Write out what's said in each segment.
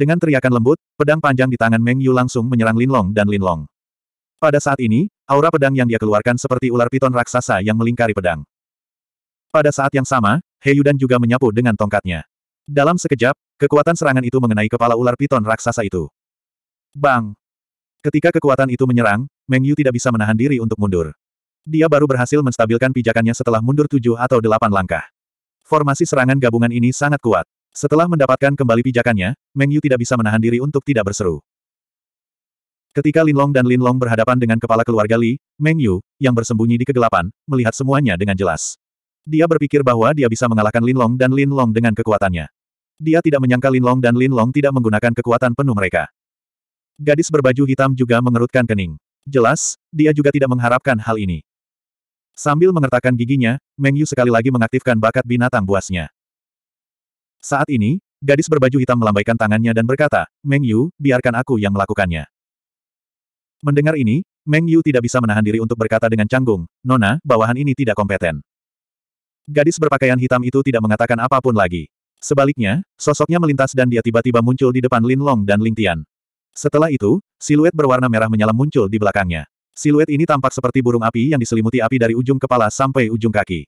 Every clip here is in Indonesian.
Dengan teriakan lembut, pedang panjang di tangan Meng Yu langsung menyerang Lin Long dan Lin Long. Pada saat ini, aura pedang yang dia keluarkan seperti ular piton raksasa yang melingkari pedang. Pada saat yang sama, Yudan juga menyapu dengan tongkatnya. Dalam sekejap, kekuatan serangan itu mengenai kepala ular piton raksasa itu. Bang! Ketika kekuatan itu menyerang, Meng Yu tidak bisa menahan diri untuk mundur. Dia baru berhasil menstabilkan pijakannya setelah mundur tujuh atau delapan langkah. Formasi serangan gabungan ini sangat kuat. Setelah mendapatkan kembali pijakannya, Meng Yu tidak bisa menahan diri untuk tidak berseru. Ketika Lin Long dan Lin Long berhadapan dengan kepala keluarga Li, Meng Yu, yang bersembunyi di kegelapan, melihat semuanya dengan jelas. Dia berpikir bahwa dia bisa mengalahkan Lin Long dan Lin Long dengan kekuatannya. Dia tidak menyangka Lin Long dan Lin Long tidak menggunakan kekuatan penuh mereka. Gadis berbaju hitam juga mengerutkan kening. Jelas, dia juga tidak mengharapkan hal ini. Sambil mengertakkan giginya, Meng Yu sekali lagi mengaktifkan bakat binatang buasnya. Saat ini, gadis berbaju hitam melambaikan tangannya dan berkata, Meng Yu, biarkan aku yang melakukannya. Mendengar ini, Meng Yu tidak bisa menahan diri untuk berkata dengan canggung, Nona, bawahan ini tidak kompeten. Gadis berpakaian hitam itu tidak mengatakan apapun lagi. Sebaliknya, sosoknya melintas dan dia tiba-tiba muncul di depan Lin Long dan Ling Tian. Setelah itu, siluet berwarna merah menyala muncul di belakangnya. Siluet ini tampak seperti burung api yang diselimuti api dari ujung kepala sampai ujung kaki.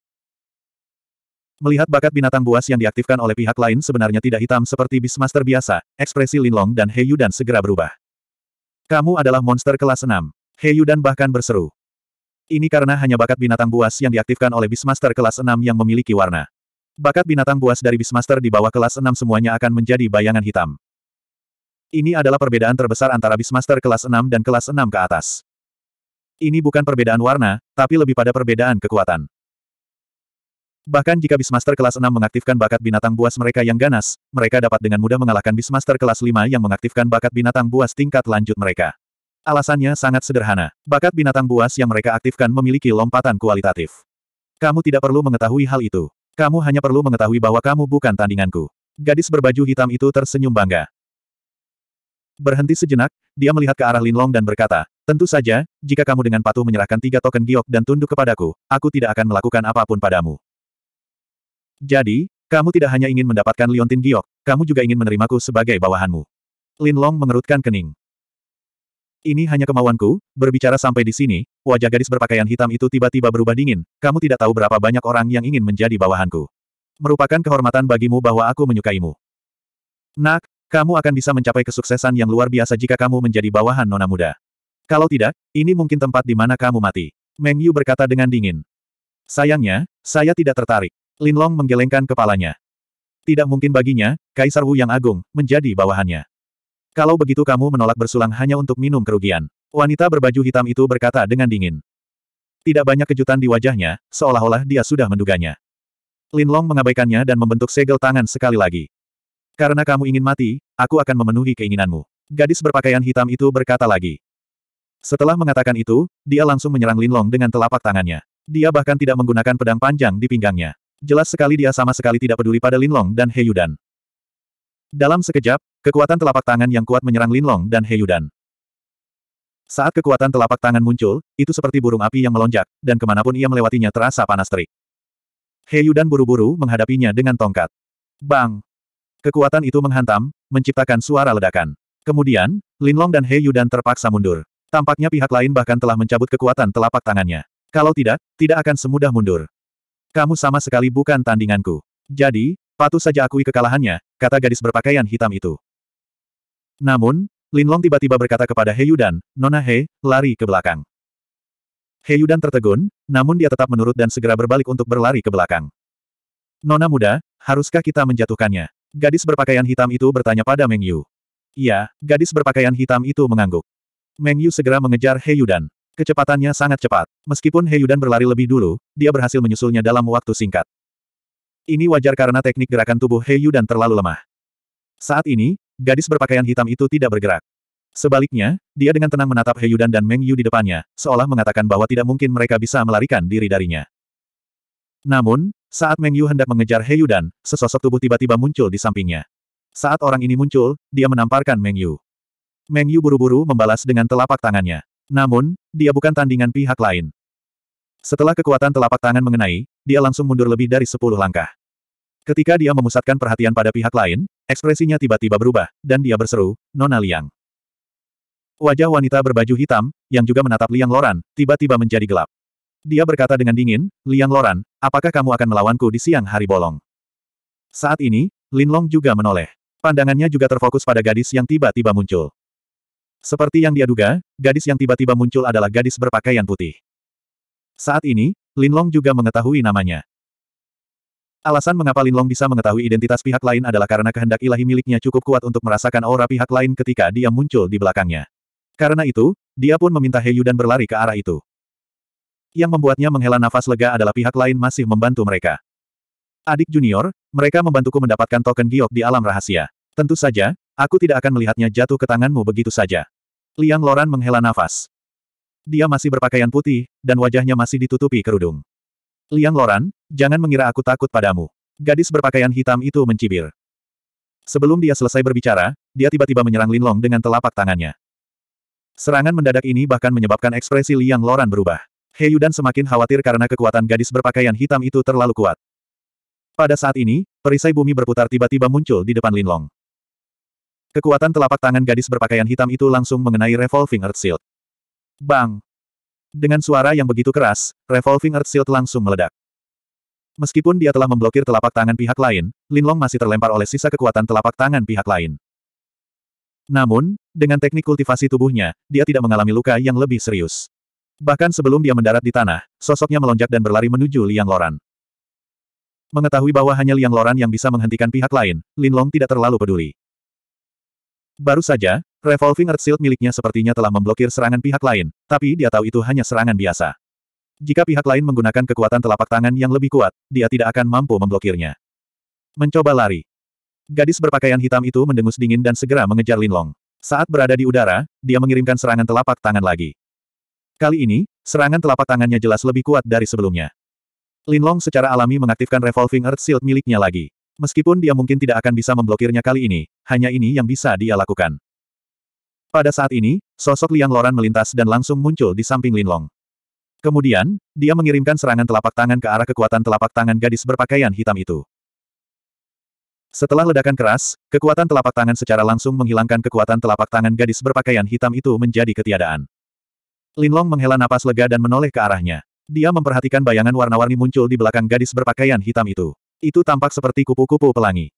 Melihat bakat binatang buas yang diaktifkan oleh pihak lain sebenarnya tidak hitam seperti Beastmaster biasa, ekspresi Linlong dan He dan segera berubah. Kamu adalah monster kelas 6. He dan bahkan berseru. Ini karena hanya bakat binatang buas yang diaktifkan oleh Beastmaster kelas 6 yang memiliki warna. Bakat binatang buas dari Beastmaster di bawah kelas 6 semuanya akan menjadi bayangan hitam. Ini adalah perbedaan terbesar antara Beastmaster kelas 6 dan kelas 6 ke atas. Ini bukan perbedaan warna, tapi lebih pada perbedaan kekuatan. Bahkan jika bismaster kelas 6 mengaktifkan bakat binatang buas mereka yang ganas, mereka dapat dengan mudah mengalahkan bismaster kelas 5 yang mengaktifkan bakat binatang buas tingkat lanjut mereka. Alasannya sangat sederhana. Bakat binatang buas yang mereka aktifkan memiliki lompatan kualitatif. Kamu tidak perlu mengetahui hal itu. Kamu hanya perlu mengetahui bahwa kamu bukan tandinganku. Gadis berbaju hitam itu tersenyum bangga. Berhenti sejenak, dia melihat ke arah Linlong dan berkata, Tentu saja, jika kamu dengan patuh menyerahkan tiga token giok dan tunduk kepadaku, aku tidak akan melakukan apapun padamu. Jadi, kamu tidak hanya ingin mendapatkan Liontin Giok, kamu juga ingin menerimaku sebagai bawahanmu. Lin Long mengerutkan kening. Ini hanya kemauanku, berbicara sampai di sini, wajah gadis berpakaian hitam itu tiba-tiba berubah dingin, kamu tidak tahu berapa banyak orang yang ingin menjadi bawahanku. Merupakan kehormatan bagimu bahwa aku menyukaimu. Nak, kamu akan bisa mencapai kesuksesan yang luar biasa jika kamu menjadi bawahan nona muda. Kalau tidak, ini mungkin tempat di mana kamu mati. Meng Yu berkata dengan dingin. Sayangnya, saya tidak tertarik. Linlong menggelengkan kepalanya. Tidak mungkin baginya, Kaisar Wu yang agung, menjadi bawahannya. Kalau begitu kamu menolak bersulang hanya untuk minum kerugian. Wanita berbaju hitam itu berkata dengan dingin. Tidak banyak kejutan di wajahnya, seolah-olah dia sudah menduganya. Linlong mengabaikannya dan membentuk segel tangan sekali lagi. Karena kamu ingin mati, aku akan memenuhi keinginanmu. Gadis berpakaian hitam itu berkata lagi. Setelah mengatakan itu, dia langsung menyerang Linlong dengan telapak tangannya. Dia bahkan tidak menggunakan pedang panjang di pinggangnya jelas sekali dia sama sekali tidak peduli pada Linlong dan Heyudan. Dalam sekejap, kekuatan telapak tangan yang kuat menyerang Linlong dan Heyudan. Saat kekuatan telapak tangan muncul, itu seperti burung api yang melonjak, dan kemanapun ia melewatinya terasa panas terik. Heyudan buru-buru menghadapinya dengan tongkat. Bang! Kekuatan itu menghantam, menciptakan suara ledakan. Kemudian, Linlong dan Heyudan terpaksa mundur. Tampaknya pihak lain bahkan telah mencabut kekuatan telapak tangannya. Kalau tidak, tidak akan semudah mundur. Kamu sama sekali bukan tandinganku. Jadi, patuh saja akui kekalahannya, kata gadis berpakaian hitam itu. Namun, Lin Long tiba-tiba berkata kepada He Yudan, Nona He, lari ke belakang. He Yudan tertegun, namun dia tetap menurut dan segera berbalik untuk berlari ke belakang. Nona muda, haruskah kita menjatuhkannya? Gadis berpakaian hitam itu bertanya pada Meng Yu. Iya, gadis berpakaian hitam itu mengangguk. Meng Yu segera mengejar He Yudan. Kecepatannya sangat cepat. Meskipun dan berlari lebih dulu, dia berhasil menyusulnya dalam waktu singkat. Ini wajar karena teknik gerakan tubuh dan terlalu lemah. Saat ini, gadis berpakaian hitam itu tidak bergerak. Sebaliknya, dia dengan tenang menatap Heyu dan Meng Yu di depannya, seolah mengatakan bahwa tidak mungkin mereka bisa melarikan diri darinya. Namun, saat Meng Yu hendak mengejar dan, sesosok tubuh tiba-tiba muncul di sampingnya. Saat orang ini muncul, dia menamparkan Meng Yu. Meng Yu buru-buru membalas dengan telapak tangannya. Namun, dia bukan tandingan pihak lain. Setelah kekuatan telapak tangan mengenai, dia langsung mundur lebih dari sepuluh langkah. Ketika dia memusatkan perhatian pada pihak lain, ekspresinya tiba-tiba berubah, dan dia berseru, Nona Liang. Wajah wanita berbaju hitam, yang juga menatap Liang Loran, tiba-tiba menjadi gelap. Dia berkata dengan dingin, Liang Loran, apakah kamu akan melawanku di siang hari bolong? Saat ini, Lin Long juga menoleh. Pandangannya juga terfokus pada gadis yang tiba-tiba muncul. Seperti yang dia duga, gadis yang tiba-tiba muncul adalah gadis berpakaian putih. Saat ini, Lin Long juga mengetahui namanya. Alasan mengapa Lin Long bisa mengetahui identitas pihak lain adalah karena kehendak ilahi miliknya cukup kuat untuk merasakan aura pihak lain ketika dia muncul di belakangnya. Karena itu, dia pun meminta Heyu dan berlari ke arah itu. Yang membuatnya menghela nafas lega adalah pihak lain masih membantu mereka. Adik junior, mereka membantuku mendapatkan token giok di alam rahasia. Tentu saja, Aku tidak akan melihatnya jatuh ke tanganmu begitu saja. Liang Loran menghela nafas. Dia masih berpakaian putih, dan wajahnya masih ditutupi kerudung. Liang Loran, jangan mengira aku takut padamu. Gadis berpakaian hitam itu mencibir. Sebelum dia selesai berbicara, dia tiba-tiba menyerang Lin Long dengan telapak tangannya. Serangan mendadak ini bahkan menyebabkan ekspresi Liang Loran berubah. Heyu dan semakin khawatir karena kekuatan gadis berpakaian hitam itu terlalu kuat. Pada saat ini, perisai bumi berputar tiba-tiba muncul di depan Lin Long. Kekuatan telapak tangan gadis berpakaian hitam itu langsung mengenai Revolving Earth Shield. Bang! Dengan suara yang begitu keras, Revolving Earth Shield langsung meledak. Meskipun dia telah memblokir telapak tangan pihak lain, Linlong masih terlempar oleh sisa kekuatan telapak tangan pihak lain. Namun, dengan teknik kultivasi tubuhnya, dia tidak mengalami luka yang lebih serius. Bahkan sebelum dia mendarat di tanah, sosoknya melonjak dan berlari menuju Liang Loran. Mengetahui bahwa hanya Liang Loran yang bisa menghentikan pihak lain, Linlong tidak terlalu peduli. Baru saja, revolving earth shield miliknya sepertinya telah memblokir serangan pihak lain, tapi dia tahu itu hanya serangan biasa. Jika pihak lain menggunakan kekuatan telapak tangan yang lebih kuat, dia tidak akan mampu memblokirnya. Mencoba lari. Gadis berpakaian hitam itu mendengus dingin dan segera mengejar Linlong. Saat berada di udara, dia mengirimkan serangan telapak tangan lagi. Kali ini, serangan telapak tangannya jelas lebih kuat dari sebelumnya. Linlong secara alami mengaktifkan revolving earth shield miliknya lagi. Meskipun dia mungkin tidak akan bisa memblokirnya kali ini, hanya ini yang bisa dia lakukan. Pada saat ini, sosok Liang Loran melintas dan langsung muncul di samping Linlong. Kemudian, dia mengirimkan serangan telapak tangan ke arah kekuatan telapak tangan gadis berpakaian hitam itu. Setelah ledakan keras, kekuatan telapak tangan secara langsung menghilangkan kekuatan telapak tangan gadis berpakaian hitam itu menjadi ketiadaan. Linlong menghela napas lega dan menoleh ke arahnya. Dia memperhatikan bayangan warna-warni muncul di belakang gadis berpakaian hitam itu. Itu tampak seperti kupu-kupu pelangi.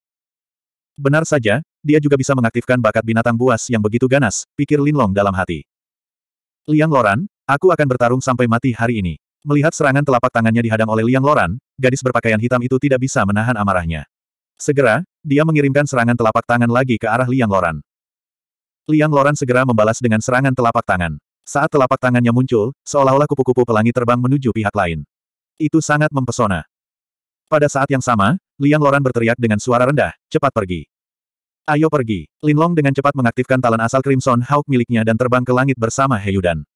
Benar saja, dia juga bisa mengaktifkan bakat binatang buas yang begitu ganas, pikir Linlong dalam hati. Liang Loran, aku akan bertarung sampai mati hari ini. Melihat serangan telapak tangannya dihadang oleh Liang Loran, gadis berpakaian hitam itu tidak bisa menahan amarahnya. Segera, dia mengirimkan serangan telapak tangan lagi ke arah Liang Loran. Liang Loran segera membalas dengan serangan telapak tangan. Saat telapak tangannya muncul, seolah-olah kupu-kupu pelangi terbang menuju pihak lain. Itu sangat mempesona. Pada saat yang sama, Liang Loran berteriak dengan suara rendah, cepat pergi. Ayo pergi. Linlong dengan cepat mengaktifkan talan asal Crimson Hawk miliknya dan terbang ke langit bersama Heyudan.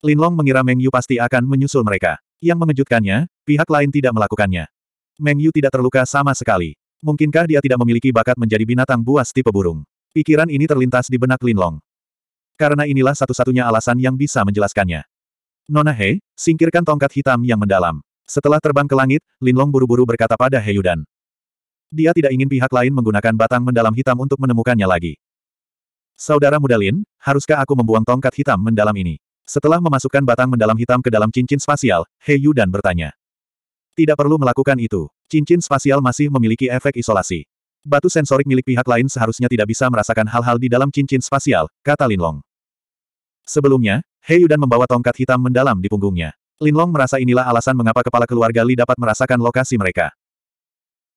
Linlong mengira Meng Yu pasti akan menyusul mereka. Yang mengejutkannya, pihak lain tidak melakukannya. Meng Yu tidak terluka sama sekali. Mungkinkah dia tidak memiliki bakat menjadi binatang buas tipe burung? Pikiran ini terlintas di benak Linlong. Karena inilah satu-satunya alasan yang bisa menjelaskannya. Nona He, singkirkan tongkat hitam yang mendalam. Setelah terbang ke langit, Linlong buru-buru berkata pada Heyudan. Dia tidak ingin pihak lain menggunakan batang mendalam hitam untuk menemukannya lagi. Saudara muda Lin, haruskah aku membuang tongkat hitam mendalam ini? Setelah memasukkan batang mendalam hitam ke dalam cincin spasial, Heyudan bertanya. Tidak perlu melakukan itu. Cincin spasial masih memiliki efek isolasi. Batu sensorik milik pihak lain seharusnya tidak bisa merasakan hal-hal di dalam cincin spasial, kata Linlong. Sebelumnya, Heyu Dan membawa tongkat hitam mendalam di punggungnya. Linlong merasa inilah alasan mengapa kepala keluarga Li dapat merasakan lokasi mereka.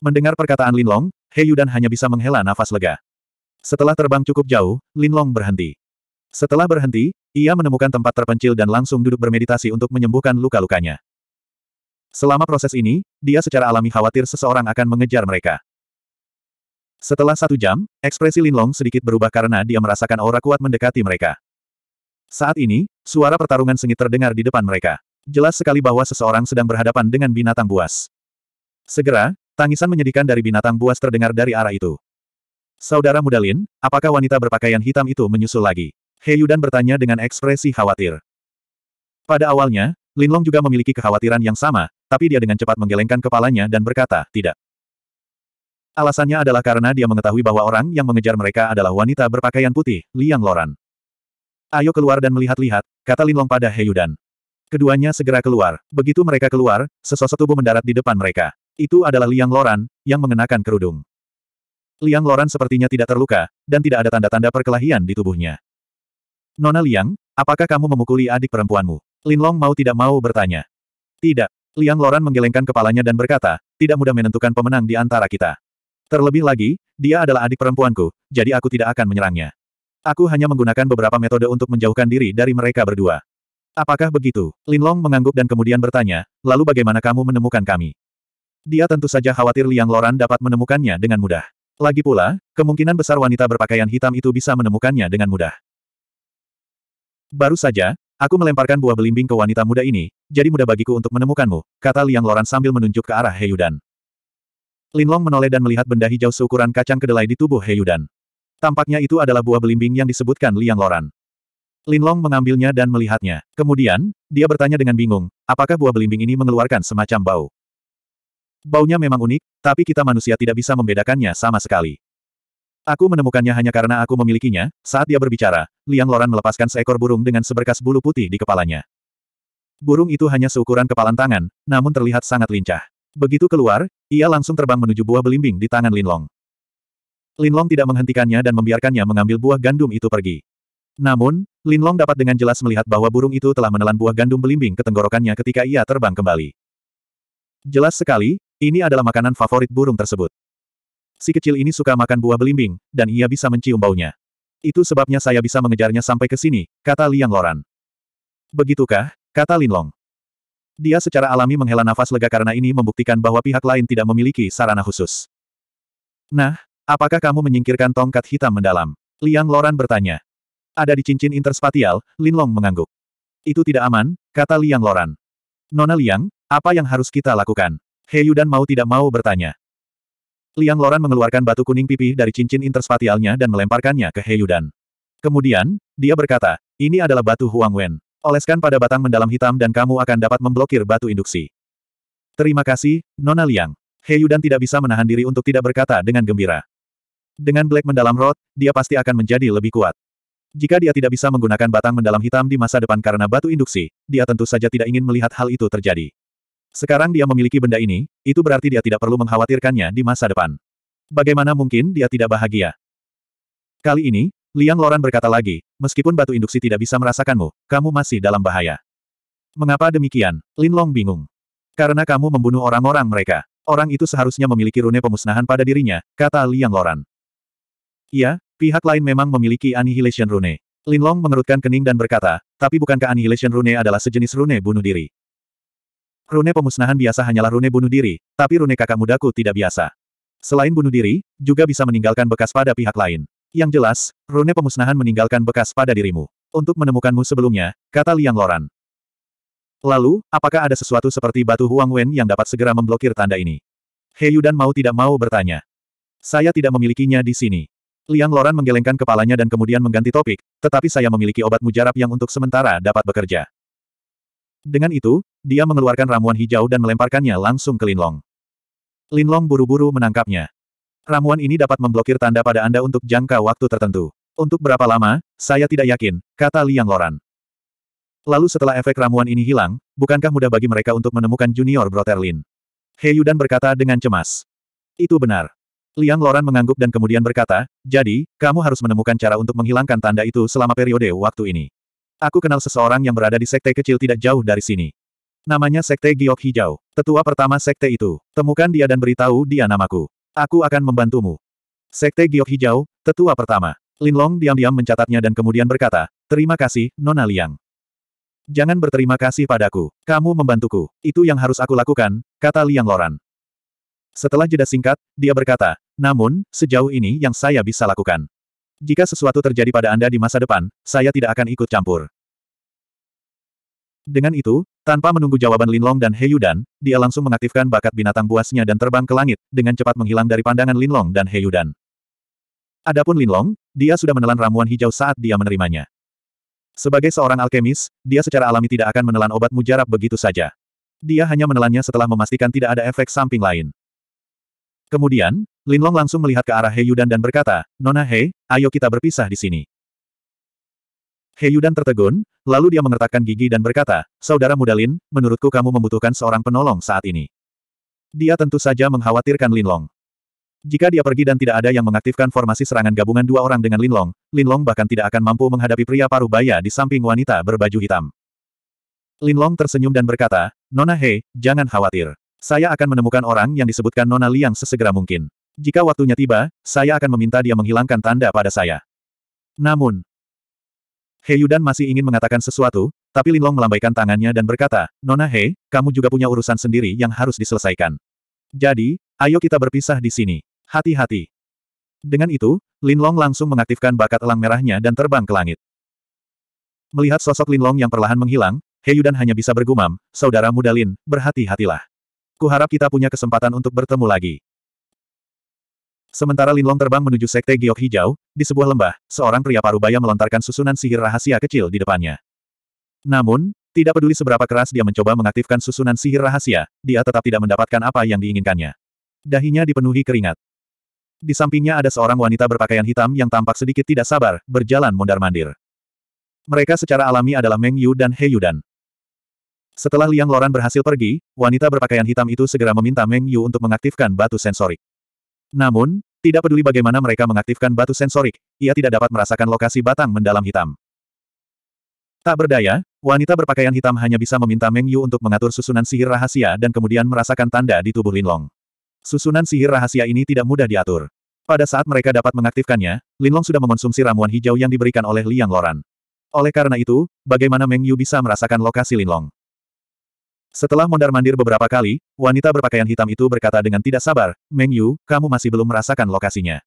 Mendengar perkataan Linlong, He Yudan hanya bisa menghela nafas lega. Setelah terbang cukup jauh, Linlong berhenti. Setelah berhenti, ia menemukan tempat terpencil dan langsung duduk bermeditasi untuk menyembuhkan luka-lukanya. Selama proses ini, dia secara alami khawatir seseorang akan mengejar mereka. Setelah satu jam, ekspresi Linlong sedikit berubah karena dia merasakan aura kuat mendekati mereka. Saat ini, suara pertarungan sengit terdengar di depan mereka. Jelas sekali bahwa seseorang sedang berhadapan dengan binatang buas. Segera, tangisan menyedihkan dari binatang buas terdengar dari arah itu. Saudara Mudalin, apakah wanita berpakaian hitam itu menyusul lagi? Heyudan bertanya dengan ekspresi khawatir. Pada awalnya, Linlong juga memiliki kekhawatiran yang sama, tapi dia dengan cepat menggelengkan kepalanya dan berkata, tidak. Alasannya adalah karena dia mengetahui bahwa orang yang mengejar mereka adalah wanita berpakaian putih, Liang Loran. Ayo keluar dan melihat-lihat, kata Linlong pada Heyudan. Keduanya segera keluar. Begitu mereka keluar, sesosok tubuh mendarat di depan mereka. Itu adalah Liang Loran, yang mengenakan kerudung. Liang Loran sepertinya tidak terluka, dan tidak ada tanda-tanda perkelahian di tubuhnya. Nona Liang, apakah kamu memukuli adik perempuanmu? Lin Long mau tidak mau bertanya. Tidak. Liang Loran menggelengkan kepalanya dan berkata, tidak mudah menentukan pemenang di antara kita. Terlebih lagi, dia adalah adik perempuanku, jadi aku tidak akan menyerangnya. Aku hanya menggunakan beberapa metode untuk menjauhkan diri dari mereka berdua. Apakah begitu? Linlong mengangguk dan kemudian bertanya, lalu bagaimana kamu menemukan kami? Dia tentu saja khawatir Liang Loran dapat menemukannya dengan mudah. Lagi pula, kemungkinan besar wanita berpakaian hitam itu bisa menemukannya dengan mudah. Baru saja, aku melemparkan buah belimbing ke wanita muda ini, jadi mudah bagiku untuk menemukanmu, kata Liang Loran sambil menunjuk ke arah Heyudan. Linlong menoleh dan melihat benda hijau seukuran kacang kedelai di tubuh Heyudan. Tampaknya itu adalah buah belimbing yang disebutkan Liang Loran. Linlong mengambilnya dan melihatnya. Kemudian, dia bertanya dengan bingung, apakah buah belimbing ini mengeluarkan semacam bau? Baunya memang unik, tapi kita manusia tidak bisa membedakannya sama sekali. Aku menemukannya hanya karena aku memilikinya, saat dia berbicara, Liang Loran melepaskan seekor burung dengan seberkas bulu putih di kepalanya. Burung itu hanya seukuran kepalan tangan, namun terlihat sangat lincah. Begitu keluar, ia langsung terbang menuju buah belimbing di tangan Linlong. Linlong tidak menghentikannya dan membiarkannya mengambil buah gandum itu pergi. Namun, Linlong dapat dengan jelas melihat bahwa burung itu telah menelan buah gandum belimbing ke tenggorokannya ketika ia terbang kembali. Jelas sekali, ini adalah makanan favorit burung tersebut. Si kecil ini suka makan buah belimbing, dan ia bisa mencium baunya. Itu sebabnya saya bisa mengejarnya sampai ke sini, kata Liang Loran. Begitukah, kata Linlong. Dia secara alami menghela nafas lega karena ini membuktikan bahwa pihak lain tidak memiliki sarana khusus. Nah, apakah kamu menyingkirkan tongkat hitam mendalam? Liang Loran bertanya. Ada di cincin interspatial, Lin Long mengangguk. Itu tidak aman, kata Liang Loran. Nona Liang, apa yang harus kita lakukan? Heyu dan mau tidak mau bertanya. Liang Loran mengeluarkan batu kuning pipi dari cincin interspatialnya dan melemparkannya ke Yudan. Kemudian, dia berkata, ini adalah batu Huang Wen. Oleskan pada batang mendalam hitam dan kamu akan dapat memblokir batu induksi. Terima kasih, Nona Liang. Yudan tidak bisa menahan diri untuk tidak berkata dengan gembira. Dengan Black Mendalam Rod, dia pasti akan menjadi lebih kuat. Jika dia tidak bisa menggunakan batang mendalam hitam di masa depan karena batu induksi, dia tentu saja tidak ingin melihat hal itu terjadi. Sekarang dia memiliki benda ini, itu berarti dia tidak perlu mengkhawatirkannya di masa depan. Bagaimana mungkin dia tidak bahagia? Kali ini, Liang Loran berkata lagi, meskipun batu induksi tidak bisa merasakanmu, kamu masih dalam bahaya. Mengapa demikian? Lin Long bingung. Karena kamu membunuh orang-orang mereka. Orang itu seharusnya memiliki rune pemusnahan pada dirinya, kata Liang Loran. Iya, Pihak lain memang memiliki Annihilation Rune. Linlong mengerutkan kening dan berkata, tapi bukankah Annihilation Rune adalah sejenis rune bunuh diri? Rune pemusnahan biasa hanyalah rune bunuh diri, tapi rune kakak mudaku tidak biasa. Selain bunuh diri, juga bisa meninggalkan bekas pada pihak lain. Yang jelas, rune pemusnahan meninggalkan bekas pada dirimu. Untuk menemukanmu sebelumnya, kata Liang Loran. Lalu, apakah ada sesuatu seperti batu Huang Wen yang dapat segera memblokir tanda ini? Heyu dan mau tidak mau bertanya. Saya tidak memilikinya di sini. Liang Loran menggelengkan kepalanya dan kemudian mengganti topik, tetapi saya memiliki obat mujarab yang untuk sementara dapat bekerja. Dengan itu, dia mengeluarkan ramuan hijau dan melemparkannya langsung ke Linlong. Linlong buru-buru menangkapnya. Ramuan ini dapat memblokir tanda pada Anda untuk jangka waktu tertentu. Untuk berapa lama, saya tidak yakin, kata Liang Loran. Lalu setelah efek ramuan ini hilang, bukankah mudah bagi mereka untuk menemukan junior Brother Lin? Broterlin? Heyudan berkata dengan cemas. Itu benar. Liang Loran mengangguk dan kemudian berkata, jadi, kamu harus menemukan cara untuk menghilangkan tanda itu selama periode waktu ini. Aku kenal seseorang yang berada di sekte kecil tidak jauh dari sini. Namanya Sekte Giok Hijau, tetua pertama sekte itu. Temukan dia dan beritahu dia namaku. Aku akan membantumu. Sekte Giok Hijau, tetua pertama. Lin Long diam-diam mencatatnya dan kemudian berkata, terima kasih, Nona Liang. Jangan berterima kasih padaku. Kamu membantuku. Itu yang harus aku lakukan, kata Liang Loran. Setelah jeda singkat, dia berkata, namun, sejauh ini yang saya bisa lakukan. Jika sesuatu terjadi pada Anda di masa depan, saya tidak akan ikut campur. Dengan itu, tanpa menunggu jawaban Linlong dan Heiyudan, dia langsung mengaktifkan bakat binatang buasnya dan terbang ke langit, dengan cepat menghilang dari pandangan Linlong dan Heiyudan. Adapun Linlong, dia sudah menelan ramuan hijau saat dia menerimanya. Sebagai seorang alkemis, dia secara alami tidak akan menelan obat mujarab begitu saja. Dia hanya menelannya setelah memastikan tidak ada efek samping lain. Kemudian, Linlong langsung melihat ke arah He Yudan dan berkata, Nona He, ayo kita berpisah di sini. He Yudan tertegun, lalu dia mengertakkan gigi dan berkata, Saudara muda Lin, menurutku kamu membutuhkan seorang penolong saat ini. Dia tentu saja mengkhawatirkan Linlong. Jika dia pergi dan tidak ada yang mengaktifkan formasi serangan gabungan dua orang dengan Linlong, Linlong bahkan tidak akan mampu menghadapi pria paruh baya di samping wanita berbaju hitam. Linlong tersenyum dan berkata, Nona He, jangan khawatir. Saya akan menemukan orang yang disebutkan Nona Liang sesegera mungkin. Jika waktunya tiba, saya akan meminta dia menghilangkan tanda pada saya. Namun, He Yudan masih ingin mengatakan sesuatu, tapi Linlong melambaikan tangannya dan berkata, Nona He, kamu juga punya urusan sendiri yang harus diselesaikan. Jadi, ayo kita berpisah di sini. Hati-hati. Dengan itu, Linlong langsung mengaktifkan bakat elang merahnya dan terbang ke langit. Melihat sosok Linlong yang perlahan menghilang, Heyudan hanya bisa bergumam, Saudara muda Lin, berhati-hatilah. Kuharap kita punya kesempatan untuk bertemu lagi. Sementara Linlong terbang menuju Sekte Giok Hijau, di sebuah lembah, seorang pria parubaya melontarkan susunan sihir rahasia kecil di depannya. Namun, tidak peduli seberapa keras dia mencoba mengaktifkan susunan sihir rahasia, dia tetap tidak mendapatkan apa yang diinginkannya. Dahinya dipenuhi keringat. Di sampingnya ada seorang wanita berpakaian hitam yang tampak sedikit tidak sabar, berjalan mondar-mandir. Mereka secara alami adalah Meng Yu dan He Yudan. Setelah Liang Loran berhasil pergi, wanita berpakaian hitam itu segera meminta Meng Yu untuk mengaktifkan batu sensorik. Namun, tidak peduli bagaimana mereka mengaktifkan batu sensorik, ia tidak dapat merasakan lokasi batang mendalam hitam. Tak berdaya, wanita berpakaian hitam hanya bisa meminta Meng Yu untuk mengatur susunan sihir rahasia dan kemudian merasakan tanda di tubuh Lin Long. Susunan sihir rahasia ini tidak mudah diatur. Pada saat mereka dapat mengaktifkannya, Lin Long sudah mengonsumsi ramuan hijau yang diberikan oleh Liang Loran. Oleh karena itu, bagaimana Meng Yu bisa merasakan lokasi Lin Long? Setelah mondar-mandir beberapa kali, wanita berpakaian hitam itu berkata dengan tidak sabar, Meng Yu, kamu masih belum merasakan lokasinya.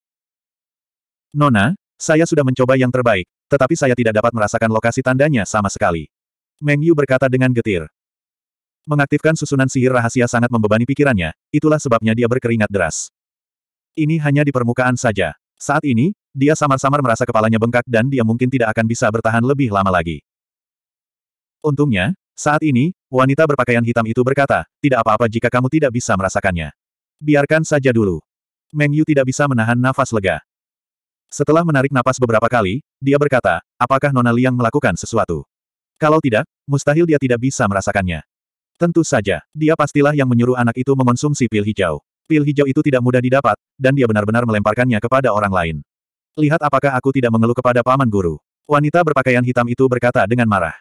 Nona, saya sudah mencoba yang terbaik, tetapi saya tidak dapat merasakan lokasi tandanya sama sekali. Meng Yu berkata dengan getir. Mengaktifkan susunan sihir rahasia sangat membebani pikirannya, itulah sebabnya dia berkeringat deras. Ini hanya di permukaan saja. Saat ini, dia samar-samar merasa kepalanya bengkak dan dia mungkin tidak akan bisa bertahan lebih lama lagi. Untungnya, saat ini, Wanita berpakaian hitam itu berkata, tidak apa-apa jika kamu tidak bisa merasakannya. Biarkan saja dulu. Meng Yu tidak bisa menahan nafas lega. Setelah menarik nafas beberapa kali, dia berkata, apakah Nona Liang melakukan sesuatu? Kalau tidak, mustahil dia tidak bisa merasakannya. Tentu saja, dia pastilah yang menyuruh anak itu mengonsumsi pil hijau. Pil hijau itu tidak mudah didapat, dan dia benar-benar melemparkannya kepada orang lain. Lihat apakah aku tidak mengeluh kepada paman guru. Wanita berpakaian hitam itu berkata dengan marah.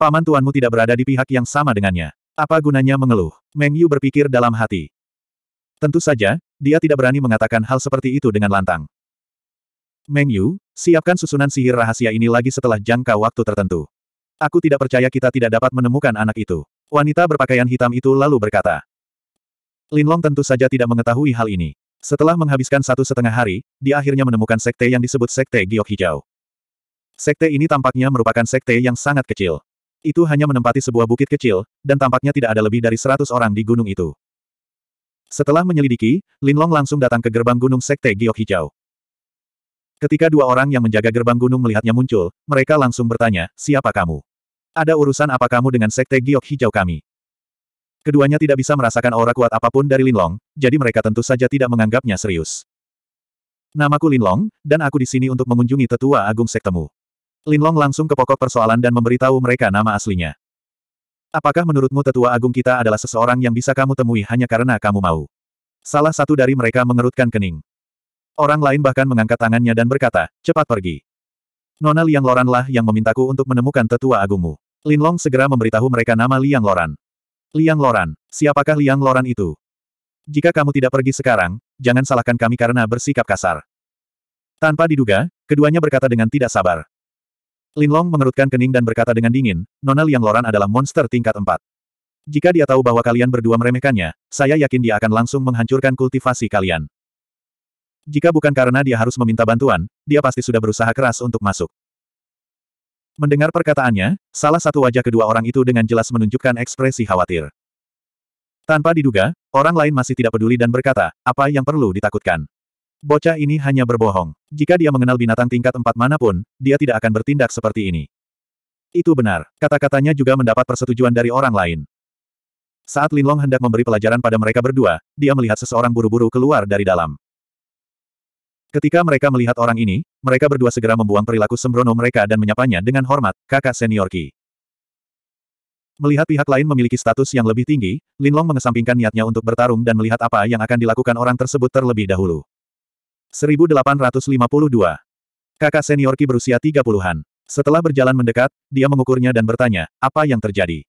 Paman tuanmu tidak berada di pihak yang sama dengannya. Apa gunanya mengeluh? Meng Yu berpikir dalam hati. Tentu saja, dia tidak berani mengatakan hal seperti itu dengan lantang. Meng Yu, siapkan susunan sihir rahasia ini lagi setelah jangka waktu tertentu. Aku tidak percaya kita tidak dapat menemukan anak itu. Wanita berpakaian hitam itu lalu berkata. Linlong tentu saja tidak mengetahui hal ini. Setelah menghabiskan satu setengah hari, dia akhirnya menemukan sekte yang disebut Sekte Giok Hijau. Sekte ini tampaknya merupakan sekte yang sangat kecil. Itu hanya menempati sebuah bukit kecil, dan tampaknya tidak ada lebih dari seratus orang di gunung itu. Setelah menyelidiki, Linlong langsung datang ke gerbang gunung Sekte Giok Hijau. Ketika dua orang yang menjaga gerbang gunung melihatnya muncul, mereka langsung bertanya, siapa kamu? Ada urusan apa kamu dengan Sekte Giok Hijau kami? Keduanya tidak bisa merasakan aura kuat apapun dari Linlong, jadi mereka tentu saja tidak menganggapnya serius. Namaku Linlong, dan aku di sini untuk mengunjungi tetua agung sektemu. Linlong langsung ke pokok persoalan dan memberitahu mereka nama aslinya. Apakah menurutmu tetua agung kita adalah seseorang yang bisa kamu temui hanya karena kamu mau? Salah satu dari mereka mengerutkan kening. Orang lain bahkan mengangkat tangannya dan berkata, cepat pergi. Nona Liang Loran lah yang memintaku untuk menemukan tetua agungmu. Linlong segera memberitahu mereka nama Liang Loran. Liang Loran, siapakah Liang Loran itu? Jika kamu tidak pergi sekarang, jangan salahkan kami karena bersikap kasar. Tanpa diduga, keduanya berkata dengan tidak sabar. Linlong mengerutkan kening dan berkata dengan dingin, Nona Liang Loran adalah monster tingkat empat. Jika dia tahu bahwa kalian berdua meremehkannya, saya yakin dia akan langsung menghancurkan kultivasi kalian. Jika bukan karena dia harus meminta bantuan, dia pasti sudah berusaha keras untuk masuk. Mendengar perkataannya, salah satu wajah kedua orang itu dengan jelas menunjukkan ekspresi khawatir. Tanpa diduga, orang lain masih tidak peduli dan berkata, apa yang perlu ditakutkan. Bocah ini hanya berbohong. Jika dia mengenal binatang tingkat empat manapun, dia tidak akan bertindak seperti ini. Itu benar. Kata-katanya juga mendapat persetujuan dari orang lain. Saat Linlong hendak memberi pelajaran pada mereka berdua, dia melihat seseorang buru-buru keluar dari dalam. Ketika mereka melihat orang ini, mereka berdua segera membuang perilaku sembrono mereka dan menyapanya dengan hormat, kakak senior Ki. Melihat pihak lain memiliki status yang lebih tinggi, Linlong mengesampingkan niatnya untuk bertarung dan melihat apa yang akan dilakukan orang tersebut terlebih dahulu. 1852. Kakak senior Ki berusia 30-an. Setelah berjalan mendekat, dia mengukurnya dan bertanya, apa yang terjadi?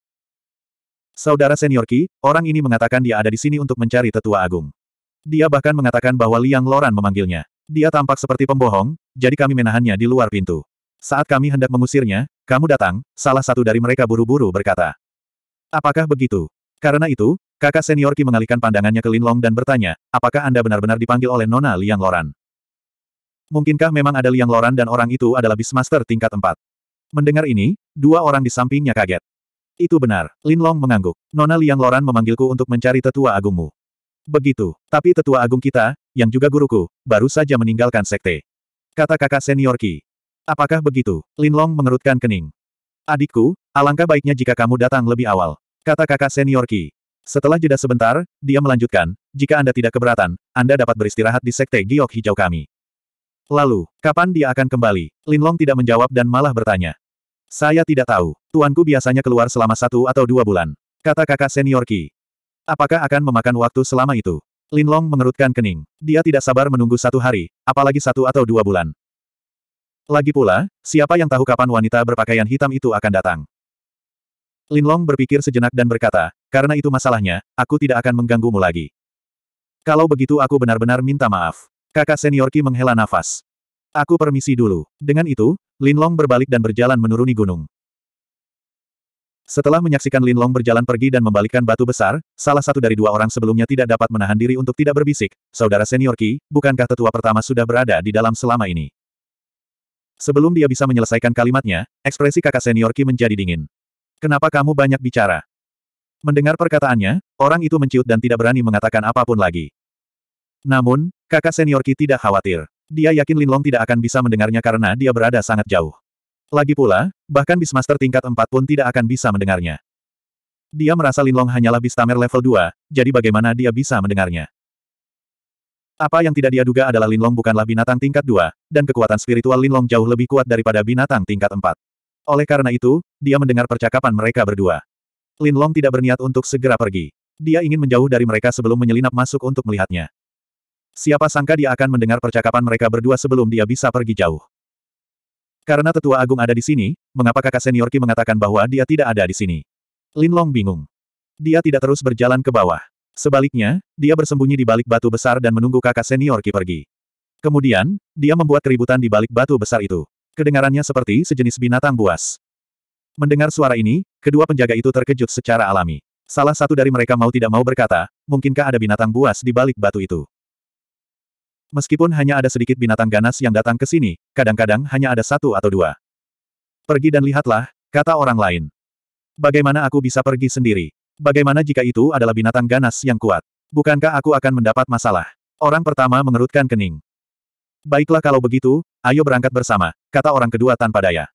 Saudara senior Ki, orang ini mengatakan dia ada di sini untuk mencari tetua agung. Dia bahkan mengatakan bahwa Liang Loran memanggilnya. Dia tampak seperti pembohong, jadi kami menahannya di luar pintu. Saat kami hendak mengusirnya, kamu datang, salah satu dari mereka buru-buru berkata. Apakah begitu? Karena itu, Kakak senior Ki mengalihkan pandangannya ke Linlong dan bertanya, apakah Anda benar-benar dipanggil oleh Nona Liang Loran? Mungkinkah memang ada Liang Loran dan orang itu adalah Beastmaster tingkat 4? Mendengar ini, dua orang di sampingnya kaget. Itu benar, Linlong mengangguk. Nona Liang Loran memanggilku untuk mencari tetua agungmu. Begitu, tapi tetua agung kita, yang juga guruku, baru saja meninggalkan sekte. Kata kakak senior Ki. Apakah begitu? Linlong mengerutkan kening. Adikku, alangkah baiknya jika kamu datang lebih awal. Kata kakak senior Ki. Setelah jeda sebentar, dia melanjutkan, jika Anda tidak keberatan, Anda dapat beristirahat di Sekte Giok Hijau kami. Lalu, kapan dia akan kembali? Linlong tidak menjawab dan malah bertanya. Saya tidak tahu, tuanku biasanya keluar selama satu atau dua bulan. Kata kakak senior Ki. Apakah akan memakan waktu selama itu? Linlong mengerutkan kening. Dia tidak sabar menunggu satu hari, apalagi satu atau dua bulan. Lagi pula, siapa yang tahu kapan wanita berpakaian hitam itu akan datang? Linlong berpikir sejenak dan berkata, karena itu masalahnya, aku tidak akan mengganggumu lagi. Kalau begitu aku benar-benar minta maaf. Kakak senior Qi menghela nafas. Aku permisi dulu. Dengan itu, Linlong berbalik dan berjalan menuruni gunung. Setelah menyaksikan Linlong berjalan pergi dan membalikkan batu besar, salah satu dari dua orang sebelumnya tidak dapat menahan diri untuk tidak berbisik, saudara senior Qi, bukankah tetua pertama sudah berada di dalam selama ini? Sebelum dia bisa menyelesaikan kalimatnya, ekspresi kakak senior Qi menjadi dingin. Kenapa kamu banyak bicara? Mendengar perkataannya, orang itu menciut dan tidak berani mengatakan apapun lagi. Namun, kakak senior Ki tidak khawatir. Dia yakin Linlong tidak akan bisa mendengarnya karena dia berada sangat jauh. Lagi pula, bahkan Bismaster tingkat 4 pun tidak akan bisa mendengarnya. Dia merasa Linlong hanyalah Bistamer level 2, jadi bagaimana dia bisa mendengarnya? Apa yang tidak dia duga adalah Linlong bukanlah binatang tingkat 2, dan kekuatan spiritual Linlong jauh lebih kuat daripada binatang tingkat 4. Oleh karena itu, dia mendengar percakapan mereka berdua. Lin Long tidak berniat untuk segera pergi. Dia ingin menjauh dari mereka sebelum menyelinap masuk untuk melihatnya. Siapa sangka dia akan mendengar percakapan mereka berdua sebelum dia bisa pergi jauh. Karena tetua agung ada di sini, mengapa kakak senior Ki mengatakan bahwa dia tidak ada di sini? Lin Long bingung. Dia tidak terus berjalan ke bawah. Sebaliknya, dia bersembunyi di balik batu besar dan menunggu kakak senior Ki pergi. Kemudian, dia membuat keributan di balik batu besar itu. Kedengarannya seperti sejenis binatang buas. Mendengar suara ini, kedua penjaga itu terkejut secara alami. Salah satu dari mereka mau tidak mau berkata, mungkinkah ada binatang buas di balik batu itu? Meskipun hanya ada sedikit binatang ganas yang datang ke sini, kadang-kadang hanya ada satu atau dua. Pergi dan lihatlah, kata orang lain. Bagaimana aku bisa pergi sendiri? Bagaimana jika itu adalah binatang ganas yang kuat? Bukankah aku akan mendapat masalah? Orang pertama mengerutkan kening. Baiklah kalau begitu, ayo berangkat bersama, kata orang kedua tanpa daya.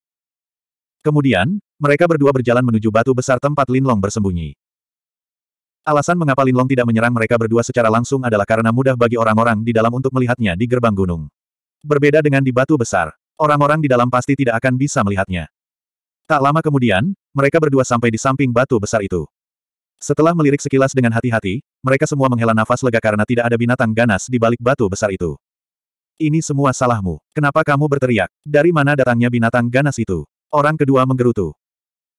Kemudian, mereka berdua berjalan menuju batu besar tempat Linlong bersembunyi. Alasan mengapa Linlong tidak menyerang mereka berdua secara langsung adalah karena mudah bagi orang-orang di dalam untuk melihatnya di gerbang gunung. Berbeda dengan di batu besar, orang-orang di dalam pasti tidak akan bisa melihatnya. Tak lama kemudian, mereka berdua sampai di samping batu besar itu. Setelah melirik sekilas dengan hati-hati, mereka semua menghela nafas lega karena tidak ada binatang ganas di balik batu besar itu. Ini semua salahmu. Kenapa kamu berteriak? Dari mana datangnya binatang ganas itu? Orang kedua menggerutu.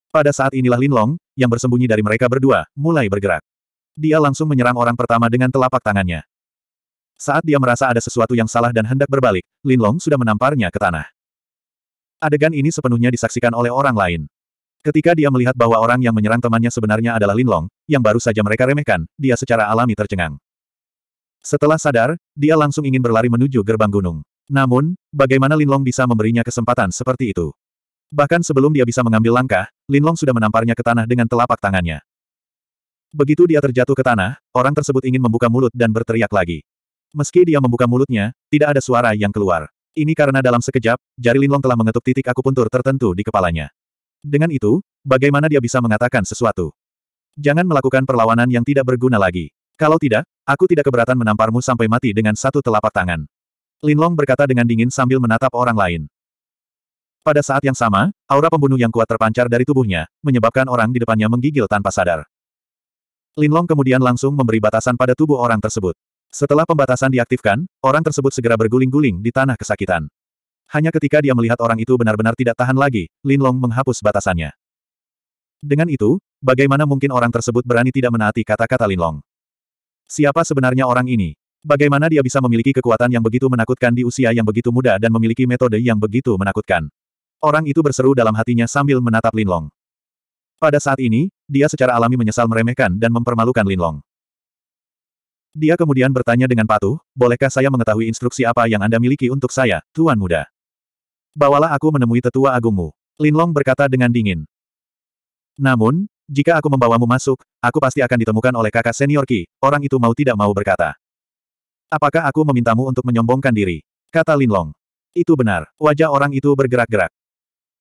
Pada saat inilah Lin Long, yang bersembunyi dari mereka berdua, mulai bergerak. Dia langsung menyerang orang pertama dengan telapak tangannya. Saat dia merasa ada sesuatu yang salah dan hendak berbalik, Lin Long sudah menamparnya ke tanah. Adegan ini sepenuhnya disaksikan oleh orang lain. Ketika dia melihat bahwa orang yang menyerang temannya sebenarnya adalah Lin Long, yang baru saja mereka remehkan, dia secara alami tercengang. Setelah sadar, dia langsung ingin berlari menuju gerbang gunung. Namun, bagaimana Lin Long bisa memberinya kesempatan seperti itu? Bahkan sebelum dia bisa mengambil langkah, Linlong sudah menamparnya ke tanah dengan telapak tangannya. Begitu dia terjatuh ke tanah, orang tersebut ingin membuka mulut dan berteriak lagi. Meski dia membuka mulutnya, tidak ada suara yang keluar. Ini karena dalam sekejap, jari Linlong telah mengetuk titik akupuntur tertentu di kepalanya. Dengan itu, bagaimana dia bisa mengatakan sesuatu? Jangan melakukan perlawanan yang tidak berguna lagi. Kalau tidak, aku tidak keberatan menamparmu sampai mati dengan satu telapak tangan. Linlong berkata dengan dingin sambil menatap orang lain. Pada saat yang sama, aura pembunuh yang kuat terpancar dari tubuhnya, menyebabkan orang di depannya menggigil tanpa sadar. Linlong kemudian langsung memberi batasan pada tubuh orang tersebut. Setelah pembatasan diaktifkan, orang tersebut segera berguling-guling di tanah kesakitan. Hanya ketika dia melihat orang itu benar-benar tidak tahan lagi, Linlong menghapus batasannya. Dengan itu, bagaimana mungkin orang tersebut berani tidak menaati kata-kata Linlong? Siapa sebenarnya orang ini? Bagaimana dia bisa memiliki kekuatan yang begitu menakutkan di usia yang begitu muda dan memiliki metode yang begitu menakutkan? Orang itu berseru dalam hatinya sambil menatap Linlong. Pada saat ini, dia secara alami menyesal meremehkan dan mempermalukan Linlong. Dia kemudian bertanya dengan patuh, bolehkah saya mengetahui instruksi apa yang Anda miliki untuk saya, Tuan Muda? Bawalah aku menemui tetua agungmu. Linlong berkata dengan dingin. Namun, jika aku membawamu masuk, aku pasti akan ditemukan oleh kakak senior Ki, orang itu mau tidak mau berkata. Apakah aku memintamu untuk menyombongkan diri? Kata Linlong. Itu benar, wajah orang itu bergerak-gerak.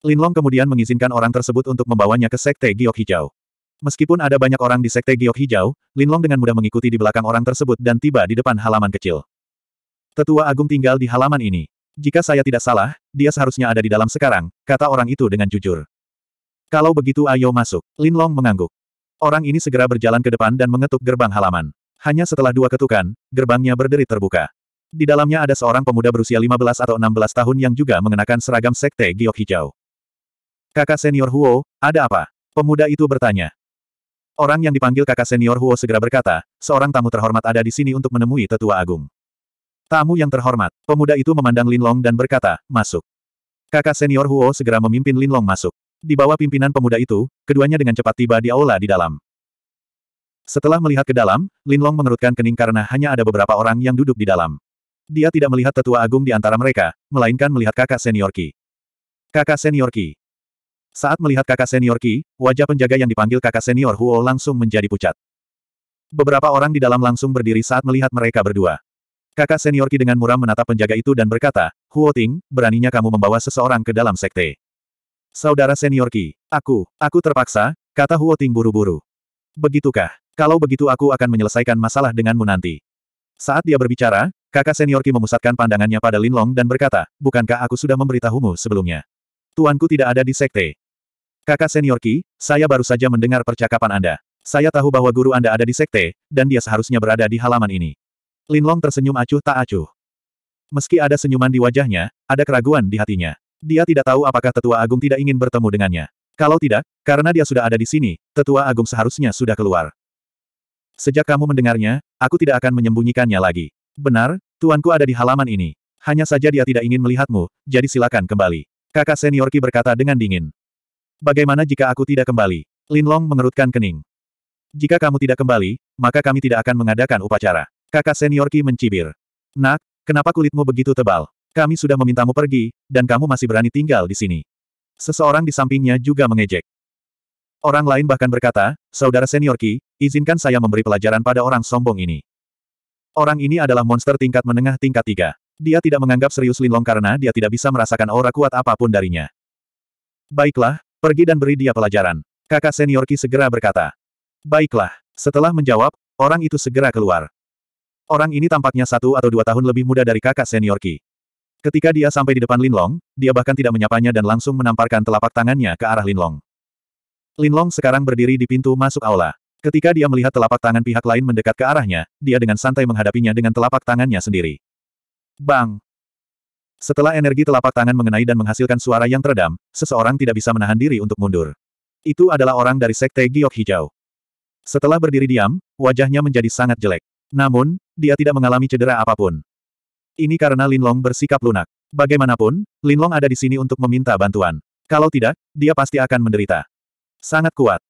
Linlong kemudian mengizinkan orang tersebut untuk membawanya ke Sekte Giok Hijau. Meskipun ada banyak orang di Sekte Giok Hijau, Linlong dengan mudah mengikuti di belakang orang tersebut dan tiba di depan halaman kecil. Tetua Agung tinggal di halaman ini. Jika saya tidak salah, dia seharusnya ada di dalam sekarang, kata orang itu dengan jujur. Kalau begitu ayo masuk, Linlong mengangguk. Orang ini segera berjalan ke depan dan mengetuk gerbang halaman. Hanya setelah dua ketukan, gerbangnya berderit terbuka. Di dalamnya ada seorang pemuda berusia 15 atau 16 tahun yang juga mengenakan seragam sekte giok hijau. Kakak senior Huo, ada apa? Pemuda itu bertanya. Orang yang dipanggil kakak senior Huo segera berkata, seorang tamu terhormat ada di sini untuk menemui tetua agung. Tamu yang terhormat, pemuda itu memandang Lin Long dan berkata, masuk. Kakak senior Huo segera memimpin Lin Long masuk. Di bawah pimpinan pemuda itu, keduanya dengan cepat tiba di aula di dalam. Setelah melihat ke dalam, Lin Long mengerutkan kening karena hanya ada beberapa orang yang duduk di dalam. Dia tidak melihat tetua agung di antara mereka, melainkan melihat kakak senior Ki. Kakak senior Ki, saat melihat kakak senior Qi, wajah penjaga yang dipanggil kakak senior Huo langsung menjadi pucat. Beberapa orang di dalam langsung berdiri saat melihat mereka berdua. Kakak senior Qi dengan muram menatap penjaga itu dan berkata, Huo Ting, beraninya kamu membawa seseorang ke dalam sekte. Saudara senior Qi, aku, aku terpaksa, kata Huo Ting buru-buru. Begitukah? Kalau begitu aku akan menyelesaikan masalah denganmu nanti. Saat dia berbicara, kakak senior Qi memusatkan pandangannya pada Linlong dan berkata, bukankah aku sudah memberitahumu sebelumnya? Tuanku tidak ada di sekte. Kakak senior Ki, saya baru saja mendengar percakapan Anda. Saya tahu bahwa guru Anda ada di sekte, dan dia seharusnya berada di halaman ini. Linlong tersenyum acuh tak acuh. Meski ada senyuman di wajahnya, ada keraguan di hatinya. Dia tidak tahu apakah Tetua Agung tidak ingin bertemu dengannya. Kalau tidak, karena dia sudah ada di sini, Tetua Agung seharusnya sudah keluar. Sejak kamu mendengarnya, aku tidak akan menyembunyikannya lagi. Benar, tuanku ada di halaman ini. Hanya saja dia tidak ingin melihatmu, jadi silakan kembali. Kakak senior Ki berkata dengan dingin. Bagaimana jika aku tidak kembali? Lin Long mengerutkan kening. Jika kamu tidak kembali, maka kami tidak akan mengadakan upacara. Kakak senior Ki mencibir. Nak, kenapa kulitmu begitu tebal? Kami sudah memintamu pergi, dan kamu masih berani tinggal di sini. Seseorang di sampingnya juga mengejek. Orang lain bahkan berkata, Saudara senior Ki, izinkan saya memberi pelajaran pada orang sombong ini. Orang ini adalah monster tingkat menengah tingkat tiga. Dia tidak menganggap serius Linlong karena dia tidak bisa merasakan aura kuat apapun darinya. Baiklah, Pergi dan beri dia pelajaran. Kakak senior Ki segera berkata. Baiklah. Setelah menjawab, orang itu segera keluar. Orang ini tampaknya satu atau dua tahun lebih muda dari kakak senior Ki. Ketika dia sampai di depan Linlong, dia bahkan tidak menyapanya dan langsung menamparkan telapak tangannya ke arah Linlong. Linlong sekarang berdiri di pintu masuk aula. Ketika dia melihat telapak tangan pihak lain mendekat ke arahnya, dia dengan santai menghadapinya dengan telapak tangannya sendiri. Bang! Setelah energi telapak tangan mengenai dan menghasilkan suara yang teredam, seseorang tidak bisa menahan diri untuk mundur. Itu adalah orang dari Sekte Giok Hijau. Setelah berdiri diam, wajahnya menjadi sangat jelek. Namun, dia tidak mengalami cedera apapun. Ini karena Lin Long bersikap lunak. Bagaimanapun, Lin Long ada di sini untuk meminta bantuan. Kalau tidak, dia pasti akan menderita. Sangat kuat.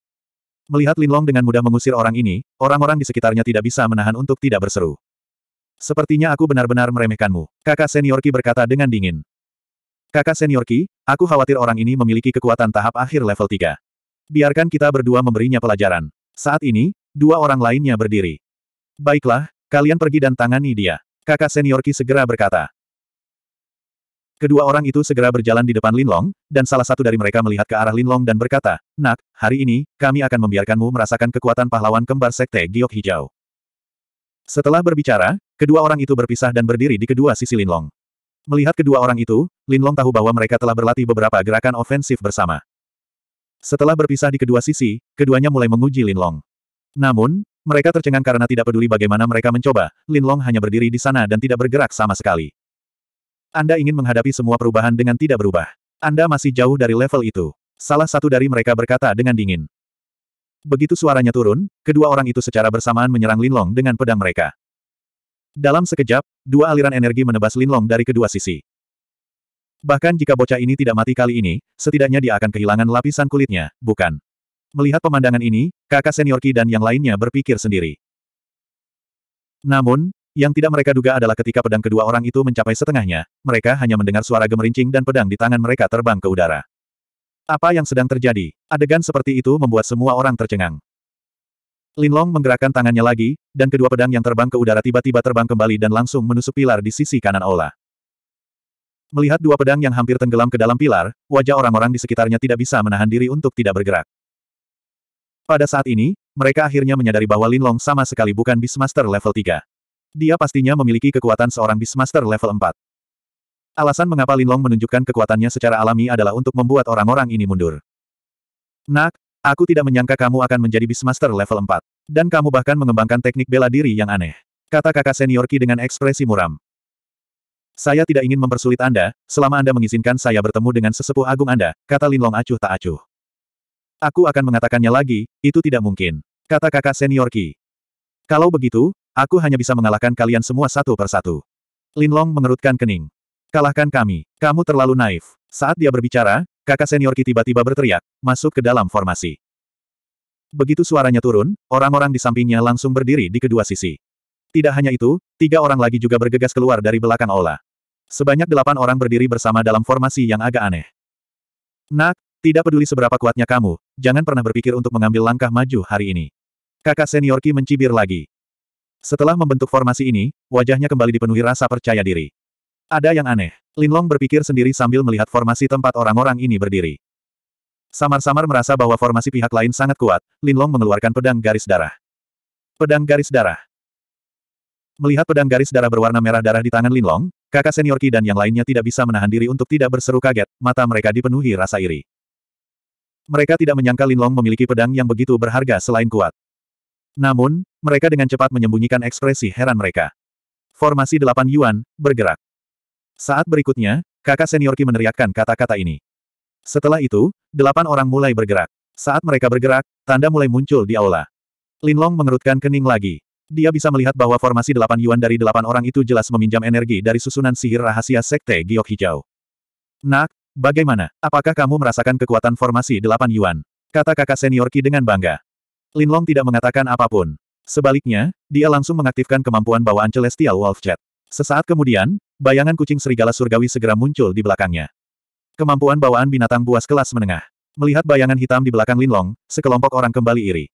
Melihat Lin Long dengan mudah mengusir orang ini, orang-orang di sekitarnya tidak bisa menahan untuk tidak berseru. Sepertinya aku benar-benar meremehkanmu. Kakak senior Ki berkata dengan dingin. Kakak senior Ki, aku khawatir orang ini memiliki kekuatan tahap akhir level 3. Biarkan kita berdua memberinya pelajaran. Saat ini, dua orang lainnya berdiri. Baiklah, kalian pergi dan tangani dia. Kakak senior Ki segera berkata. Kedua orang itu segera berjalan di depan Linlong, dan salah satu dari mereka melihat ke arah Linlong dan berkata, Nak, hari ini, kami akan membiarkanmu merasakan kekuatan pahlawan kembar Sekte Giok Hijau. Setelah berbicara, kedua orang itu berpisah dan berdiri di kedua sisi Linlong. Melihat kedua orang itu, Linlong tahu bahwa mereka telah berlatih beberapa gerakan ofensif bersama. Setelah berpisah di kedua sisi, keduanya mulai menguji Linlong. Namun, mereka tercengang karena tidak peduli bagaimana mereka mencoba, Linlong hanya berdiri di sana dan tidak bergerak sama sekali. Anda ingin menghadapi semua perubahan dengan tidak berubah. Anda masih jauh dari level itu. Salah satu dari mereka berkata dengan dingin. Begitu suaranya turun, kedua orang itu secara bersamaan menyerang Linlong dengan pedang mereka. Dalam sekejap, dua aliran energi menebas Linlong dari kedua sisi. Bahkan jika bocah ini tidak mati kali ini, setidaknya dia akan kehilangan lapisan kulitnya, bukan? Melihat pemandangan ini, kakak senior Ki dan yang lainnya berpikir sendiri. Namun, yang tidak mereka duga adalah ketika pedang kedua orang itu mencapai setengahnya, mereka hanya mendengar suara gemerincing dan pedang di tangan mereka terbang ke udara. Apa yang sedang terjadi? Adegan seperti itu membuat semua orang tercengang. Linlong menggerakkan tangannya lagi, dan kedua pedang yang terbang ke udara tiba-tiba terbang kembali dan langsung menusuk pilar di sisi kanan aula. Melihat dua pedang yang hampir tenggelam ke dalam pilar, wajah orang-orang di sekitarnya tidak bisa menahan diri untuk tidak bergerak. Pada saat ini, mereka akhirnya menyadari bahwa Linlong sama sekali bukan Beastmaster level 3. Dia pastinya memiliki kekuatan seorang Beastmaster level 4. Alasan mengapa Linlong menunjukkan kekuatannya secara alami adalah untuk membuat orang-orang ini mundur. Nak, aku tidak menyangka kamu akan menjadi Beastmaster level 4. Dan kamu bahkan mengembangkan teknik bela diri yang aneh. Kata kakak senior Ki dengan ekspresi muram. Saya tidak ingin mempersulit Anda, selama Anda mengizinkan saya bertemu dengan sesepuh agung Anda, kata Linlong acuh tak acuh. Aku akan mengatakannya lagi, itu tidak mungkin. Kata kakak senior Ki. Kalau begitu, aku hanya bisa mengalahkan kalian semua satu persatu. Linlong mengerutkan kening. Kalahkan kami, kamu terlalu naif. Saat dia berbicara, kakak senior Ki tiba-tiba berteriak, masuk ke dalam formasi. Begitu suaranya turun, orang-orang di sampingnya langsung berdiri di kedua sisi. Tidak hanya itu, tiga orang lagi juga bergegas keluar dari belakang ola. Sebanyak delapan orang berdiri bersama dalam formasi yang agak aneh. Nak, tidak peduli seberapa kuatnya kamu, jangan pernah berpikir untuk mengambil langkah maju hari ini. Kakak senior Ki mencibir lagi. Setelah membentuk formasi ini, wajahnya kembali dipenuhi rasa percaya diri. Ada yang aneh. Linlong berpikir sendiri sambil melihat formasi tempat orang-orang ini berdiri. Samar-samar merasa bahwa formasi pihak lain sangat kuat, Linlong mengeluarkan pedang garis darah. Pedang garis darah. Melihat pedang garis darah berwarna merah darah di tangan Linlong, kakak senior Kidan dan yang lainnya tidak bisa menahan diri untuk tidak berseru kaget, mata mereka dipenuhi rasa iri. Mereka tidak menyangka Linlong memiliki pedang yang begitu berharga selain kuat. Namun, mereka dengan cepat menyembunyikan ekspresi heran mereka. Formasi delapan Yuan, bergerak. Saat berikutnya, kakak senior Ki meneriakkan kata-kata ini. Setelah itu, delapan orang mulai bergerak. Saat mereka bergerak, tanda mulai muncul di aula. Long mengerutkan kening lagi. Dia bisa melihat bahwa formasi delapan yuan dari delapan orang itu jelas meminjam energi dari susunan sihir rahasia Sekte Giok Hijau. Nak, bagaimana? Apakah kamu merasakan kekuatan formasi delapan yuan? Kata kakak senior Ki dengan bangga. Lin Long tidak mengatakan apapun. Sebaliknya, dia langsung mengaktifkan kemampuan bawaan Celestial Wolf Jet. Sesaat kemudian, bayangan kucing serigala surgawi segera muncul di belakangnya. Kemampuan bawaan binatang buas kelas menengah. Melihat bayangan hitam di belakang Linlong, sekelompok orang kembali iri.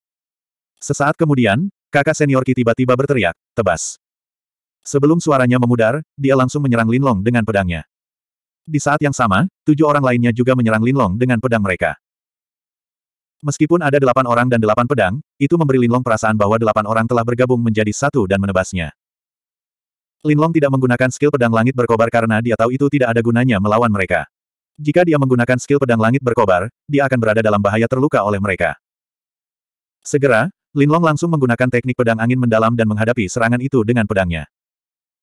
Sesaat kemudian, kakak senior Ki tiba-tiba berteriak, tebas. Sebelum suaranya memudar, dia langsung menyerang Linlong dengan pedangnya. Di saat yang sama, tujuh orang lainnya juga menyerang Linlong dengan pedang mereka. Meskipun ada delapan orang dan delapan pedang, itu memberi Linlong perasaan bahwa delapan orang telah bergabung menjadi satu dan menebasnya. Linlong tidak menggunakan skill pedang langit berkobar karena dia tahu itu tidak ada gunanya melawan mereka. Jika dia menggunakan skill pedang langit berkobar, dia akan berada dalam bahaya terluka oleh mereka. Segera, Linlong langsung menggunakan teknik pedang angin mendalam dan menghadapi serangan itu dengan pedangnya.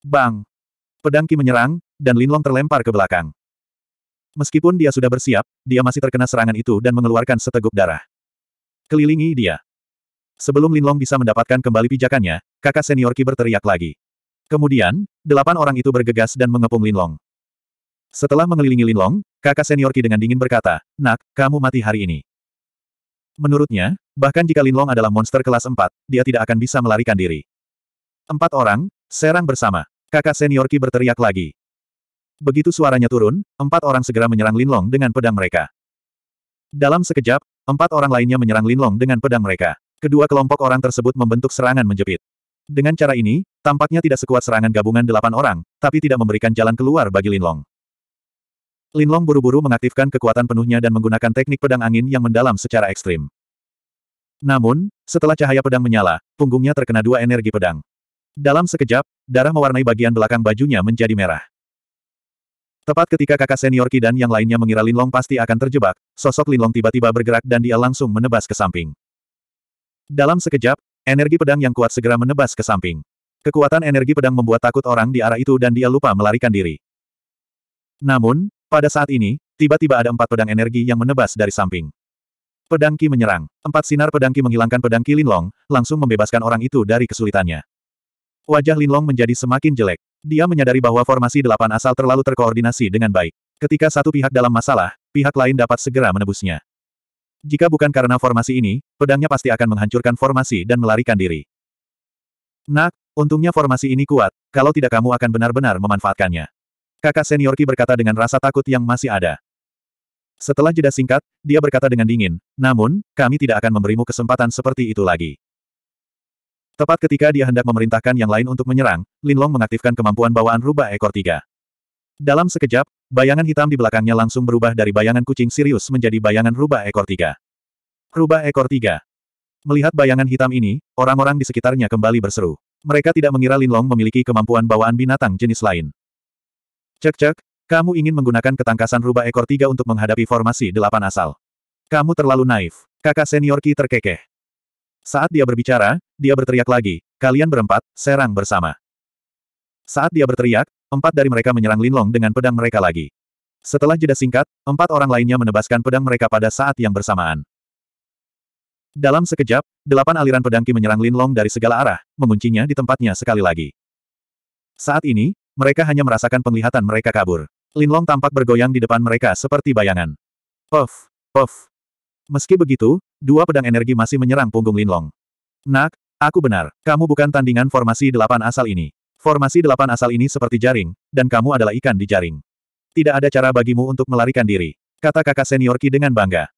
Bang! Pedang Ki menyerang, dan Linlong terlempar ke belakang. Meskipun dia sudah bersiap, dia masih terkena serangan itu dan mengeluarkan seteguk darah. Kelilingi dia. Sebelum Linlong bisa mendapatkan kembali pijakannya, kakak senior Ki berteriak lagi. Kemudian, delapan orang itu bergegas dan mengepung Linlong. Setelah mengelilingi Linlong, kakak senior Ki dengan dingin berkata, Nak, kamu mati hari ini. Menurutnya, bahkan jika Linlong adalah monster kelas empat, dia tidak akan bisa melarikan diri. Empat orang, serang bersama. Kakak senior Ki berteriak lagi. Begitu suaranya turun, empat orang segera menyerang Linlong dengan pedang mereka. Dalam sekejap, empat orang lainnya menyerang Linlong dengan pedang mereka. Kedua kelompok orang tersebut membentuk serangan menjepit. Dengan cara ini, tampaknya tidak sekuat serangan gabungan delapan orang, tapi tidak memberikan jalan keluar bagi Linlong. Linlong buru-buru mengaktifkan kekuatan penuhnya dan menggunakan teknik pedang angin yang mendalam secara ekstrim. Namun, setelah cahaya pedang menyala, punggungnya terkena dua energi pedang. Dalam sekejap, darah mewarnai bagian belakang bajunya menjadi merah. Tepat ketika kakak senior Kidan yang lainnya mengira Linlong pasti akan terjebak, sosok Linlong tiba-tiba bergerak dan dia langsung menebas ke samping. Dalam sekejap, Energi pedang yang kuat segera menebas ke samping. Kekuatan energi pedang membuat takut orang di arah itu dan dia lupa melarikan diri. Namun, pada saat ini, tiba-tiba ada empat pedang energi yang menebas dari samping. Pedang Ki menyerang. Empat sinar pedang Ki menghilangkan pedang Ki Linlong, langsung membebaskan orang itu dari kesulitannya. Wajah Linlong menjadi semakin jelek. Dia menyadari bahwa formasi delapan asal terlalu terkoordinasi dengan baik. Ketika satu pihak dalam masalah, pihak lain dapat segera menebusnya. Jika bukan karena formasi ini, pedangnya pasti akan menghancurkan formasi dan melarikan diri. Nak, untungnya formasi ini kuat, kalau tidak kamu akan benar-benar memanfaatkannya. Kakak senior Ki berkata dengan rasa takut yang masih ada. Setelah jeda singkat, dia berkata dengan dingin, namun, kami tidak akan memberimu kesempatan seperti itu lagi. Tepat ketika dia hendak memerintahkan yang lain untuk menyerang, Linlong mengaktifkan kemampuan bawaan rubah ekor tiga. Dalam sekejap, bayangan hitam di belakangnya langsung berubah dari bayangan kucing Sirius menjadi bayangan rubah ekor tiga. Rubah ekor tiga. Melihat bayangan hitam ini, orang-orang di sekitarnya kembali berseru. Mereka tidak mengira Linlong memiliki kemampuan bawaan binatang jenis lain. Cek-cek, kamu ingin menggunakan ketangkasan rubah ekor tiga untuk menghadapi formasi delapan asal. Kamu terlalu naif. Kakak senior Ki terkekeh. Saat dia berbicara, dia berteriak lagi, kalian berempat, serang bersama. Saat dia berteriak, empat dari mereka menyerang Linlong dengan pedang mereka lagi. Setelah jeda singkat, empat orang lainnya menebaskan pedang mereka pada saat yang bersamaan. Dalam sekejap, delapan aliran pedang Qi menyerang Linlong dari segala arah, menguncinya di tempatnya sekali lagi. Saat ini, mereka hanya merasakan penglihatan mereka kabur. Linlong tampak bergoyang di depan mereka seperti bayangan. Puff, puff. Meski begitu, dua pedang energi masih menyerang punggung Linlong. Nak, aku benar, kamu bukan tandingan formasi delapan asal ini. Formasi delapan asal ini seperti jaring, dan kamu adalah ikan di jaring. Tidak ada cara bagimu untuk melarikan diri, kata kakak senior Ki dengan bangga.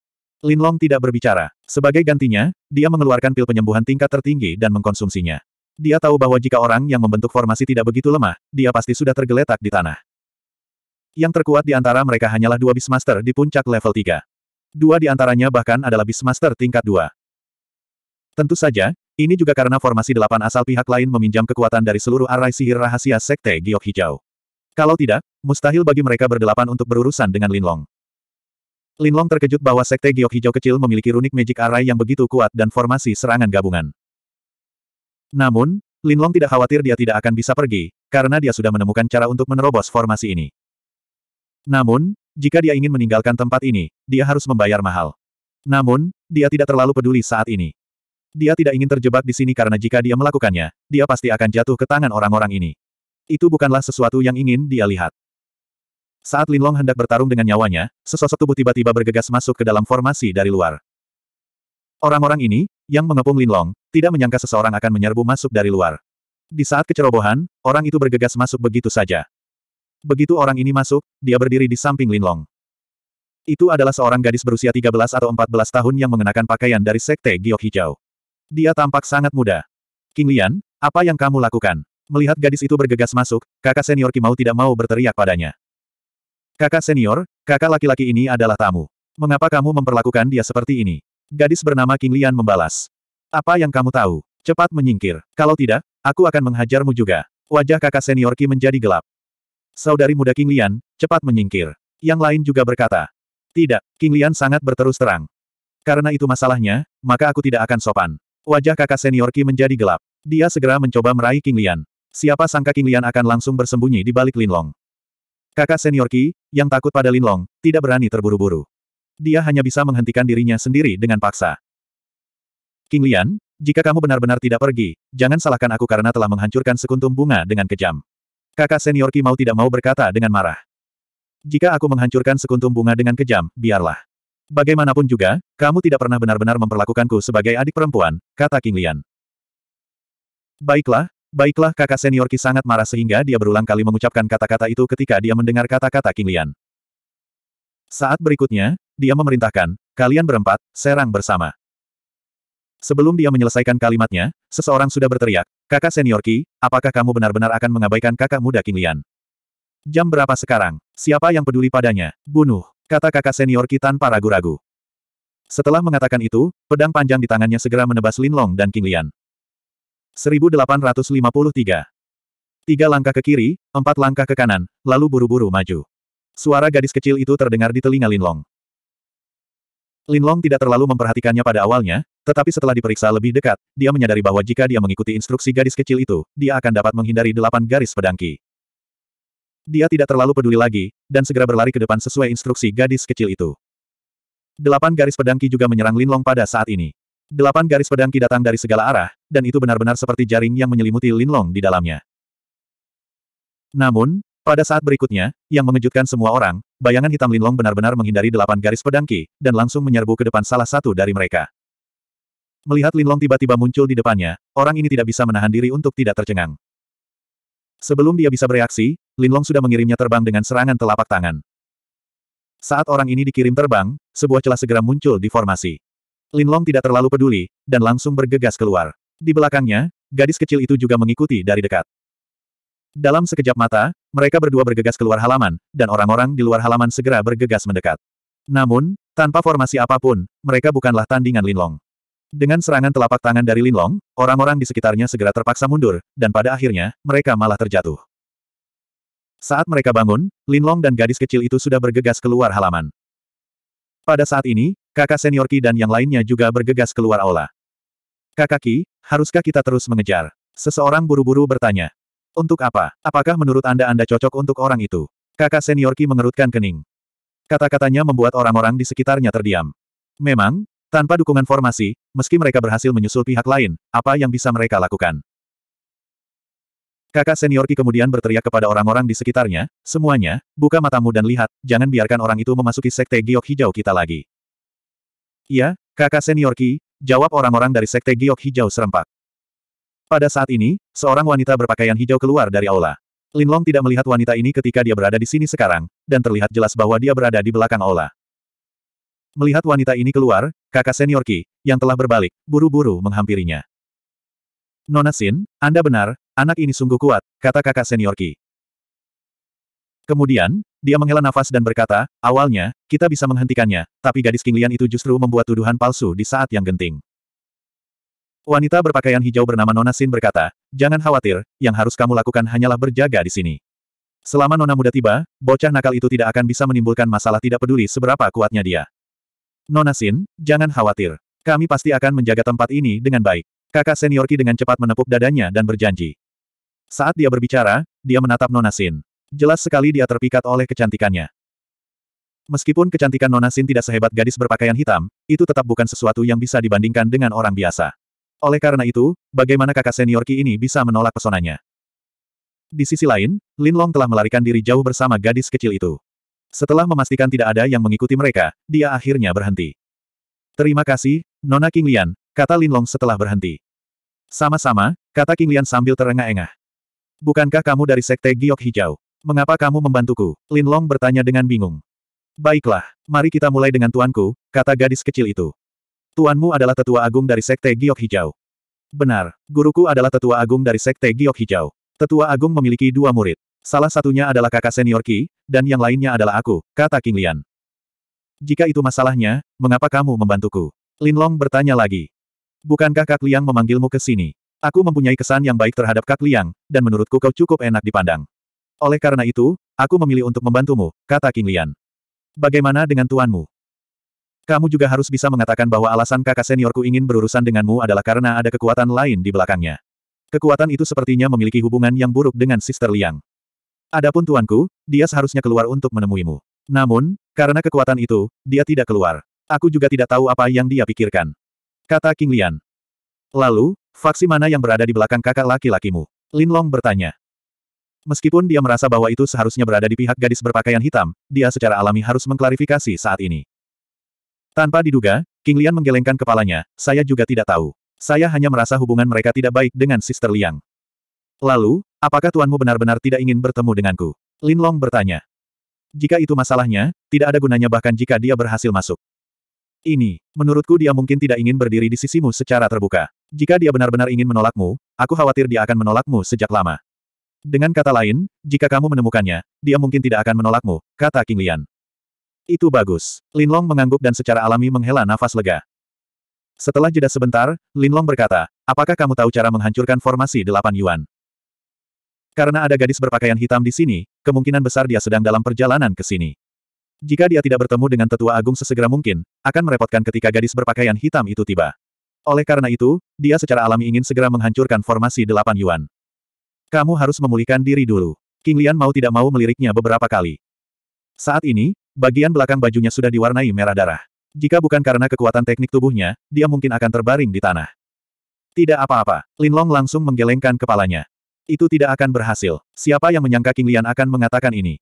Linlong tidak berbicara. Sebagai gantinya, dia mengeluarkan pil penyembuhan tingkat tertinggi dan mengkonsumsinya. Dia tahu bahwa jika orang yang membentuk formasi tidak begitu lemah, dia pasti sudah tergeletak di tanah. Yang terkuat di antara mereka hanyalah dua Beastmaster di puncak level 3. Dua di antaranya bahkan adalah Beastmaster tingkat 2. Tentu saja, ini juga karena formasi delapan asal pihak lain meminjam kekuatan dari seluruh arai sihir rahasia Sekte Giok Hijau. Kalau tidak, mustahil bagi mereka berdelapan untuk berurusan dengan Linlong. Linlong terkejut bahwa Sekte Giok Hijau kecil memiliki runik magic arai yang begitu kuat dan formasi serangan gabungan. Namun, Linlong tidak khawatir dia tidak akan bisa pergi, karena dia sudah menemukan cara untuk menerobos formasi ini. Namun, jika dia ingin meninggalkan tempat ini, dia harus membayar mahal. Namun, dia tidak terlalu peduli saat ini. Dia tidak ingin terjebak di sini karena jika dia melakukannya, dia pasti akan jatuh ke tangan orang-orang ini. Itu bukanlah sesuatu yang ingin dia lihat. Saat Lin Long hendak bertarung dengan nyawanya, sesosok tubuh tiba-tiba bergegas masuk ke dalam formasi dari luar. Orang-orang ini, yang mengepung Lin Long, tidak menyangka seseorang akan menyerbu masuk dari luar. Di saat kecerobohan, orang itu bergegas masuk begitu saja. Begitu orang ini masuk, dia berdiri di samping Lin Long. Itu adalah seorang gadis berusia 13 atau 14 tahun yang mengenakan pakaian dari Sekte Giok Hijau. Dia tampak sangat muda. King Lian, apa yang kamu lakukan? Melihat gadis itu bergegas masuk, kakak senior Kimau tidak mau berteriak padanya. Kakak senior, kakak laki-laki ini adalah tamu. Mengapa kamu memperlakukan dia seperti ini? Gadis bernama King Lian membalas. Apa yang kamu tahu? Cepat menyingkir. Kalau tidak, aku akan menghajarmu juga. Wajah kakak senior Ki menjadi gelap. Saudari muda King Lian, cepat menyingkir. Yang lain juga berkata. Tidak, King Lian sangat berterus terang. Karena itu masalahnya, maka aku tidak akan sopan. Wajah kakak senior Ki menjadi gelap. Dia segera mencoba meraih King Lian. Siapa sangka King Lian akan langsung bersembunyi di balik Linlong. Kakak senior Ki, yang takut pada Linlong, tidak berani terburu-buru. Dia hanya bisa menghentikan dirinya sendiri dengan paksa. King Lian, jika kamu benar-benar tidak pergi, jangan salahkan aku karena telah menghancurkan sekuntum bunga dengan kejam. Kakak senior Ki mau tidak mau berkata dengan marah. Jika aku menghancurkan sekuntum bunga dengan kejam, biarlah. Bagaimanapun juga, kamu tidak pernah benar-benar memperlakukanku sebagai adik perempuan, kata King Lian. Baiklah, baiklah kakak senior Ki sangat marah sehingga dia berulang kali mengucapkan kata-kata itu ketika dia mendengar kata-kata King Lian. Saat berikutnya, dia memerintahkan, kalian berempat, serang bersama. Sebelum dia menyelesaikan kalimatnya, seseorang sudah berteriak, kakak senior Ki, apakah kamu benar-benar akan mengabaikan kakak muda King Lian? Jam berapa sekarang? Siapa yang peduli padanya? Bunuh! Kata kakak senior Ki tanpa ragu-ragu. Setelah mengatakan itu, pedang panjang di tangannya segera menebas Linlong dan King Lian. 1853. Tiga langkah ke kiri, empat langkah ke kanan, lalu buru-buru maju. Suara gadis kecil itu terdengar di telinga Linlong. Linlong tidak terlalu memperhatikannya pada awalnya, tetapi setelah diperiksa lebih dekat, dia menyadari bahwa jika dia mengikuti instruksi gadis kecil itu, dia akan dapat menghindari delapan garis pedangki. Dia tidak terlalu peduli lagi, dan segera berlari ke depan sesuai instruksi gadis kecil itu. Delapan garis pedangki juga menyerang Linlong pada saat ini. Delapan garis pedangki datang dari segala arah, dan itu benar-benar seperti jaring yang menyelimuti Linlong di dalamnya. Namun, pada saat berikutnya, yang mengejutkan semua orang, bayangan hitam Linlong benar-benar menghindari delapan garis pedangki dan langsung menyerbu ke depan salah satu dari mereka. Melihat Linlong tiba-tiba muncul di depannya, orang ini tidak bisa menahan diri untuk tidak tercengang. Sebelum dia bisa bereaksi, Linlong sudah mengirimnya terbang dengan serangan telapak tangan. Saat orang ini dikirim terbang, sebuah celah segera muncul di formasi. Linlong tidak terlalu peduli, dan langsung bergegas keluar. Di belakangnya, gadis kecil itu juga mengikuti dari dekat. Dalam sekejap mata, mereka berdua bergegas keluar halaman, dan orang-orang di luar halaman segera bergegas mendekat. Namun, tanpa formasi apapun, mereka bukanlah tandingan Linlong. Dengan serangan telapak tangan dari Linlong, orang-orang di sekitarnya segera terpaksa mundur, dan pada akhirnya, mereka malah terjatuh. Saat mereka bangun, Linlong dan gadis kecil itu sudah bergegas keluar halaman. Pada saat ini, kakak senior Ki dan yang lainnya juga bergegas keluar aula. Kakak Ki, haruskah kita terus mengejar? Seseorang buru-buru bertanya. Untuk apa? Apakah menurut Anda Anda cocok untuk orang itu? Kakak senior Ki mengerutkan kening. Kata-katanya membuat orang-orang di sekitarnya terdiam. Memang, tanpa dukungan formasi, meski mereka berhasil menyusul pihak lain, apa yang bisa mereka lakukan? Kakak senior Ki kemudian berteriak kepada orang-orang di sekitarnya, semuanya, buka matamu dan lihat, jangan biarkan orang itu memasuki sekte giok hijau kita lagi. Iya, kakak senior Ki, jawab orang-orang dari sekte giok hijau serempak. Pada saat ini, seorang wanita berpakaian hijau keluar dari aula. Linlong tidak melihat wanita ini ketika dia berada di sini sekarang, dan terlihat jelas bahwa dia berada di belakang aula. Melihat wanita ini keluar, kakak senior Ki, yang telah berbalik, buru-buru menghampirinya. Nona Sin, Anda benar, anak ini sungguh kuat, kata kakak senior Ki. Kemudian, dia menghela nafas dan berkata, awalnya, kita bisa menghentikannya, tapi gadis Kinglian itu justru membuat tuduhan palsu di saat yang genting. Wanita berpakaian hijau bernama Nona Sin berkata, jangan khawatir, yang harus kamu lakukan hanyalah berjaga di sini. Selama Nona muda tiba, bocah nakal itu tidak akan bisa menimbulkan masalah tidak peduli seberapa kuatnya dia. Nona Sin, jangan khawatir. Kami pasti akan menjaga tempat ini dengan baik. Kakak senior Ki dengan cepat menepuk dadanya dan berjanji. Saat dia berbicara, dia menatap Nona Sin. Jelas sekali dia terpikat oleh kecantikannya. Meskipun kecantikan Nona Sin tidak sehebat gadis berpakaian hitam, itu tetap bukan sesuatu yang bisa dibandingkan dengan orang biasa. Oleh karena itu, bagaimana kakak senior Ki ini bisa menolak pesonanya? Di sisi lain, Lin Long telah melarikan diri jauh bersama gadis kecil itu. Setelah memastikan tidak ada yang mengikuti mereka, dia akhirnya berhenti. Terima kasih, Nona King Lian, kata Linlong setelah berhenti. Sama-sama, kata King Lian sambil terengah-engah. Bukankah kamu dari Sekte Giok Hijau? Mengapa kamu membantuku? Linlong bertanya dengan bingung. Baiklah, mari kita mulai dengan tuanku, kata gadis kecil itu. Tuanmu adalah tetua agung dari Sekte Giok Hijau. Benar, guruku adalah tetua agung dari Sekte Giok Hijau. Tetua agung memiliki dua murid. Salah satunya adalah kakak senior Ki, dan yang lainnya adalah aku, kata King Lian. Jika itu masalahnya, mengapa kamu membantuku? Lin Long bertanya lagi. Bukankah Kak Liang memanggilmu ke sini? Aku mempunyai kesan yang baik terhadap Kak Liang, dan menurutku kau cukup enak dipandang. Oleh karena itu, aku memilih untuk membantumu, kata King Lian. Bagaimana dengan tuanmu? Kamu juga harus bisa mengatakan bahwa alasan kakak seniorku ingin berurusan denganmu adalah karena ada kekuatan lain di belakangnya. Kekuatan itu sepertinya memiliki hubungan yang buruk dengan Sister Liang. Adapun tuanku, dia seharusnya keluar untuk menemuimu. Namun, karena kekuatan itu, dia tidak keluar. Aku juga tidak tahu apa yang dia pikirkan. Kata King Lian. Lalu, faksi mana yang berada di belakang kakak laki-lakimu? Lin Long bertanya. Meskipun dia merasa bahwa itu seharusnya berada di pihak gadis berpakaian hitam, dia secara alami harus mengklarifikasi saat ini. Tanpa diduga, King Lian menggelengkan kepalanya, saya juga tidak tahu. Saya hanya merasa hubungan mereka tidak baik dengan Sister Liang. Lalu, apakah tuanmu benar-benar tidak ingin bertemu denganku? Lin Long bertanya. Jika itu masalahnya, tidak ada gunanya bahkan jika dia berhasil masuk. Ini, menurutku dia mungkin tidak ingin berdiri di sisimu secara terbuka. Jika dia benar-benar ingin menolakmu, aku khawatir dia akan menolakmu sejak lama. Dengan kata lain, jika kamu menemukannya, dia mungkin tidak akan menolakmu, kata King Lian. Itu bagus. Lin Long mengangguk dan secara alami menghela nafas lega. Setelah jeda sebentar, Lin Long berkata, apakah kamu tahu cara menghancurkan formasi delapan Yuan? Karena ada gadis berpakaian hitam di sini, kemungkinan besar dia sedang dalam perjalanan ke sini. Jika dia tidak bertemu dengan tetua agung sesegera mungkin, akan merepotkan ketika gadis berpakaian hitam itu tiba. Oleh karena itu, dia secara alami ingin segera menghancurkan formasi delapan yuan. Kamu harus memulihkan diri dulu. King Lian mau tidak mau meliriknya beberapa kali. Saat ini, bagian belakang bajunya sudah diwarnai merah darah. Jika bukan karena kekuatan teknik tubuhnya, dia mungkin akan terbaring di tanah. Tidak apa-apa, Lin Long langsung menggelengkan kepalanya. Itu tidak akan berhasil. Siapa yang menyangka King Lian akan mengatakan ini?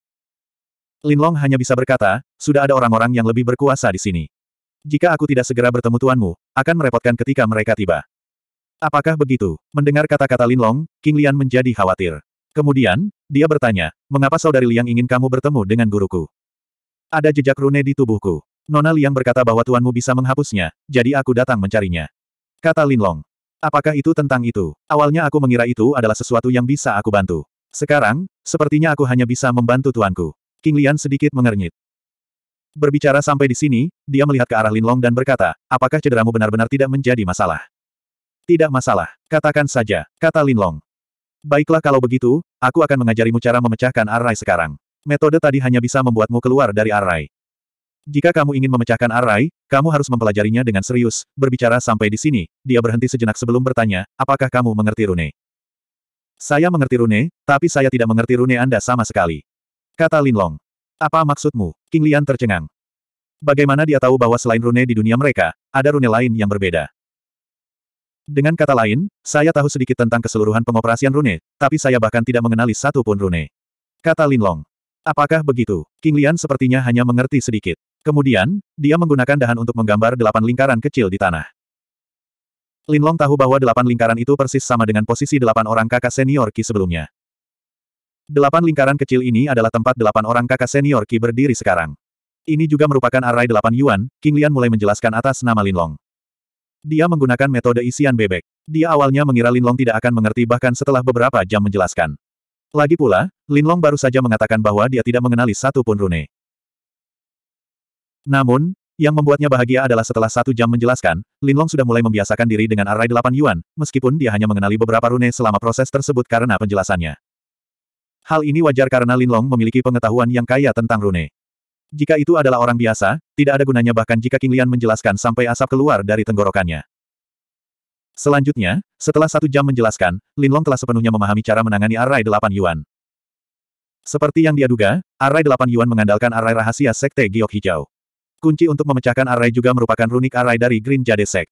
Lin Long hanya bisa berkata, sudah ada orang-orang yang lebih berkuasa di sini. Jika aku tidak segera bertemu tuanmu, akan merepotkan ketika mereka tiba. Apakah begitu? Mendengar kata-kata Lin Long, King Lian menjadi khawatir. Kemudian, dia bertanya, mengapa saudari Liang ingin kamu bertemu dengan guruku? Ada jejak rune di tubuhku. Nona Liang berkata bahwa tuanmu bisa menghapusnya, jadi aku datang mencarinya. Kata Lin Long. Apakah itu tentang itu? Awalnya aku mengira itu adalah sesuatu yang bisa aku bantu. Sekarang, sepertinya aku hanya bisa membantu tuanku. King Lian sedikit mengernyit. Berbicara sampai di sini, dia melihat ke arah Linlong dan berkata, apakah cederamu benar-benar tidak menjadi masalah? Tidak masalah, katakan saja, kata Linlong. Baiklah kalau begitu, aku akan mengajarimu cara memecahkan arai sekarang. Metode tadi hanya bisa membuatmu keluar dari arai. Jika kamu ingin memecahkan Arai, kamu harus mempelajarinya dengan serius. Berbicara sampai di sini, dia berhenti sejenak sebelum bertanya, apakah kamu mengerti rune? Saya mengerti rune, tapi saya tidak mengerti rune Anda sama sekali. Kata Linlong. Apa maksudmu? King Lian tercengang. Bagaimana dia tahu bahwa selain rune di dunia mereka, ada rune lain yang berbeda? Dengan kata lain, saya tahu sedikit tentang keseluruhan pengoperasian rune, tapi saya bahkan tidak mengenali satu pun rune. Kata Linlong. Apakah begitu? King Lian sepertinya hanya mengerti sedikit. Kemudian, dia menggunakan dahan untuk menggambar delapan lingkaran kecil di tanah. Linlong tahu bahwa delapan lingkaran itu persis sama dengan posisi delapan orang kakak senior Ki sebelumnya. Delapan lingkaran kecil ini adalah tempat delapan orang kakak senior Ki berdiri sekarang. Ini juga merupakan array delapan yuan, King Lian mulai menjelaskan atas nama Linlong. Dia menggunakan metode isian bebek. Dia awalnya mengira Linlong tidak akan mengerti bahkan setelah beberapa jam menjelaskan. Lagi pula, Linlong baru saja mengatakan bahwa dia tidak mengenali satu pun rune. Namun, yang membuatnya bahagia adalah setelah satu jam menjelaskan, Linlong sudah mulai membiasakan diri dengan arai delapan yuan, meskipun dia hanya mengenali beberapa rune selama proses tersebut karena penjelasannya. Hal ini wajar karena Linlong memiliki pengetahuan yang kaya tentang rune. Jika itu adalah orang biasa, tidak ada gunanya bahkan jika King Lian menjelaskan sampai asap keluar dari tenggorokannya. Selanjutnya, setelah satu jam menjelaskan, Linlong telah sepenuhnya memahami cara menangani arai delapan yuan. Seperti yang dia duga, arai delapan yuan mengandalkan arai rahasia sekte giok hijau. Kunci untuk memecahkan array juga merupakan runik array dari Green Jade Sect.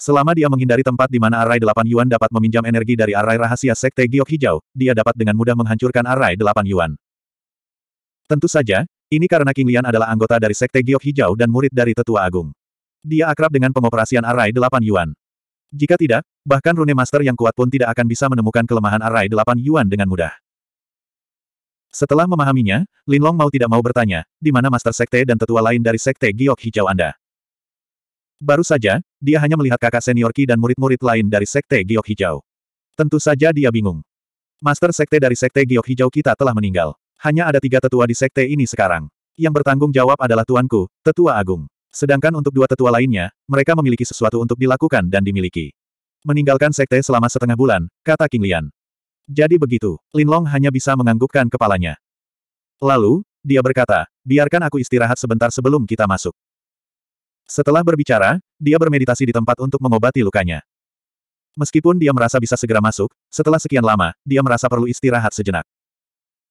Selama dia menghindari tempat di mana array delapan yuan dapat meminjam energi dari array rahasia Sekte Giok Hijau, dia dapat dengan mudah menghancurkan array delapan yuan. Tentu saja, ini karena King Lian adalah anggota dari Sekte Giok Hijau dan murid dari Tetua Agung. Dia akrab dengan pengoperasian array delapan yuan. Jika tidak, bahkan rune master yang kuat pun tidak akan bisa menemukan kelemahan array delapan yuan dengan mudah. Setelah memahaminya, Lin Long mau tidak mau bertanya, di mana Master Sekte dan tetua lain dari Sekte Giok Hijau Anda? Baru saja, dia hanya melihat kakak senior Ki dan murid-murid lain dari Sekte Giok Hijau. Tentu saja dia bingung. Master Sekte dari Sekte Giok Hijau kita telah meninggal. Hanya ada tiga tetua di Sekte ini sekarang. Yang bertanggung jawab adalah Tuanku, Tetua Agung. Sedangkan untuk dua tetua lainnya, mereka memiliki sesuatu untuk dilakukan dan dimiliki. Meninggalkan Sekte selama setengah bulan, kata King Lian. Jadi begitu, Linlong hanya bisa menganggukkan kepalanya. Lalu, dia berkata, biarkan aku istirahat sebentar sebelum kita masuk. Setelah berbicara, dia bermeditasi di tempat untuk mengobati lukanya. Meskipun dia merasa bisa segera masuk, setelah sekian lama, dia merasa perlu istirahat sejenak.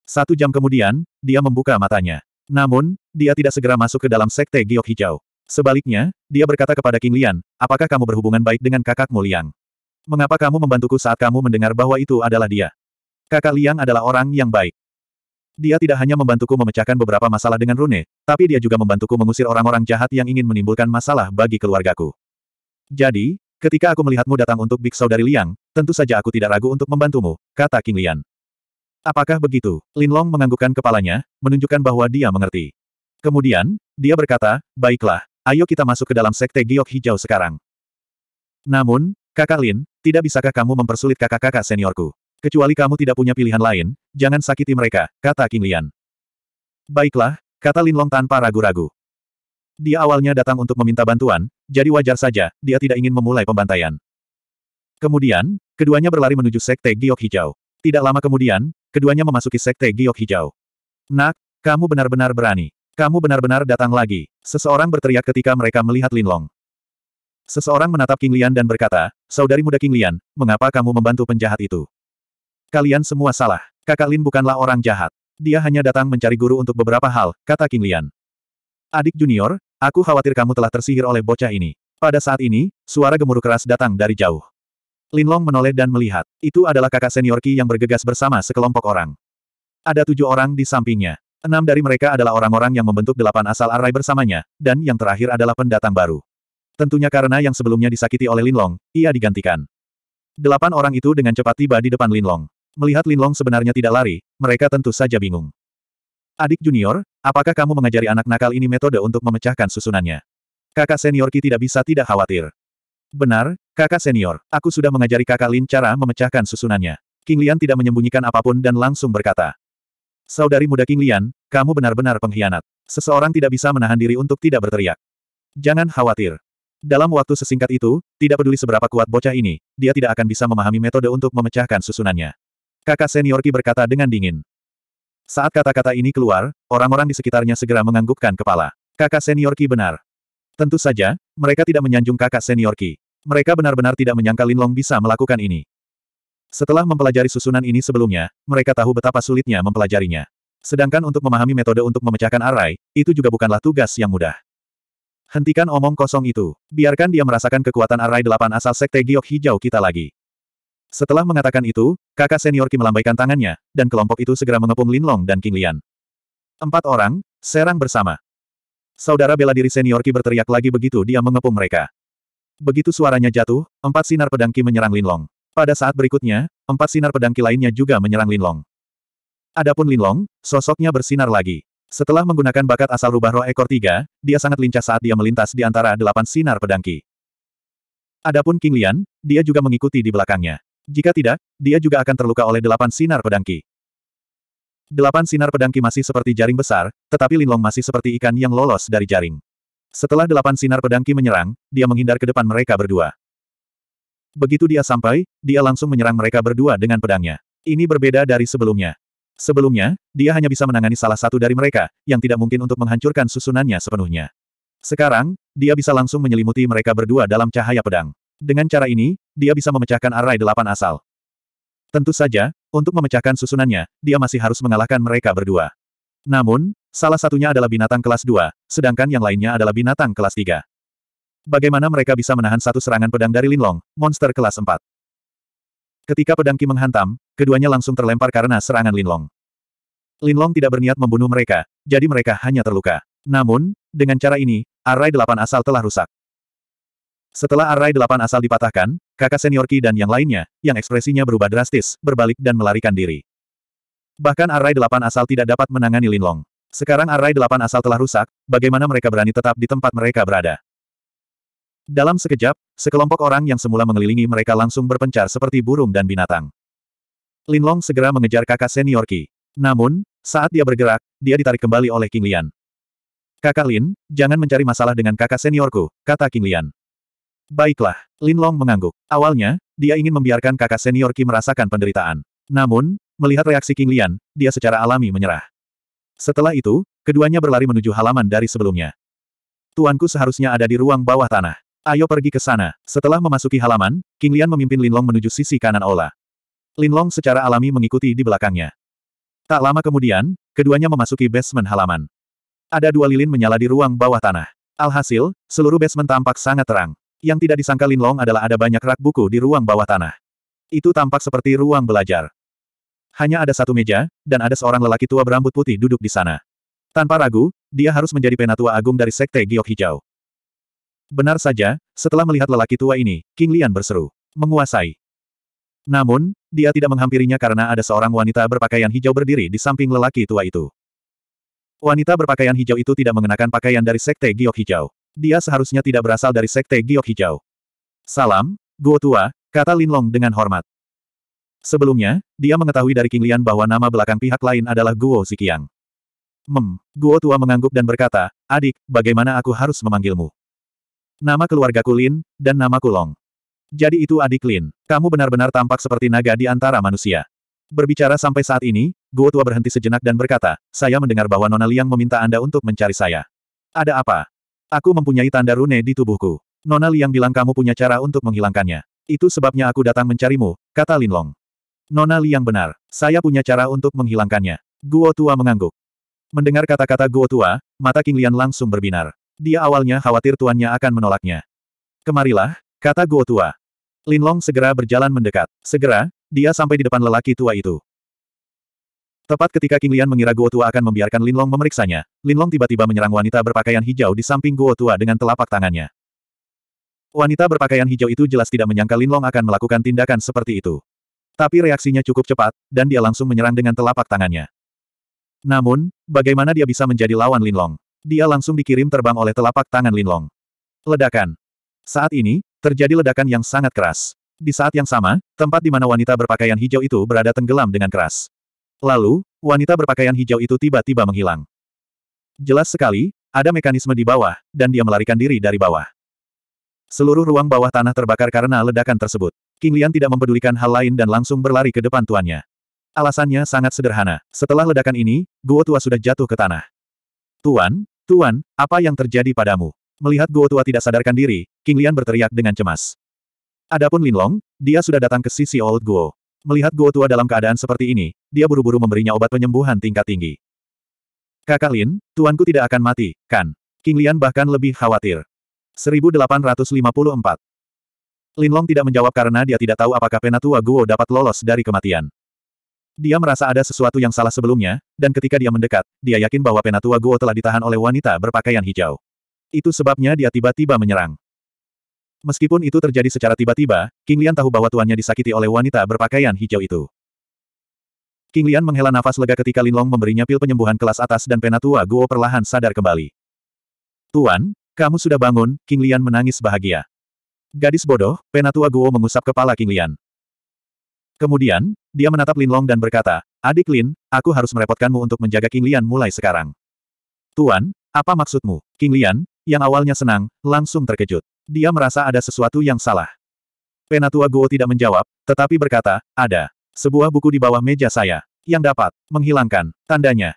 Satu jam kemudian, dia membuka matanya. Namun, dia tidak segera masuk ke dalam sekte giok hijau. Sebaliknya, dia berkata kepada King Lian, apakah kamu berhubungan baik dengan kakakmu Liang? Mengapa kamu membantuku saat kamu mendengar bahwa itu adalah dia? Kakak Liang adalah orang yang baik. Dia tidak hanya membantuku memecahkan beberapa masalah dengan Rune, tapi dia juga membantuku mengusir orang-orang jahat yang ingin menimbulkan masalah bagi keluargaku. Jadi, ketika aku melihatmu datang untuk Big dari Liang, tentu saja aku tidak ragu untuk membantumu, kata King Lian. Apakah begitu? Lin Long menganggukkan kepalanya, menunjukkan bahwa dia mengerti. Kemudian, dia berkata, baiklah, ayo kita masuk ke dalam sekte giok hijau sekarang. Namun, kakak Lin, tidak bisakah kamu mempersulit kakak-kakak seniorku? Kecuali kamu tidak punya pilihan lain, jangan sakiti mereka, kata King Lian. Baiklah, kata Lin Long tanpa ragu-ragu. Dia awalnya datang untuk meminta bantuan, jadi wajar saja, dia tidak ingin memulai pembantaian. Kemudian, keduanya berlari menuju Sekte Giok Hijau. Tidak lama kemudian, keduanya memasuki Sekte Giok Hijau. Nak, kamu benar-benar berani. Kamu benar-benar datang lagi. Seseorang berteriak ketika mereka melihat Lin Long. Seseorang menatap King Lian dan berkata, Saudari muda King Lian, mengapa kamu membantu penjahat itu? Kalian semua salah. Kakak Lin bukanlah orang jahat. Dia hanya datang mencari guru untuk beberapa hal, kata King Lian. Adik junior, aku khawatir kamu telah tersihir oleh bocah ini. Pada saat ini, suara gemuruh keras datang dari jauh. Lin Long menoleh dan melihat. Itu adalah kakak senior Ki yang bergegas bersama sekelompok orang. Ada tujuh orang di sampingnya. Enam dari mereka adalah orang-orang yang membentuk delapan asal arai bersamanya, dan yang terakhir adalah pendatang baru. Tentunya karena yang sebelumnya disakiti oleh Linlong, ia digantikan. Delapan orang itu dengan cepat tiba di depan Linlong. Melihat Linlong sebenarnya tidak lari, mereka tentu saja bingung. Adik junior, apakah kamu mengajari anak nakal ini metode untuk memecahkan susunannya? Kakak senior Ki tidak bisa tidak khawatir. Benar, kakak senior, aku sudah mengajari kakak Lin cara memecahkan susunannya. King Lian tidak menyembunyikan apapun dan langsung berkata. Saudari muda King Lian, kamu benar-benar pengkhianat. Seseorang tidak bisa menahan diri untuk tidak berteriak. Jangan khawatir, dalam waktu sesingkat itu, tidak peduli seberapa kuat bocah ini, dia tidak akan bisa memahami metode untuk memecahkan susunannya. Kakak senior Ki berkata dengan dingin. Saat kata-kata ini keluar, orang-orang di sekitarnya segera menganggukkan kepala. Kakak senior Ki benar. Tentu saja, mereka tidak menyanjung kakak senior Ki. Mereka benar-benar tidak menyangka Lin Long bisa melakukan ini. Setelah mempelajari susunan ini sebelumnya, mereka tahu betapa sulitnya mempelajarinya. Sedangkan untuk memahami metode untuk memecahkan array, itu juga bukanlah tugas yang mudah. Hentikan omong kosong itu. Biarkan dia merasakan kekuatan arai delapan asal sekte giok hijau kita lagi. Setelah mengatakan itu, kakak senior Ki melambaikan tangannya, dan kelompok itu segera mengepung Lin Long dan King Lian. Empat orang, serang bersama. Saudara bela diri senior Ki berteriak lagi begitu dia mengepung mereka. Begitu suaranya jatuh, empat sinar pedang Ki menyerang Long. Pada saat berikutnya, empat sinar pedang Ki lainnya juga menyerang Lin Long. Adapun Lin Long, sosoknya bersinar lagi. Setelah menggunakan bakat asal rubah roh ekor tiga, dia sangat lincah saat dia melintas di antara delapan sinar pedangki. Adapun King Lian, dia juga mengikuti di belakangnya. Jika tidak, dia juga akan terluka oleh delapan sinar pedangki. Delapan sinar pedangki masih seperti jaring besar, tetapi Linlong masih seperti ikan yang lolos dari jaring. Setelah delapan sinar pedangki menyerang, dia menghindar ke depan mereka berdua. Begitu dia sampai, dia langsung menyerang mereka berdua dengan pedangnya. Ini berbeda dari sebelumnya. Sebelumnya, dia hanya bisa menangani salah satu dari mereka, yang tidak mungkin untuk menghancurkan susunannya sepenuhnya. Sekarang, dia bisa langsung menyelimuti mereka berdua dalam cahaya pedang. Dengan cara ini, dia bisa memecahkan array delapan asal. Tentu saja, untuk memecahkan susunannya, dia masih harus mengalahkan mereka berdua. Namun, salah satunya adalah binatang kelas 2, sedangkan yang lainnya adalah binatang kelas 3. Bagaimana mereka bisa menahan satu serangan pedang dari Linlong, monster kelas 4? Ketika pedang Qi menghantam, keduanya langsung terlempar karena serangan Linlong. Linlong tidak berniat membunuh mereka, jadi mereka hanya terluka. Namun, dengan cara ini, arai delapan asal telah rusak. Setelah arai delapan asal dipatahkan, kakak senior Ki dan yang lainnya, yang ekspresinya berubah drastis, berbalik dan melarikan diri. Bahkan arai delapan asal tidak dapat menangani Linlong. Sekarang arai delapan asal telah rusak, bagaimana mereka berani tetap di tempat mereka berada? Dalam sekejap, sekelompok orang yang semula mengelilingi mereka langsung berpencar seperti burung dan binatang. Linlong segera mengejar kakak senior Qi. Namun, saat dia bergerak, dia ditarik kembali oleh King Lian. Kakak Lin, jangan mencari masalah dengan kakak seniorku, kata King Lian. Baiklah, Linlong mengangguk. Awalnya, dia ingin membiarkan kakak senior Qi merasakan penderitaan. Namun, melihat reaksi King Lian, dia secara alami menyerah. Setelah itu, keduanya berlari menuju halaman dari sebelumnya. Tuanku seharusnya ada di ruang bawah tanah. Ayo pergi ke sana. Setelah memasuki halaman, King Lian memimpin Long menuju sisi kanan Ola. Long secara alami mengikuti di belakangnya. Tak lama kemudian, keduanya memasuki basement halaman. Ada dua lilin menyala di ruang bawah tanah. Alhasil, seluruh basement tampak sangat terang. Yang tidak disangka Lin Long adalah ada banyak rak buku di ruang bawah tanah. Itu tampak seperti ruang belajar. Hanya ada satu meja, dan ada seorang lelaki tua berambut putih duduk di sana. Tanpa ragu, dia harus menjadi penatua agung dari Sekte Giok Hijau. Benar saja, setelah melihat lelaki tua ini, King Lian berseru. Menguasai. Namun, dia tidak menghampirinya karena ada seorang wanita berpakaian hijau berdiri di samping lelaki tua itu. Wanita berpakaian hijau itu tidak mengenakan pakaian dari Sekte Giok Hijau. Dia seharusnya tidak berasal dari Sekte Giok Hijau. Salam, Guo Tua, kata Lin Long dengan hormat. Sebelumnya, dia mengetahui dari King Lian bahwa nama belakang pihak lain adalah Guo Zikiang. Mem, Guo Tua mengangguk dan berkata, adik, bagaimana aku harus memanggilmu? Nama keluarga Kulin, dan nama kulong. Jadi itu adik Lin. Kamu benar-benar tampak seperti naga di antara manusia. Berbicara sampai saat ini, Guo Tua berhenti sejenak dan berkata, saya mendengar bahwa Nona Liang meminta Anda untuk mencari saya. Ada apa? Aku mempunyai tanda rune di tubuhku. Nona Liang bilang kamu punya cara untuk menghilangkannya. Itu sebabnya aku datang mencarimu, kata Lin Long. Nona Liang benar, saya punya cara untuk menghilangkannya. Guo Tua mengangguk. Mendengar kata-kata Guo Tua, mata King Lian langsung berbinar. Dia awalnya khawatir tuannya akan menolaknya. Kemarilah, kata Guo tua. Linlong segera berjalan mendekat. Segera, dia sampai di depan lelaki tua itu. Tepat ketika King Lian mengira Guo tua akan membiarkan Linlong memeriksanya, Linlong tiba-tiba menyerang wanita berpakaian hijau di samping Guo tua dengan telapak tangannya. Wanita berpakaian hijau itu jelas tidak menyangka Linlong akan melakukan tindakan seperti itu. Tapi reaksinya cukup cepat, dan dia langsung menyerang dengan telapak tangannya. Namun, bagaimana dia bisa menjadi lawan Linlong? Dia langsung dikirim terbang oleh telapak tangan Linlong. Ledakan. Saat ini, terjadi ledakan yang sangat keras. Di saat yang sama, tempat di mana wanita berpakaian hijau itu berada tenggelam dengan keras. Lalu, wanita berpakaian hijau itu tiba-tiba menghilang. Jelas sekali, ada mekanisme di bawah, dan dia melarikan diri dari bawah. Seluruh ruang bawah tanah terbakar karena ledakan tersebut. King Lian tidak mempedulikan hal lain dan langsung berlari ke depan tuannya. Alasannya sangat sederhana. Setelah ledakan ini, Guo Tua sudah jatuh ke tanah. Tuan, Tuan, apa yang terjadi padamu? Melihat Guo Tua tidak sadarkan diri, King Lian berteriak dengan cemas. Adapun Lin Long, dia sudah datang ke sisi Old Guo. Melihat Guo Tua dalam keadaan seperti ini, dia buru-buru memberinya obat penyembuhan tingkat tinggi. Kakak Lin, tuanku tidak akan mati, kan? King Lian bahkan lebih khawatir. 1854 Long tidak menjawab karena dia tidak tahu apakah penatua Guo dapat lolos dari kematian. Dia merasa ada sesuatu yang salah sebelumnya, dan ketika dia mendekat, dia yakin bahwa Penatua Guo telah ditahan oleh wanita berpakaian hijau. Itu sebabnya dia tiba-tiba menyerang. Meskipun itu terjadi secara tiba-tiba, King Lian tahu bahwa tuannya disakiti oleh wanita berpakaian hijau itu. King Lian menghela nafas lega ketika Lin Long memberinya pil penyembuhan kelas atas dan Penatua Guo perlahan sadar kembali. Tuan, kamu sudah bangun, King Lian menangis bahagia. Gadis bodoh, Penatua Guo mengusap kepala King Lian. Kemudian, dia menatap Lin Long dan berkata, Adik Lin, aku harus merepotkanmu untuk menjaga King Lian mulai sekarang. Tuan, apa maksudmu? King Lian, yang awalnya senang, langsung terkejut. Dia merasa ada sesuatu yang salah. Penatua Guo tidak menjawab, tetapi berkata, ada. Sebuah buku di bawah meja saya, yang dapat menghilangkan tandanya.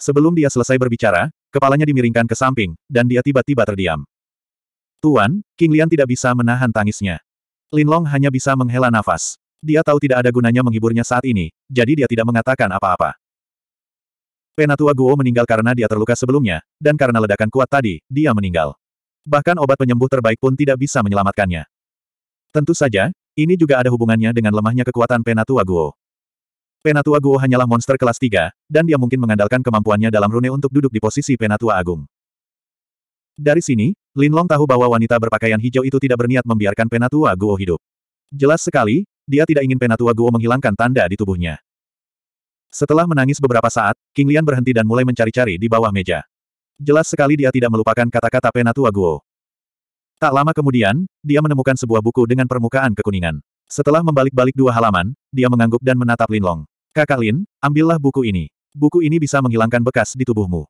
Sebelum dia selesai berbicara, kepalanya dimiringkan ke samping, dan dia tiba-tiba terdiam. Tuan, King Lian tidak bisa menahan tangisnya. Lin Long hanya bisa menghela nafas. Dia tahu tidak ada gunanya menghiburnya saat ini, jadi dia tidak mengatakan apa-apa. Penatua Guo meninggal karena dia terluka sebelumnya, dan karena ledakan kuat tadi, dia meninggal. Bahkan obat penyembuh terbaik pun tidak bisa menyelamatkannya. Tentu saja, ini juga ada hubungannya dengan lemahnya kekuatan Penatua Guo. Penatua Guo hanyalah monster kelas 3, dan dia mungkin mengandalkan kemampuannya dalam rune untuk duduk di posisi Penatua Agung. Dari sini, Linlong tahu bahwa wanita berpakaian hijau itu tidak berniat membiarkan Penatua Guo hidup. Jelas sekali, dia tidak ingin Penatua Guo menghilangkan tanda di tubuhnya. Setelah menangis beberapa saat, King Lian berhenti dan mulai mencari-cari di bawah meja. Jelas sekali dia tidak melupakan kata-kata Penatua Guo. Tak lama kemudian, dia menemukan sebuah buku dengan permukaan kekuningan. Setelah membalik-balik dua halaman, dia mengangguk dan menatap Lin Long. Kakak Lin, ambillah buku ini. Buku ini bisa menghilangkan bekas di tubuhmu.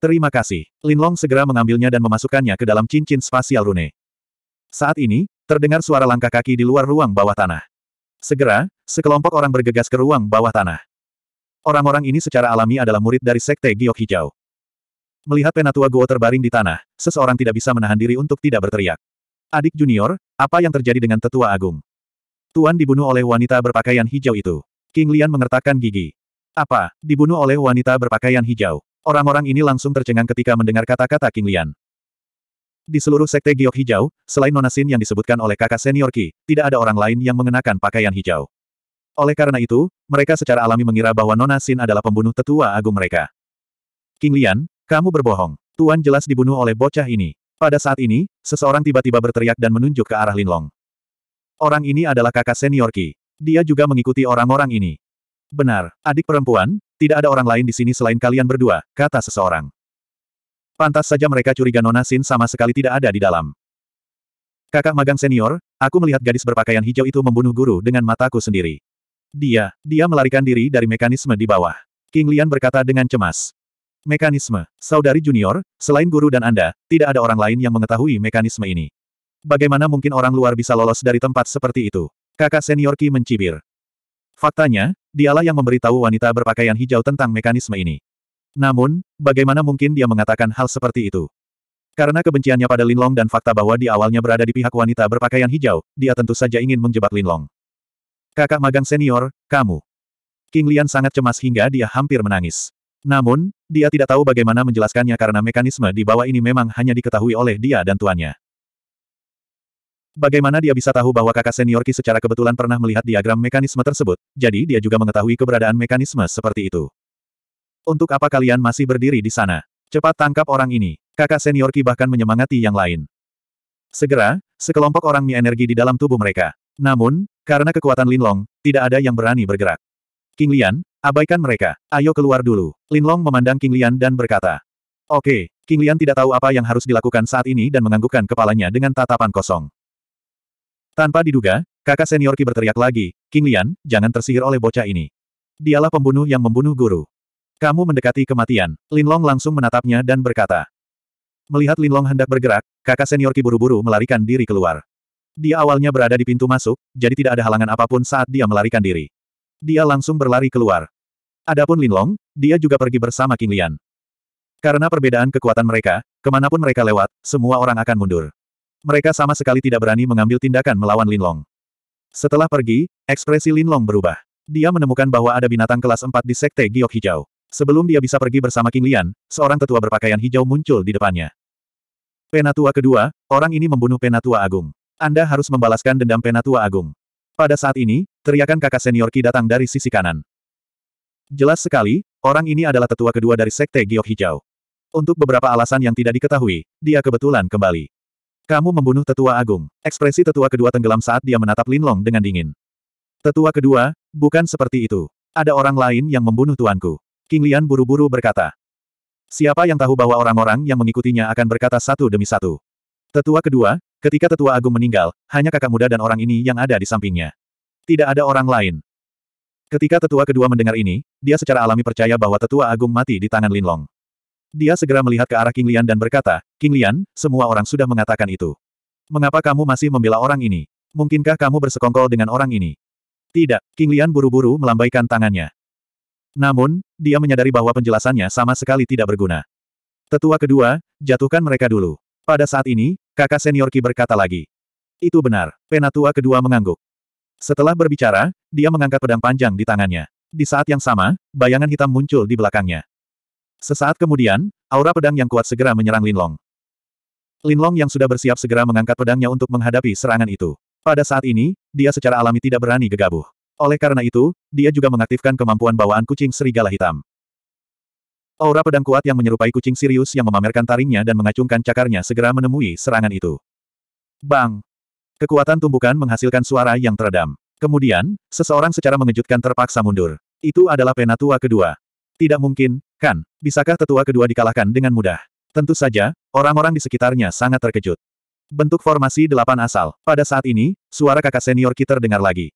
Terima kasih. Lin Long segera mengambilnya dan memasukkannya ke dalam cincin spasial rune. Saat ini, terdengar suara langkah kaki di luar ruang bawah tanah. Segera, sekelompok orang bergegas ke ruang bawah tanah. Orang-orang ini secara alami adalah murid dari Sekte Giok Hijau. Melihat Penatua Guo terbaring di tanah, seseorang tidak bisa menahan diri untuk tidak berteriak. Adik junior, apa yang terjadi dengan tetua agung? Tuan dibunuh oleh wanita berpakaian hijau itu. King Lian mengertakkan gigi. Apa, dibunuh oleh wanita berpakaian hijau? Orang-orang ini langsung tercengang ketika mendengar kata-kata King Lian. Di seluruh sekte giok hijau, selain Nonasin yang disebutkan oleh kakak senior Ki, tidak ada orang lain yang mengenakan pakaian hijau. Oleh karena itu, mereka secara alami mengira bahwa Nonasin adalah pembunuh tetua agung mereka. King Lian, kamu berbohong. Tuan jelas dibunuh oleh bocah ini. Pada saat ini, seseorang tiba-tiba berteriak dan menunjuk ke arah Linlong. Orang ini adalah kakak senior Ki. Dia juga mengikuti orang-orang ini. Benar, adik perempuan, tidak ada orang lain di sini selain kalian berdua, kata seseorang. Pantas saja mereka curiga Nona Sin sama sekali tidak ada di dalam. Kakak magang senior, aku melihat gadis berpakaian hijau itu membunuh guru dengan mataku sendiri. Dia, dia melarikan diri dari mekanisme di bawah. King Lian berkata dengan cemas. Mekanisme, saudari junior, selain guru dan Anda, tidak ada orang lain yang mengetahui mekanisme ini. Bagaimana mungkin orang luar bisa lolos dari tempat seperti itu? Kakak senior Ki mencibir. Faktanya, dialah yang memberitahu wanita berpakaian hijau tentang mekanisme ini. Namun, bagaimana mungkin dia mengatakan hal seperti itu? Karena kebenciannya pada Linlong dan fakta bahwa di awalnya berada di pihak wanita berpakaian hijau, dia tentu saja ingin menjebak Linlong. Kakak magang senior, kamu. King Lian sangat cemas hingga dia hampir menangis. Namun, dia tidak tahu bagaimana menjelaskannya karena mekanisme di bawah ini memang hanya diketahui oleh dia dan tuannya. Bagaimana dia bisa tahu bahwa kakak senior Ki secara kebetulan pernah melihat diagram mekanisme tersebut, jadi dia juga mengetahui keberadaan mekanisme seperti itu. Untuk apa kalian masih berdiri di sana? Cepat tangkap orang ini. Kakak senior Ki bahkan menyemangati yang lain. Segera, sekelompok orang mie energi di dalam tubuh mereka. Namun, karena kekuatan Linlong, tidak ada yang berani bergerak. King Lian, abaikan mereka. Ayo keluar dulu. Linlong memandang King Lian dan berkata. Oke, King Lian tidak tahu apa yang harus dilakukan saat ini dan menganggukkan kepalanya dengan tatapan kosong. Tanpa diduga, kakak senior Ki berteriak lagi, King Lian, jangan tersihir oleh bocah ini. Dialah pembunuh yang membunuh guru. Kamu mendekati kematian. Linlong langsung menatapnya dan berkata. Melihat Linlong hendak bergerak, kakak senior Ki buru-buru melarikan diri keluar. Dia awalnya berada di pintu masuk, jadi tidak ada halangan apapun saat dia melarikan diri. Dia langsung berlari keluar. Adapun Linlong, dia juga pergi bersama King Lian. Karena perbedaan kekuatan mereka, kemanapun mereka lewat, semua orang akan mundur. Mereka sama sekali tidak berani mengambil tindakan melawan Linlong. Setelah pergi, ekspresi Linlong berubah. Dia menemukan bahwa ada binatang kelas 4 di Sekte Giok Hijau. Sebelum dia bisa pergi bersama King Lian, seorang tetua berpakaian hijau muncul di depannya. Penatua kedua, orang ini membunuh Penatua Agung. Anda harus membalaskan dendam Penatua Agung. Pada saat ini, teriakan kakak senior Ki datang dari sisi kanan. Jelas sekali, orang ini adalah tetua kedua dari Sekte Giok Hijau. Untuk beberapa alasan yang tidak diketahui, dia kebetulan kembali. Kamu membunuh tetua agung. Ekspresi tetua kedua tenggelam saat dia menatap Lin Long dengan dingin. Tetua kedua, bukan seperti itu. Ada orang lain yang membunuh tuanku. King Lian buru-buru berkata. Siapa yang tahu bahwa orang-orang yang mengikutinya akan berkata satu demi satu. Tetua kedua, ketika tetua agung meninggal, hanya kakak muda dan orang ini yang ada di sampingnya. Tidak ada orang lain. Ketika tetua kedua mendengar ini, dia secara alami percaya bahwa tetua agung mati di tangan Linlong. Dia segera melihat ke arah King Lian dan berkata, King Lian, semua orang sudah mengatakan itu. Mengapa kamu masih membela orang ini? Mungkinkah kamu bersekongkol dengan orang ini? Tidak, King Lian buru-buru melambaikan tangannya. Namun, dia menyadari bahwa penjelasannya sama sekali tidak berguna. Tetua kedua, jatuhkan mereka dulu. Pada saat ini, kakak senior Ki berkata lagi. Itu benar, penatua kedua mengangguk. Setelah berbicara, dia mengangkat pedang panjang di tangannya. Di saat yang sama, bayangan hitam muncul di belakangnya. Sesaat kemudian, aura pedang yang kuat segera menyerang Linlong. Linlong yang sudah bersiap segera mengangkat pedangnya untuk menghadapi serangan itu. Pada saat ini, dia secara alami tidak berani gegabah. Oleh karena itu, dia juga mengaktifkan kemampuan bawaan kucing serigala hitam. Aura pedang kuat yang menyerupai kucing Sirius yang memamerkan taringnya dan mengacungkan cakarnya segera menemui serangan itu. Bang! Kekuatan tumbukan menghasilkan suara yang teredam. Kemudian, seseorang secara mengejutkan terpaksa mundur. Itu adalah penatua kedua. Tidak mungkin, kan? Bisakah tetua kedua dikalahkan dengan mudah? Tentu saja, orang-orang di sekitarnya sangat terkejut. Bentuk formasi delapan asal. Pada saat ini, suara kakak senior kita dengar lagi.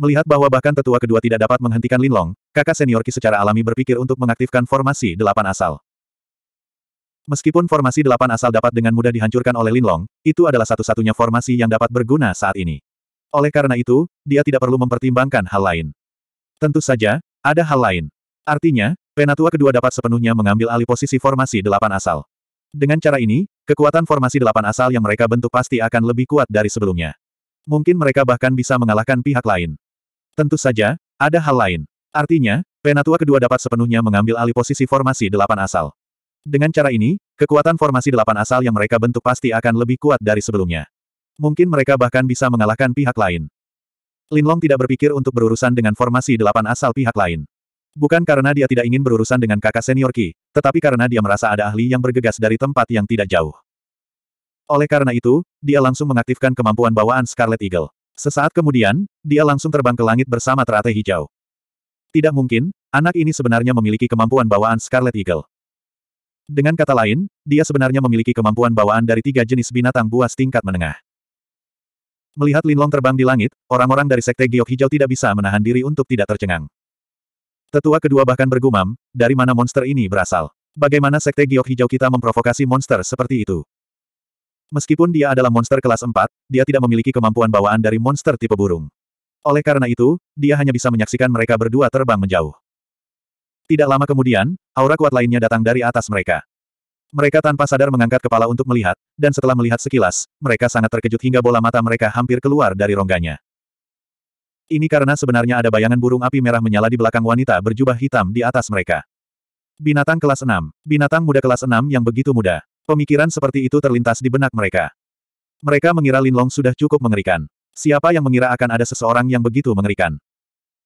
Melihat bahwa bahkan tetua kedua tidak dapat menghentikan Linlong, kakak senior Qi secara alami berpikir untuk mengaktifkan formasi delapan asal. Meskipun formasi delapan asal dapat dengan mudah dihancurkan oleh Linlong, itu adalah satu-satunya formasi yang dapat berguna saat ini. Oleh karena itu, dia tidak perlu mempertimbangkan hal lain. Tentu saja, ada hal lain. Artinya, penatua kedua dapat sepenuhnya mengambil alih posisi formasi delapan asal. Dengan cara ini, kekuatan formasi delapan asal yang mereka bentuk pasti akan lebih kuat dari sebelumnya. Mungkin mereka bahkan bisa mengalahkan pihak lain. Tentu saja, ada hal lain. Artinya, Penatua kedua dapat sepenuhnya mengambil alih posisi formasi delapan asal. Dengan cara ini, kekuatan formasi delapan asal yang mereka bentuk pasti akan lebih kuat dari sebelumnya. Mungkin mereka bahkan bisa mengalahkan pihak lain. Linlong tidak berpikir untuk berurusan dengan formasi delapan asal pihak lain. Bukan karena dia tidak ingin berurusan dengan kakak senior Ki, tetapi karena dia merasa ada ahli yang bergegas dari tempat yang tidak jauh. Oleh karena itu, dia langsung mengaktifkan kemampuan bawaan Scarlet Eagle. Sesaat kemudian, dia langsung terbang ke langit bersama teratai hijau. Tidak mungkin, anak ini sebenarnya memiliki kemampuan bawaan Scarlet Eagle. Dengan kata lain, dia sebenarnya memiliki kemampuan bawaan dari tiga jenis binatang buas tingkat menengah. Melihat Linlong terbang di langit, orang-orang dari Sekte Giok Hijau tidak bisa menahan diri untuk tidak tercengang. Tetua kedua bahkan bergumam, dari mana monster ini berasal. Bagaimana Sekte Giok Hijau kita memprovokasi monster seperti itu? Meskipun dia adalah monster kelas 4, dia tidak memiliki kemampuan bawaan dari monster tipe burung. Oleh karena itu, dia hanya bisa menyaksikan mereka berdua terbang menjauh. Tidak lama kemudian, aura kuat lainnya datang dari atas mereka. Mereka tanpa sadar mengangkat kepala untuk melihat, dan setelah melihat sekilas, mereka sangat terkejut hingga bola mata mereka hampir keluar dari rongganya. Ini karena sebenarnya ada bayangan burung api merah menyala di belakang wanita berjubah hitam di atas mereka. Binatang kelas 6. Binatang muda kelas 6 yang begitu muda. Pemikiran seperti itu terlintas di benak mereka. Mereka mengira Lin Long sudah cukup mengerikan. Siapa yang mengira akan ada seseorang yang begitu mengerikan?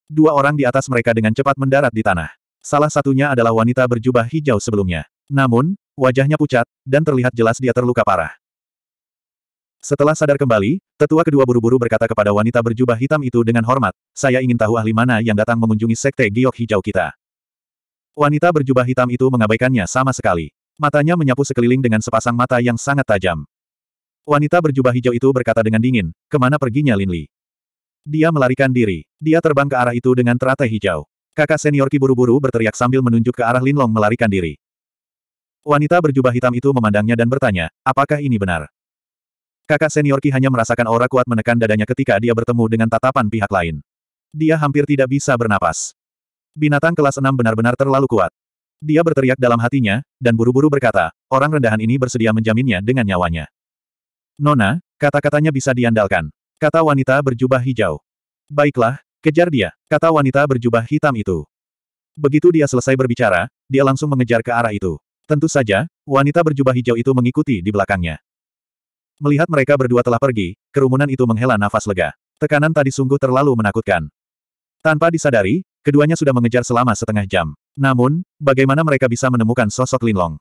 Dua orang di atas mereka dengan cepat mendarat di tanah. Salah satunya adalah wanita berjubah hijau sebelumnya. Namun, wajahnya pucat, dan terlihat jelas dia terluka parah. Setelah sadar kembali, tetua kedua buru-buru berkata kepada wanita berjubah hitam itu dengan hormat, saya ingin tahu ahli mana yang datang mengunjungi sekte giok hijau kita. Wanita berjubah hitam itu mengabaikannya sama sekali. Matanya menyapu sekeliling dengan sepasang mata yang sangat tajam. Wanita berjubah hijau itu berkata dengan dingin, kemana perginya Lin Li? Dia melarikan diri. Dia terbang ke arah itu dengan teratai hijau. Kakak senior Ki buru-buru berteriak sambil menunjuk ke arah Lin Long melarikan diri. Wanita berjubah hitam itu memandangnya dan bertanya, apakah ini benar? Kakak senior Ki hanya merasakan aura kuat menekan dadanya ketika dia bertemu dengan tatapan pihak lain. Dia hampir tidak bisa bernapas. Binatang kelas 6 benar-benar terlalu kuat. Dia berteriak dalam hatinya, dan buru-buru berkata, orang rendahan ini bersedia menjaminnya dengan nyawanya. Nona, kata-katanya bisa diandalkan. Kata wanita berjubah hijau. Baiklah, kejar dia, kata wanita berjubah hitam itu. Begitu dia selesai berbicara, dia langsung mengejar ke arah itu. Tentu saja, wanita berjubah hijau itu mengikuti di belakangnya. Melihat mereka berdua telah pergi, kerumunan itu menghela nafas lega. Tekanan tadi sungguh terlalu menakutkan. Tanpa disadari, Keduanya sudah mengejar selama setengah jam. Namun, bagaimana mereka bisa menemukan sosok Linlong?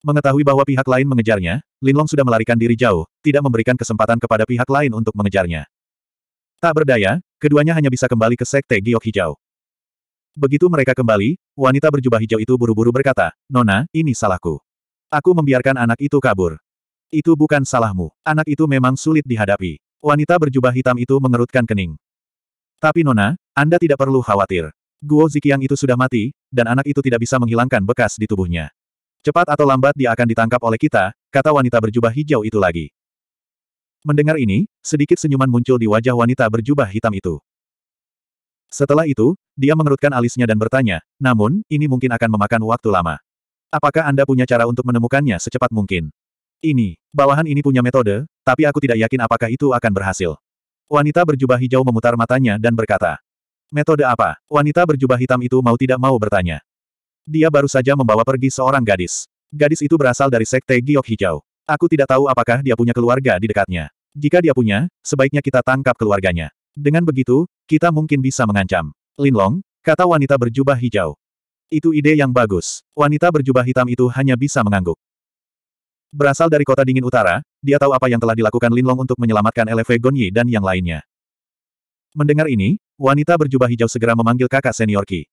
Mengetahui bahwa pihak lain mengejarnya, Linlong sudah melarikan diri jauh, tidak memberikan kesempatan kepada pihak lain untuk mengejarnya. Tak berdaya, keduanya hanya bisa kembali ke Sekte Giok Hijau. Begitu mereka kembali, wanita berjubah hijau itu buru-buru berkata, Nona, ini salahku. Aku membiarkan anak itu kabur. Itu bukan salahmu. Anak itu memang sulit dihadapi. Wanita berjubah hitam itu mengerutkan kening. Tapi Nona, anda tidak perlu khawatir. Guo Zikiang itu sudah mati, dan anak itu tidak bisa menghilangkan bekas di tubuhnya. Cepat atau lambat dia akan ditangkap oleh kita, kata wanita berjubah hijau itu lagi. Mendengar ini, sedikit senyuman muncul di wajah wanita berjubah hitam itu. Setelah itu, dia mengerutkan alisnya dan bertanya, namun, ini mungkin akan memakan waktu lama. Apakah Anda punya cara untuk menemukannya secepat mungkin? Ini, bawahan ini punya metode, tapi aku tidak yakin apakah itu akan berhasil. Wanita berjubah hijau memutar matanya dan berkata, Metode apa? Wanita berjubah hitam itu mau tidak mau bertanya. Dia baru saja membawa pergi seorang gadis. Gadis itu berasal dari sekte giok hijau. Aku tidak tahu apakah dia punya keluarga di dekatnya. Jika dia punya, sebaiknya kita tangkap keluarganya. Dengan begitu, kita mungkin bisa mengancam. Linlong, kata wanita berjubah hijau. Itu ide yang bagus. Wanita berjubah hitam itu hanya bisa mengangguk. Berasal dari kota dingin utara, dia tahu apa yang telah dilakukan Linlong untuk menyelamatkan Eleve Gonyi dan yang lainnya. Mendengar ini, wanita berjubah hijau segera memanggil kakak senior Ki.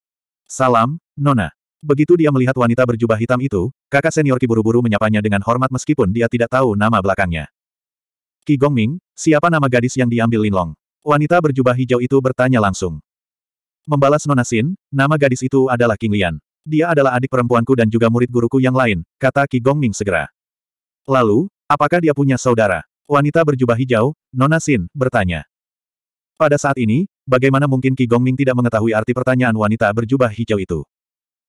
Salam, Nona. Begitu dia melihat wanita berjubah hitam itu, kakak senior Ki buru-buru menyapanya dengan hormat meskipun dia tidak tahu nama belakangnya. Ki Gongming, siapa nama gadis yang diambil Linlong? Wanita berjubah hijau itu bertanya langsung. Membalas Nona Sin, nama gadis itu adalah King Lian. Dia adalah adik perempuanku dan juga murid guruku yang lain, kata Ki Gongming segera. Lalu, apakah dia punya saudara? Wanita berjubah hijau, Nona Sin, bertanya. Pada saat ini, bagaimana mungkin Qi Gongming tidak mengetahui arti pertanyaan wanita berjubah hijau itu?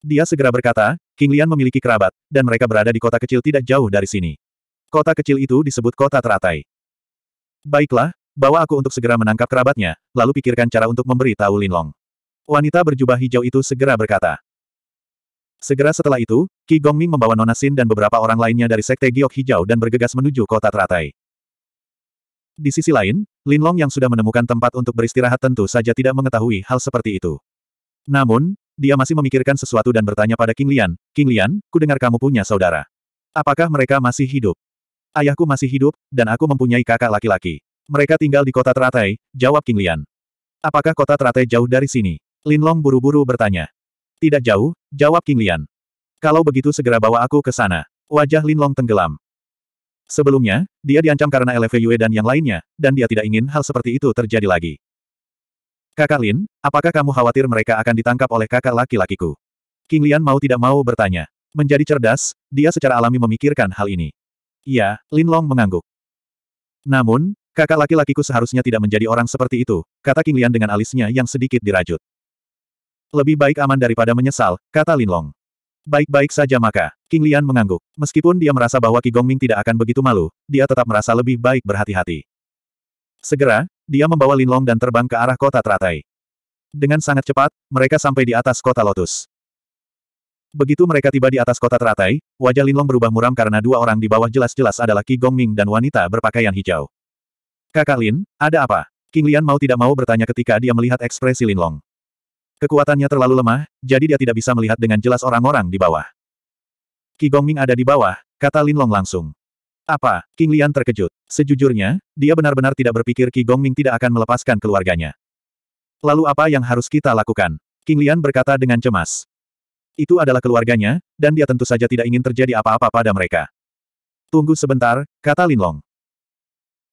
Dia segera berkata, King Lian memiliki kerabat, dan mereka berada di kota kecil tidak jauh dari sini. Kota kecil itu disebut kota teratai. Baiklah, bawa aku untuk segera menangkap kerabatnya, lalu pikirkan cara untuk memberi memberitahu Linlong. Wanita berjubah hijau itu segera berkata. Segera setelah itu, Qi Gongming membawa Nona Sin dan beberapa orang lainnya dari Sekte Giok Hijau dan bergegas menuju kota teratai. Di sisi lain, Linlong yang sudah menemukan tempat untuk beristirahat tentu saja tidak mengetahui hal seperti itu. Namun, dia masih memikirkan sesuatu dan bertanya pada King Lian, King Lian, ku dengar kamu punya saudara. Apakah mereka masih hidup? Ayahku masih hidup, dan aku mempunyai kakak laki-laki. Mereka tinggal di kota teratai, jawab King Lian. Apakah kota teratai jauh dari sini? Linlong buru-buru bertanya. Tidak jauh, jawab King Lian. Kalau begitu segera bawa aku ke sana. Wajah Linlong tenggelam. Sebelumnya, dia diancam karena LV dan yang lainnya, dan dia tidak ingin hal seperti itu terjadi lagi. Kakak Lin, apakah kamu khawatir mereka akan ditangkap oleh kakak laki-lakiku? King Lian mau tidak mau bertanya. Menjadi cerdas, dia secara alami memikirkan hal ini. Iya, Lin Long mengangguk. Namun, kakak laki-lakiku seharusnya tidak menjadi orang seperti itu, kata King Lian dengan alisnya yang sedikit dirajut. Lebih baik aman daripada menyesal, kata Lin Long. Baik-baik saja maka. King Lian mengangguk. Meskipun dia merasa bahwa Qi Gongming tidak akan begitu malu, dia tetap merasa lebih baik berhati-hati. Segera, dia membawa Lin Long dan terbang ke arah kota teratai. Dengan sangat cepat, mereka sampai di atas kota Lotus. Begitu mereka tiba di atas kota teratai, wajah Lin Long berubah muram karena dua orang di bawah jelas-jelas adalah Qi Gongming dan wanita berpakaian hijau. Kakak Lin, ada apa? King Lian mau tidak mau bertanya ketika dia melihat ekspresi Lin Long. Kekuatannya terlalu lemah, jadi dia tidak bisa melihat dengan jelas orang-orang di bawah. Qi Gongming ada di bawah, kata Linlong langsung. Apa? King Lian terkejut. Sejujurnya, dia benar-benar tidak berpikir Qi Gongming tidak akan melepaskan keluarganya. Lalu apa yang harus kita lakukan? King Lian berkata dengan cemas. Itu adalah keluarganya, dan dia tentu saja tidak ingin terjadi apa-apa pada mereka. Tunggu sebentar, kata Linlong.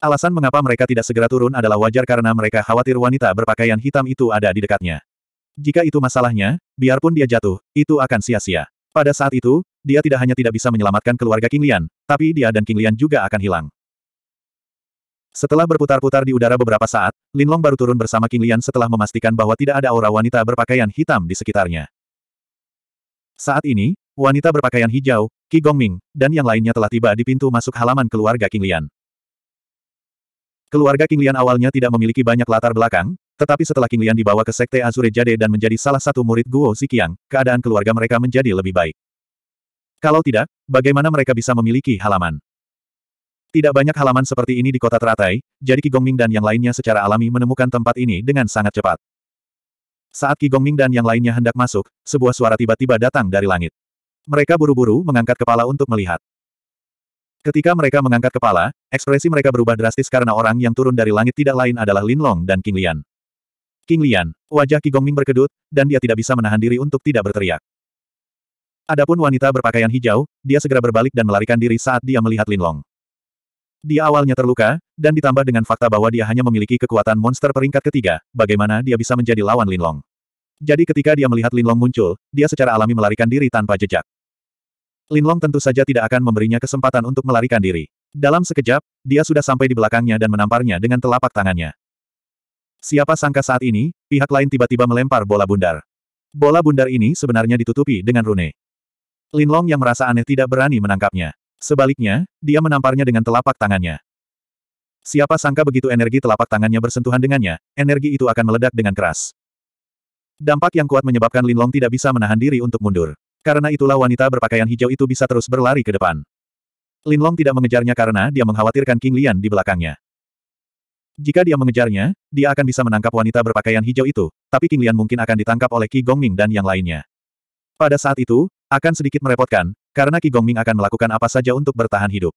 Alasan mengapa mereka tidak segera turun adalah wajar karena mereka khawatir wanita berpakaian hitam itu ada di dekatnya. Jika itu masalahnya, biarpun dia jatuh, itu akan sia-sia. Pada saat itu, dia tidak hanya tidak bisa menyelamatkan keluarga King Lian, tapi dia dan King Lian juga akan hilang. Setelah berputar-putar di udara beberapa saat, Lin Long baru turun bersama King Lian setelah memastikan bahwa tidak ada aura wanita berpakaian hitam di sekitarnya. Saat ini, wanita berpakaian hijau, Qi Gongming, dan yang lainnya telah tiba di pintu masuk halaman keluarga King Lian. Keluarga King Lian awalnya tidak memiliki banyak latar belakang, tetapi setelah King Lian dibawa ke Sekte Azure Jade dan menjadi salah satu murid Guo Zikiang, keadaan keluarga mereka menjadi lebih baik. Kalau tidak, bagaimana mereka bisa memiliki halaman? Tidak banyak halaman seperti ini di kota teratai, jadi Qi Gongming dan yang lainnya secara alami menemukan tempat ini dengan sangat cepat. Saat Qi Gongming dan yang lainnya hendak masuk, sebuah suara tiba-tiba datang dari langit. Mereka buru-buru mengangkat kepala untuk melihat. Ketika mereka mengangkat kepala, ekspresi mereka berubah drastis karena orang yang turun dari langit tidak lain adalah Lin Long dan King Lian. King Lian, wajah Qi Gongming berkedut, dan dia tidak bisa menahan diri untuk tidak berteriak. Adapun wanita berpakaian hijau, dia segera berbalik dan melarikan diri saat dia melihat Lin Long. Dia awalnya terluka, dan ditambah dengan fakta bahwa dia hanya memiliki kekuatan monster peringkat ketiga, bagaimana dia bisa menjadi lawan Lin Long? Jadi ketika dia melihat Lin Long muncul, dia secara alami melarikan diri tanpa jejak. Lin Long tentu saja tidak akan memberinya kesempatan untuk melarikan diri. Dalam sekejap, dia sudah sampai di belakangnya dan menamparnya dengan telapak tangannya. Siapa sangka saat ini, pihak lain tiba-tiba melempar bola bundar. Bola bundar ini sebenarnya ditutupi dengan rune. Linlong yang merasa aneh tidak berani menangkapnya. Sebaliknya, dia menamparnya dengan telapak tangannya. Siapa sangka begitu energi telapak tangannya bersentuhan dengannya, energi itu akan meledak dengan keras. Dampak yang kuat menyebabkan Linlong tidak bisa menahan diri untuk mundur. Karena itulah wanita berpakaian hijau itu bisa terus berlari ke depan. Linlong tidak mengejarnya karena dia mengkhawatirkan King Lian di belakangnya. Jika dia mengejarnya, dia akan bisa menangkap wanita berpakaian hijau itu, tapi King Lian mungkin akan ditangkap oleh Qi Gongming dan yang lainnya. Pada saat itu, akan sedikit merepotkan, karena Qi Gongming akan melakukan apa saja untuk bertahan hidup.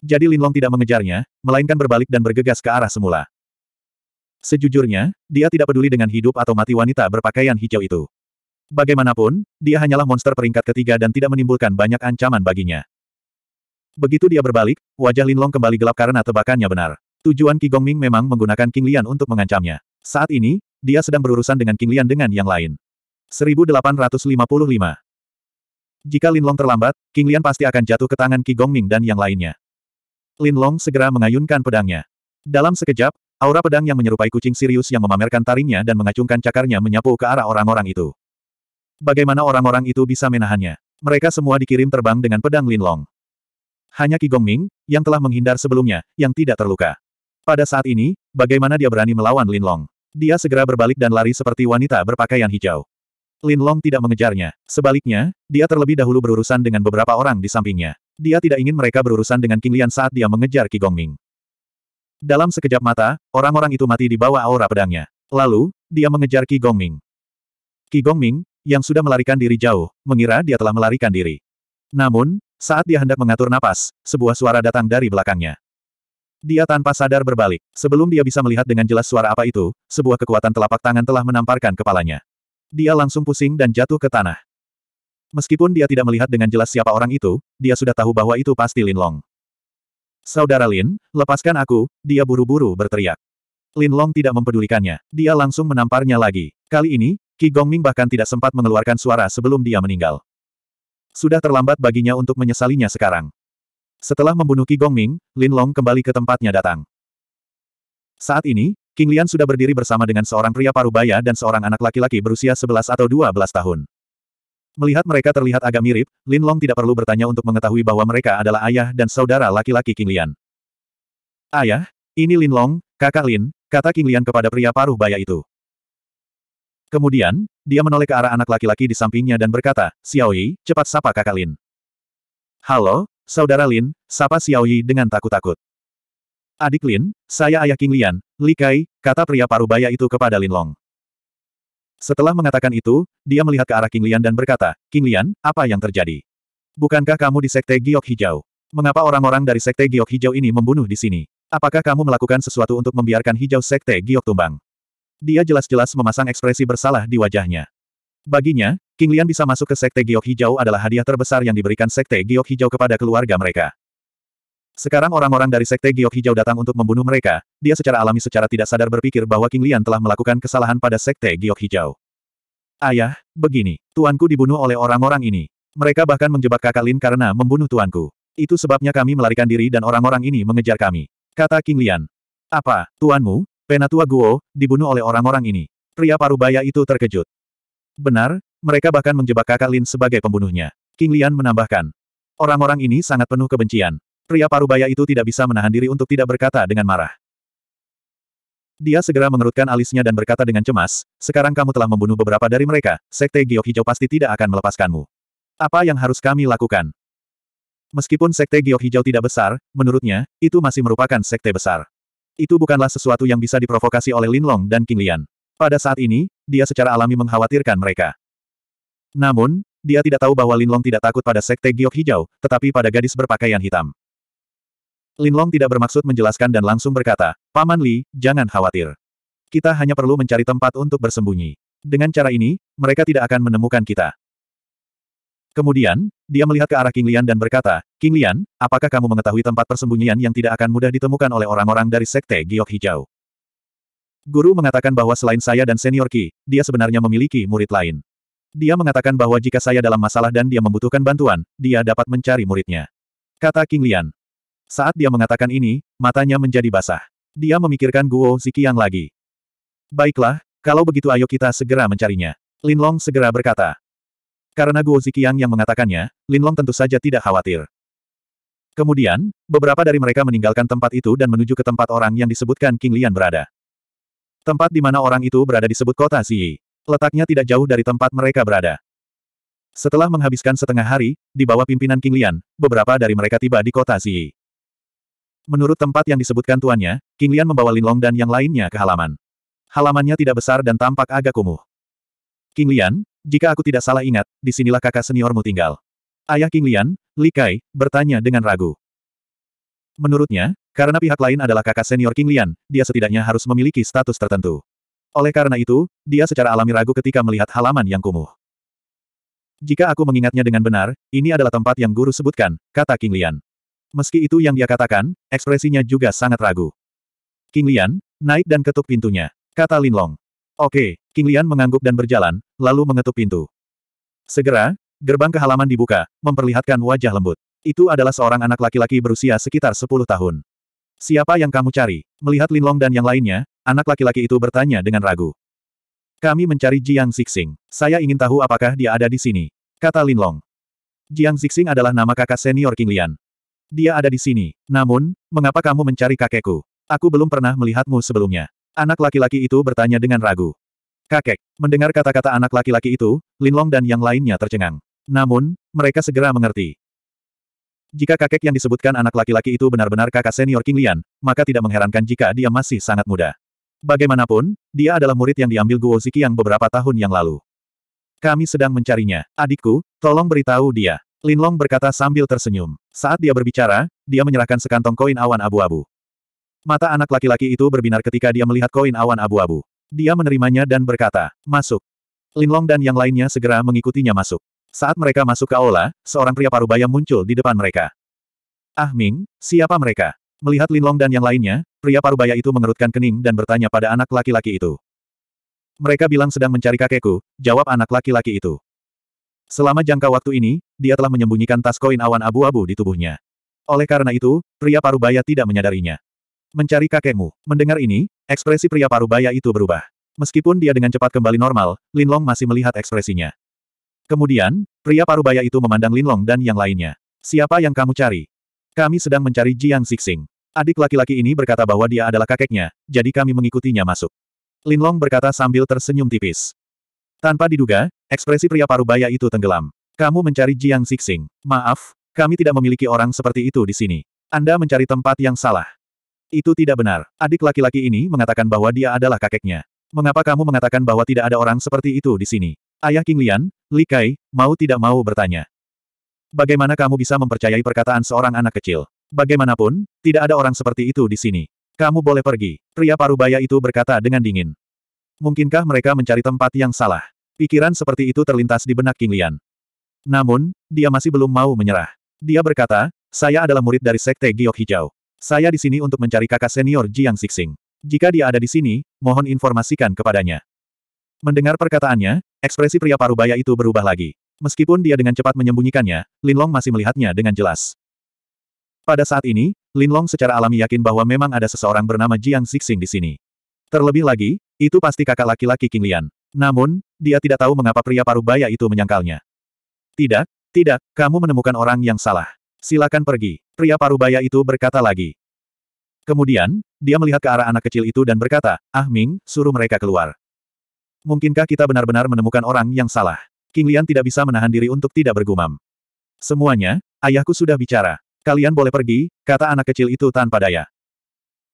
Jadi Lin Long tidak mengejarnya, melainkan berbalik dan bergegas ke arah semula. Sejujurnya, dia tidak peduli dengan hidup atau mati wanita berpakaian hijau itu. Bagaimanapun, dia hanyalah monster peringkat ketiga dan tidak menimbulkan banyak ancaman baginya. Begitu dia berbalik, wajah Lin Long kembali gelap karena tebakannya benar. Tujuan Qi Gongming memang menggunakan King Lian untuk mengancamnya. Saat ini, dia sedang berurusan dengan King Lian dengan yang lain. 1855 Jika Lin Long terlambat, King Lian pasti akan jatuh ke tangan Qi Gongming dan yang lainnya. Lin Long segera mengayunkan pedangnya. Dalam sekejap, aura pedang yang menyerupai kucing Sirius yang memamerkan taringnya dan mengacungkan cakarnya menyapu ke arah orang-orang itu. Bagaimana orang-orang itu bisa menahannya? Mereka semua dikirim terbang dengan pedang Lin Long. Hanya Qi Gongming, yang telah menghindar sebelumnya, yang tidak terluka. Pada saat ini, bagaimana dia berani melawan Lin Long? Dia segera berbalik dan lari seperti wanita berpakaian hijau. Lin Long tidak mengejarnya. Sebaliknya, dia terlebih dahulu berurusan dengan beberapa orang di sampingnya. Dia tidak ingin mereka berurusan dengan King Lian saat dia mengejar Qi Gongming. Dalam sekejap mata, orang-orang itu mati di bawah aura pedangnya. Lalu, dia mengejar Qi Gongming. Qi Gongming, yang sudah melarikan diri jauh, mengira dia telah melarikan diri. Namun, saat dia hendak mengatur napas, sebuah suara datang dari belakangnya. Dia tanpa sadar berbalik. Sebelum dia bisa melihat dengan jelas suara apa itu, sebuah kekuatan telapak tangan telah menamparkan kepalanya. Dia langsung pusing dan jatuh ke tanah. Meskipun dia tidak melihat dengan jelas siapa orang itu, dia sudah tahu bahwa itu pasti Lin Long. Saudara Lin, lepaskan aku, dia buru-buru berteriak. Lin Long tidak mempedulikannya. Dia langsung menamparnya lagi. Kali ini, Qi Gongming bahkan tidak sempat mengeluarkan suara sebelum dia meninggal. Sudah terlambat baginya untuk menyesalinya sekarang. Setelah membunuh Qi Gongming, Lin Long kembali ke tempatnya datang. Saat ini, King Lian sudah berdiri bersama dengan seorang pria parubaya dan seorang anak laki-laki berusia 11 atau 12 tahun. Melihat mereka terlihat agak mirip, Lin Long tidak perlu bertanya untuk mengetahui bahwa mereka adalah ayah dan saudara laki-laki King Lian. Ayah, ini Lin Long, kakak Lin, kata King Lian kepada pria paruh baya itu. Kemudian, dia menoleh ke arah anak laki-laki di sampingnya dan berkata, Xiaoyi, cepat sapa kakak Lin. Halo, Saudara Lin, sapa Xiaoyi dengan takut-takut. Adik Lin, saya ayah King Lian, Li Kai, kata pria parubaya itu kepada Lin Long. Setelah mengatakan itu, dia melihat ke arah King Lian dan berkata, King Lian, apa yang terjadi? Bukankah kamu di Sekte Giok Hijau? Mengapa orang-orang dari Sekte Giok Hijau ini membunuh di sini? Apakah kamu melakukan sesuatu untuk membiarkan hijau Sekte Giok tumbang? Dia jelas-jelas memasang ekspresi bersalah di wajahnya. Baginya, King Lian bisa masuk ke Sekte Giok Hijau adalah hadiah terbesar yang diberikan Sekte Giok Hijau kepada keluarga mereka. Sekarang orang-orang dari Sekte Giok Hijau datang untuk membunuh mereka, dia secara alami secara tidak sadar berpikir bahwa King Lian telah melakukan kesalahan pada Sekte Giok Hijau. Ayah, begini, tuanku dibunuh oleh orang-orang ini. Mereka bahkan menjebak kakak Lin karena membunuh tuanku. Itu sebabnya kami melarikan diri dan orang-orang ini mengejar kami. Kata King Lian. Apa, tuanmu, Penatua Guo, dibunuh oleh orang-orang ini? Pria parubaya itu terkejut. Benar, mereka bahkan menjebak kakak Lin sebagai pembunuhnya. King Lian menambahkan. Orang-orang ini sangat penuh kebencian. Pria parubaya itu tidak bisa menahan diri untuk tidak berkata dengan marah. Dia segera mengerutkan alisnya dan berkata dengan cemas, sekarang kamu telah membunuh beberapa dari mereka, Sekte Giok Hijau pasti tidak akan melepaskanmu. Apa yang harus kami lakukan? Meskipun Sekte Giok Hijau tidak besar, menurutnya, itu masih merupakan Sekte besar. Itu bukanlah sesuatu yang bisa diprovokasi oleh Lin Long dan King Lian. Pada saat ini, dia secara alami mengkhawatirkan mereka. Namun, dia tidak tahu bahwa Linlong tidak takut pada sekte giok hijau, tetapi pada gadis berpakaian hitam. Linlong tidak bermaksud menjelaskan dan langsung berkata, Paman Li, jangan khawatir. Kita hanya perlu mencari tempat untuk bersembunyi. Dengan cara ini, mereka tidak akan menemukan kita. Kemudian, dia melihat ke arah King Lian dan berkata, King Lian, apakah kamu mengetahui tempat persembunyian yang tidak akan mudah ditemukan oleh orang-orang dari Sekte Giok Hijau? Guru mengatakan bahwa selain saya dan Senior Ki, dia sebenarnya memiliki murid lain. Dia mengatakan bahwa jika saya dalam masalah dan dia membutuhkan bantuan, dia dapat mencari muridnya. Kata King Lian. Saat dia mengatakan ini, matanya menjadi basah. Dia memikirkan Guo Zikiang lagi. Baiklah, kalau begitu ayo kita segera mencarinya. Lin Long segera berkata. Karena Guo Zikiang yang mengatakannya, Lin Long tentu saja tidak khawatir. Kemudian, beberapa dari mereka meninggalkan tempat itu dan menuju ke tempat orang yang disebutkan King Lian berada. Tempat di mana orang itu berada disebut kota Ziyi letaknya tidak jauh dari tempat mereka berada. Setelah menghabiskan setengah hari, di bawah pimpinan King Lian, beberapa dari mereka tiba di kota Ziyi. Menurut tempat yang disebutkan tuannya, King Lian membawa Long dan yang lainnya ke halaman. Halamannya tidak besar dan tampak agak kumuh. King Lian, jika aku tidak salah ingat, disinilah kakak seniormu tinggal. Ayah King Lian, Li Kai, bertanya dengan ragu. Menurutnya, karena pihak lain adalah kakak senior King Lian, dia setidaknya harus memiliki status tertentu. Oleh karena itu, dia secara alami ragu ketika melihat halaman yang kumuh. Jika aku mengingatnya dengan benar, ini adalah tempat yang guru sebutkan, kata King Lian. Meski itu yang dia katakan, ekspresinya juga sangat ragu. King Lian, naik dan ketuk pintunya, kata Lin Long. Oke, King Lian mengangguk dan berjalan, lalu mengetuk pintu. Segera, gerbang ke halaman dibuka, memperlihatkan wajah lembut. Itu adalah seorang anak laki-laki berusia sekitar 10 tahun. Siapa yang kamu cari? Melihat Linlong dan yang lainnya, anak laki-laki itu bertanya dengan ragu. Kami mencari Jiang Zixing. Saya ingin tahu apakah dia ada di sini. Kata Linlong. Jiang Zixing adalah nama kakak senior King Lian. Dia ada di sini. Namun, mengapa kamu mencari kakekku? Aku belum pernah melihatmu sebelumnya. Anak laki-laki itu bertanya dengan ragu. Kakek, mendengar kata-kata anak laki-laki itu, Linlong dan yang lainnya tercengang. Namun, mereka segera mengerti. Jika kakek yang disebutkan anak laki-laki itu benar-benar kakak senior King Lian, maka tidak mengherankan jika dia masih sangat muda. Bagaimanapun, dia adalah murid yang diambil Guo Ziki yang beberapa tahun yang lalu. Kami sedang mencarinya. Adikku, tolong beritahu dia. Lin Long berkata sambil tersenyum. Saat dia berbicara, dia menyerahkan sekantong koin awan abu-abu. Mata anak laki-laki itu berbinar ketika dia melihat koin awan abu-abu. Dia menerimanya dan berkata, masuk. Lin Long dan yang lainnya segera mengikutinya masuk. Saat mereka masuk ke aula, seorang pria parubaya muncul di depan mereka. Ah Ming, siapa mereka? Melihat Linlong dan yang lainnya, pria parubaya itu mengerutkan kening dan bertanya pada anak laki-laki itu. Mereka bilang sedang mencari kakekku, jawab anak laki-laki itu. Selama jangka waktu ini, dia telah menyembunyikan tas koin awan abu-abu di tubuhnya. Oleh karena itu, pria parubaya tidak menyadarinya. Mencari kakekmu. Mendengar ini, ekspresi pria parubaya itu berubah. Meskipun dia dengan cepat kembali normal, Linlong masih melihat ekspresinya. Kemudian, pria parubaya itu memandang Linlong dan yang lainnya. Siapa yang kamu cari? Kami sedang mencari Jiang Sixing. Adik laki-laki ini berkata bahwa dia adalah kakeknya, jadi kami mengikutinya masuk. Linlong berkata sambil tersenyum tipis. Tanpa diduga, ekspresi pria parubaya itu tenggelam. Kamu mencari Jiang Sixing. Maaf, kami tidak memiliki orang seperti itu di sini. Anda mencari tempat yang salah. Itu tidak benar. Adik laki-laki ini mengatakan bahwa dia adalah kakeknya. Mengapa kamu mengatakan bahwa tidak ada orang seperti itu di sini? Ayah King Lian, Li Kai, mau tidak mau bertanya. Bagaimana kamu bisa mempercayai perkataan seorang anak kecil? Bagaimanapun, tidak ada orang seperti itu di sini. Kamu boleh pergi, pria parubaya itu berkata dengan dingin. Mungkinkah mereka mencari tempat yang salah? Pikiran seperti itu terlintas di benak King Lian. Namun, dia masih belum mau menyerah. Dia berkata, saya adalah murid dari Sekte Giok Hijau. Saya di sini untuk mencari kakak senior Jiang Sixing. Jika dia ada di sini, mohon informasikan kepadanya. Mendengar perkataannya, ekspresi pria parubaya itu berubah lagi. Meskipun dia dengan cepat menyembunyikannya, Linlong masih melihatnya dengan jelas. Pada saat ini, Linlong secara alami yakin bahwa memang ada seseorang bernama Jiang Zixing di sini. Terlebih lagi, itu pasti kakak laki-laki King Lian. Namun, dia tidak tahu mengapa pria parubaya itu menyangkalnya. Tidak, tidak, kamu menemukan orang yang salah. Silakan pergi, pria parubaya itu berkata lagi. Kemudian, dia melihat ke arah anak kecil itu dan berkata, Ah Ming, suruh mereka keluar. Mungkinkah kita benar-benar menemukan orang yang salah? King Lian tidak bisa menahan diri untuk tidak bergumam. Semuanya, ayahku sudah bicara. Kalian boleh pergi, kata anak kecil itu tanpa daya.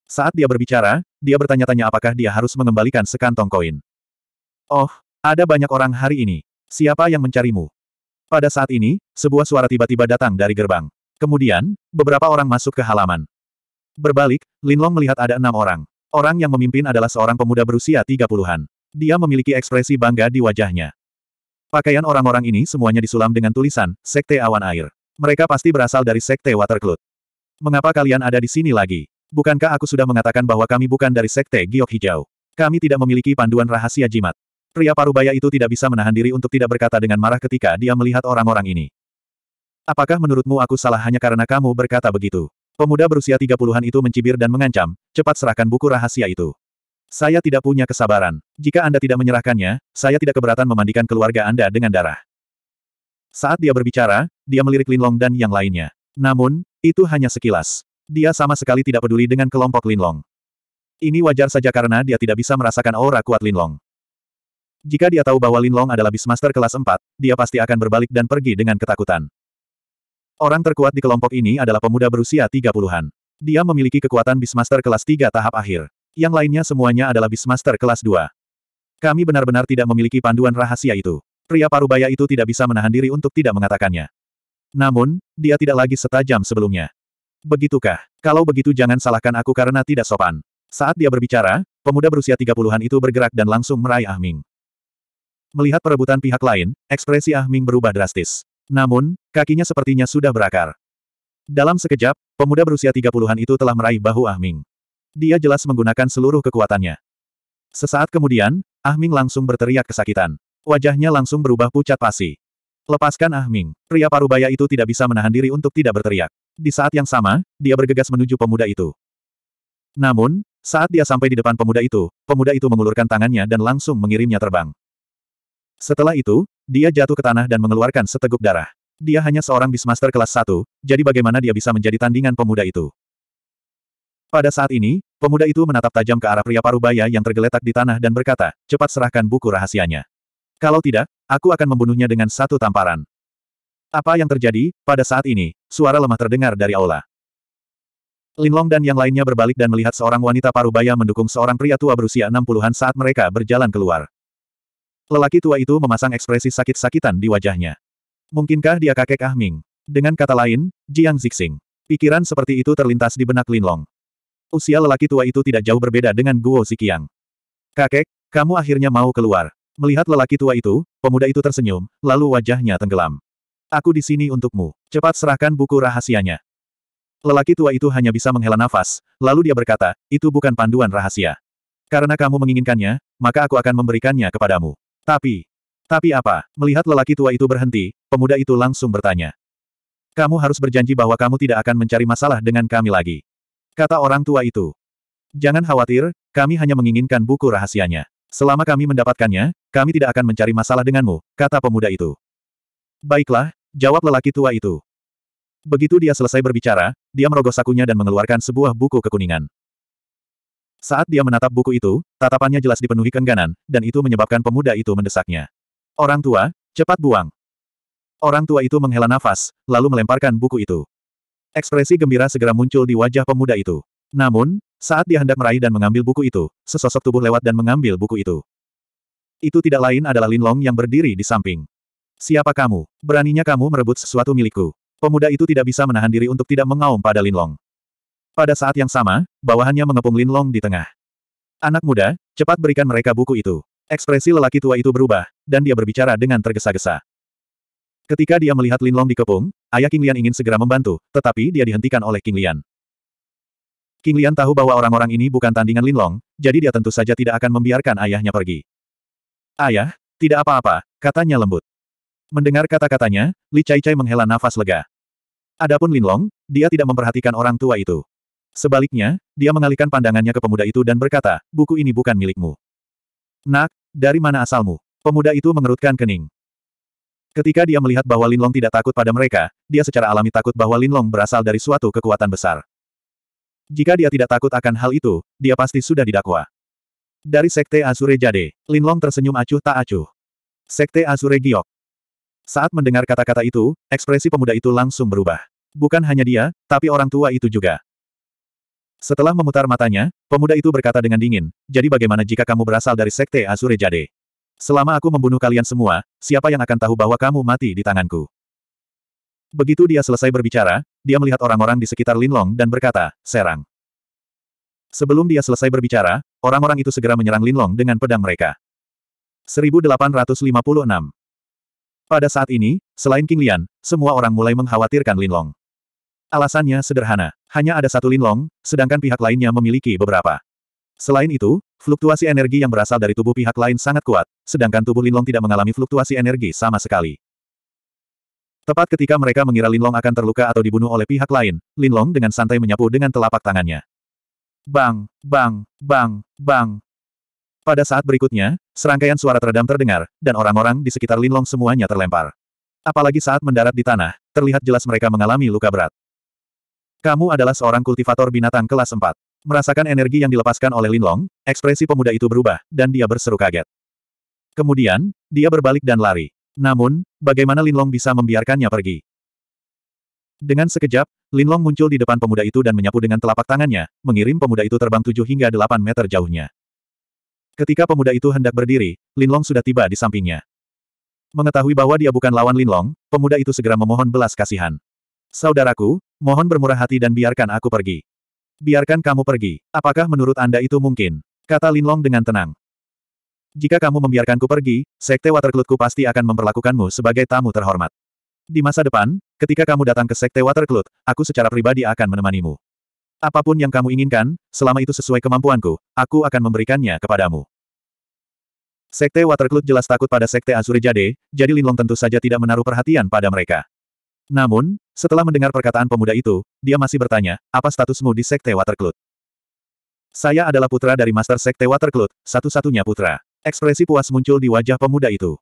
Saat dia berbicara, dia bertanya-tanya apakah dia harus mengembalikan sekantong koin. Oh, ada banyak orang hari ini. Siapa yang mencarimu? Pada saat ini, sebuah suara tiba-tiba datang dari gerbang. Kemudian, beberapa orang masuk ke halaman. Berbalik, Linlong melihat ada enam orang. Orang yang memimpin adalah seorang pemuda berusia tiga puluhan. Dia memiliki ekspresi bangga di wajahnya. Pakaian orang-orang ini semuanya disulam dengan tulisan, Sekte Awan Air. Mereka pasti berasal dari Sekte Waterclut. Mengapa kalian ada di sini lagi? Bukankah aku sudah mengatakan bahwa kami bukan dari Sekte Giok Hijau? Kami tidak memiliki panduan rahasia jimat. Pria parubaya itu tidak bisa menahan diri untuk tidak berkata dengan marah ketika dia melihat orang-orang ini. Apakah menurutmu aku salah hanya karena kamu berkata begitu? Pemuda berusia 30-an itu mencibir dan mengancam, cepat serahkan buku rahasia itu. Saya tidak punya kesabaran. Jika Anda tidak menyerahkannya, saya tidak keberatan memandikan keluarga Anda dengan darah. Saat dia berbicara, dia melirik Linlong dan yang lainnya. Namun, itu hanya sekilas. Dia sama sekali tidak peduli dengan kelompok Linlong. Ini wajar saja karena dia tidak bisa merasakan aura kuat Linlong. Jika dia tahu bahwa Linlong adalah bismaster kelas 4, dia pasti akan berbalik dan pergi dengan ketakutan. Orang terkuat di kelompok ini adalah pemuda berusia 30-an. Dia memiliki kekuatan bismaster kelas 3 tahap akhir. Yang lainnya semuanya adalah Beastmaster kelas 2. Kami benar-benar tidak memiliki panduan rahasia itu. Pria parubaya itu tidak bisa menahan diri untuk tidak mengatakannya. Namun, dia tidak lagi setajam sebelumnya. Begitukah? Kalau begitu jangan salahkan aku karena tidak sopan. Saat dia berbicara, pemuda berusia 30-an itu bergerak dan langsung meraih Ahming. Melihat perebutan pihak lain, ekspresi Ahming berubah drastis. Namun, kakinya sepertinya sudah berakar. Dalam sekejap, pemuda berusia 30-an itu telah meraih bahu Ahming. Dia jelas menggunakan seluruh kekuatannya. Sesaat kemudian, Ahming langsung berteriak kesakitan. Wajahnya langsung berubah pucat pasi. Lepaskan Ahming. Pria parubaya itu tidak bisa menahan diri untuk tidak berteriak. Di saat yang sama, dia bergegas menuju pemuda itu. Namun, saat dia sampai di depan pemuda itu, pemuda itu mengulurkan tangannya dan langsung mengirimnya terbang. Setelah itu, dia jatuh ke tanah dan mengeluarkan seteguk darah. Dia hanya seorang bismaster kelas 1, jadi bagaimana dia bisa menjadi tandingan pemuda itu? Pada saat ini, pemuda itu menatap tajam ke arah pria parubaya yang tergeletak di tanah dan berkata, cepat serahkan buku rahasianya. Kalau tidak, aku akan membunuhnya dengan satu tamparan. Apa yang terjadi, pada saat ini, suara lemah terdengar dari aula. Linlong dan yang lainnya berbalik dan melihat seorang wanita parubaya mendukung seorang pria tua berusia 60-an saat mereka berjalan keluar. Lelaki tua itu memasang ekspresi sakit-sakitan di wajahnya. Mungkinkah dia kakek Ahming? Dengan kata lain, Jiang Zixing. Pikiran seperti itu terlintas di benak Linlong. Usia lelaki tua itu tidak jauh berbeda dengan Guo Sikiang. Kakek, kamu akhirnya mau keluar. Melihat lelaki tua itu, pemuda itu tersenyum, lalu wajahnya tenggelam. Aku di sini untukmu. Cepat serahkan buku rahasianya. Lelaki tua itu hanya bisa menghela nafas, lalu dia berkata, itu bukan panduan rahasia. Karena kamu menginginkannya, maka aku akan memberikannya kepadamu. Tapi, tapi apa? Melihat lelaki tua itu berhenti, pemuda itu langsung bertanya. Kamu harus berjanji bahwa kamu tidak akan mencari masalah dengan kami lagi. Kata orang tua itu. Jangan khawatir, kami hanya menginginkan buku rahasianya. Selama kami mendapatkannya, kami tidak akan mencari masalah denganmu, kata pemuda itu. Baiklah, jawab lelaki tua itu. Begitu dia selesai berbicara, dia merogoh sakunya dan mengeluarkan sebuah buku kekuningan. Saat dia menatap buku itu, tatapannya jelas dipenuhi kengganan, dan itu menyebabkan pemuda itu mendesaknya. Orang tua, cepat buang. Orang tua itu menghela nafas, lalu melemparkan buku itu. Ekspresi gembira segera muncul di wajah pemuda itu. Namun, saat dia hendak meraih dan mengambil buku itu, sesosok tubuh lewat dan mengambil buku itu. Itu tidak lain adalah Lin Long yang berdiri di samping. Siapa kamu? Beraninya kamu merebut sesuatu milikku. Pemuda itu tidak bisa menahan diri untuk tidak mengaum pada Lin Long. Pada saat yang sama, bawahannya mengepung Lin Long di tengah. Anak muda, cepat berikan mereka buku itu. Ekspresi lelaki tua itu berubah, dan dia berbicara dengan tergesa-gesa. Ketika dia melihat Linlong dikepung, ayah King Lian ingin segera membantu, tetapi dia dihentikan oleh King Lian. King Lian tahu bahwa orang-orang ini bukan tandingan Linlong, jadi dia tentu saja tidak akan membiarkan ayahnya pergi. Ayah, tidak apa-apa, katanya lembut. Mendengar kata-katanya, Li Chai Chai menghela nafas lega. Adapun Linlong, dia tidak memperhatikan orang tua itu. Sebaliknya, dia mengalihkan pandangannya ke pemuda itu dan berkata, buku ini bukan milikmu. Nak, dari mana asalmu? Pemuda itu mengerutkan kening. Ketika dia melihat bahwa Linlong tidak takut pada mereka, dia secara alami takut bahwa Linlong berasal dari suatu kekuatan besar. Jika dia tidak takut akan hal itu, dia pasti sudah didakwa. Dari Sekte Asure Jade, Linlong tersenyum acuh tak acuh. Sekte Asure Giok. Saat mendengar kata-kata itu, ekspresi pemuda itu langsung berubah. Bukan hanya dia, tapi orang tua itu juga. Setelah memutar matanya, pemuda itu berkata dengan dingin, jadi bagaimana jika kamu berasal dari Sekte Asure Jade? Selama aku membunuh kalian semua, siapa yang akan tahu bahwa kamu mati di tanganku? Begitu dia selesai berbicara, dia melihat orang-orang di sekitar Linlong dan berkata, serang. Sebelum dia selesai berbicara, orang-orang itu segera menyerang Linlong dengan pedang mereka. 1856 Pada saat ini, selain King Lian, semua orang mulai mengkhawatirkan Linlong. Alasannya sederhana, hanya ada satu Linlong, sedangkan pihak lainnya memiliki beberapa. Selain itu, fluktuasi energi yang berasal dari tubuh pihak lain sangat kuat, sedangkan tubuh Linlong tidak mengalami fluktuasi energi sama sekali. Tepat ketika mereka mengira Linlong akan terluka atau dibunuh oleh pihak lain, Linlong dengan santai menyapu dengan telapak tangannya. Bang, bang, bang, bang. Pada saat berikutnya, serangkaian suara teredam terdengar, dan orang-orang di sekitar Linlong semuanya terlempar. Apalagi saat mendarat di tanah, terlihat jelas mereka mengalami luka berat. Kamu adalah seorang kultivator binatang kelas 4. Merasakan energi yang dilepaskan oleh Linlong, ekspresi pemuda itu berubah, dan dia berseru kaget. Kemudian, dia berbalik dan lari. Namun, bagaimana Linlong bisa membiarkannya pergi? Dengan sekejap, Linlong muncul di depan pemuda itu dan menyapu dengan telapak tangannya, mengirim pemuda itu terbang 7 hingga 8 meter jauhnya. Ketika pemuda itu hendak berdiri, Linlong sudah tiba di sampingnya. Mengetahui bahwa dia bukan lawan Linlong, pemuda itu segera memohon belas kasihan. Saudaraku, mohon bermurah hati dan biarkan aku pergi. Biarkan kamu pergi. Apakah menurut Anda itu mungkin? Kata Linlong dengan tenang. Jika kamu membiarkanku pergi, Sekte Watercloudku pasti akan memperlakukanmu sebagai tamu terhormat. Di masa depan, ketika kamu datang ke Sekte Watercloud, aku secara pribadi akan menemanimu. Apapun yang kamu inginkan, selama itu sesuai kemampuanku, aku akan memberikannya kepadamu. Sekte Watercloud jelas takut pada Sekte Azure Jade, jadi Linlong tentu saja tidak menaruh perhatian pada mereka. Namun, setelah mendengar perkataan pemuda itu, dia masih bertanya, apa statusmu di Sekte Waterclut? Saya adalah putra dari Master Sekte Waterclut, satu-satunya putra. Ekspresi puas muncul di wajah pemuda itu.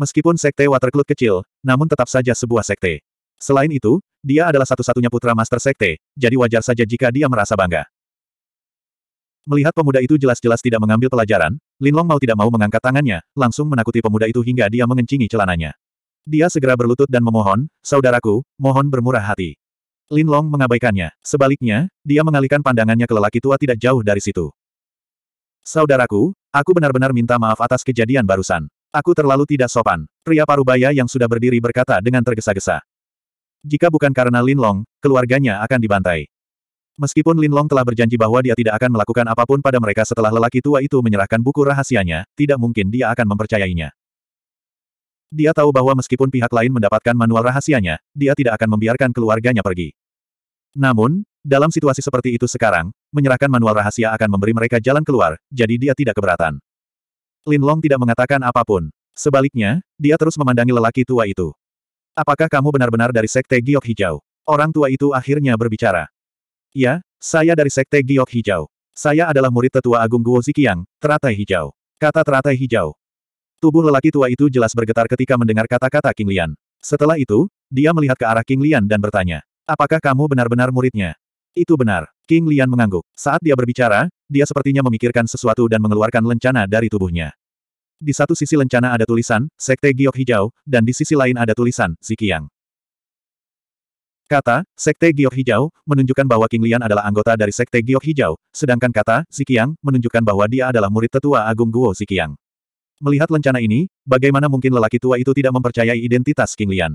Meskipun Sekte Waterclut kecil, namun tetap saja sebuah sekte. Selain itu, dia adalah satu-satunya putra Master Sekte, jadi wajar saja jika dia merasa bangga. Melihat pemuda itu jelas-jelas tidak mengambil pelajaran, Linlong mau tidak mau mengangkat tangannya, langsung menakuti pemuda itu hingga dia mengencingi celananya. Dia segera berlutut dan memohon, saudaraku, mohon bermurah hati. Lin Long mengabaikannya. Sebaliknya, dia mengalihkan pandangannya ke lelaki tua tidak jauh dari situ. Saudaraku, aku benar-benar minta maaf atas kejadian barusan. Aku terlalu tidak sopan. Pria parubaya yang sudah berdiri berkata dengan tergesa-gesa. Jika bukan karena Lin Long, keluarganya akan dibantai. Meskipun Lin Long telah berjanji bahwa dia tidak akan melakukan apapun pada mereka setelah lelaki tua itu menyerahkan buku rahasianya, tidak mungkin dia akan mempercayainya. Dia tahu bahwa meskipun pihak lain mendapatkan manual rahasianya, dia tidak akan membiarkan keluarganya pergi. Namun, dalam situasi seperti itu sekarang, menyerahkan manual rahasia akan memberi mereka jalan keluar, jadi dia tidak keberatan. Lin Long tidak mengatakan apapun. Sebaliknya, dia terus memandangi lelaki tua itu. Apakah kamu benar-benar dari Sekte Giok Hijau? Orang tua itu akhirnya berbicara. Ya, saya dari Sekte Giok Hijau. Saya adalah murid tetua agung Guo Zikiang, teratai hijau. Kata teratai hijau, Tubuh lelaki tua itu jelas bergetar ketika mendengar kata-kata King Lian. Setelah itu, dia melihat ke arah King Lian dan bertanya, Apakah kamu benar-benar muridnya? Itu benar. King Lian mengangguk. Saat dia berbicara, dia sepertinya memikirkan sesuatu dan mengeluarkan lencana dari tubuhnya. Di satu sisi lencana ada tulisan, Sekte Giok Hijau, dan di sisi lain ada tulisan, Zikiang. Kata, Sekte Giok Hijau, menunjukkan bahwa King Lian adalah anggota dari Sekte Giok Hijau, sedangkan kata, Zikiang, menunjukkan bahwa dia adalah murid tetua agung Guo Zikiang. Melihat lencana ini, bagaimana mungkin lelaki tua itu tidak mempercayai identitas King Lian?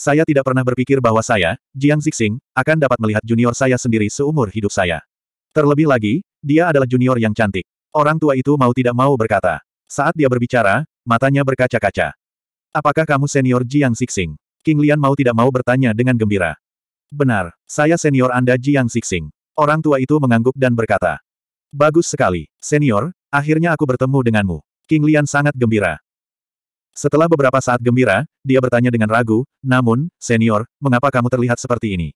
Saya tidak pernah berpikir bahwa saya, Jiang Zixing, akan dapat melihat junior saya sendiri seumur hidup saya. Terlebih lagi, dia adalah junior yang cantik. Orang tua itu mau tidak mau berkata. Saat dia berbicara, matanya berkaca-kaca. Apakah kamu senior Jiang Zixing? King Lian mau tidak mau bertanya dengan gembira. Benar, saya senior Anda Jiang Zixing. Orang tua itu mengangguk dan berkata. Bagus sekali, senior, Akhirnya aku bertemu denganmu. King Lian sangat gembira. Setelah beberapa saat gembira, dia bertanya dengan ragu, namun, senior, mengapa kamu terlihat seperti ini?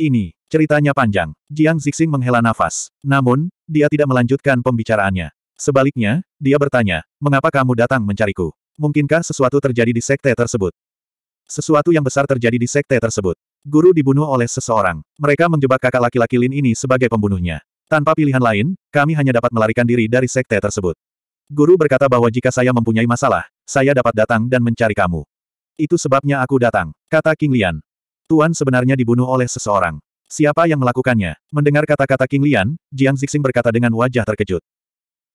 Ini, ceritanya panjang. Jiang Zixing menghela nafas. Namun, dia tidak melanjutkan pembicaraannya. Sebaliknya, dia bertanya, mengapa kamu datang mencariku? Mungkinkah sesuatu terjadi di sekte tersebut? Sesuatu yang besar terjadi di sekte tersebut. Guru dibunuh oleh seseorang. Mereka menjebak kakak laki-laki Lin ini sebagai pembunuhnya. Tanpa pilihan lain, kami hanya dapat melarikan diri dari sekte tersebut. Guru berkata bahwa jika saya mempunyai masalah, saya dapat datang dan mencari kamu. Itu sebabnya aku datang, kata King Lian. Tuan sebenarnya dibunuh oleh seseorang. Siapa yang melakukannya? Mendengar kata-kata King Lian, Jiang Zixing berkata dengan wajah terkejut.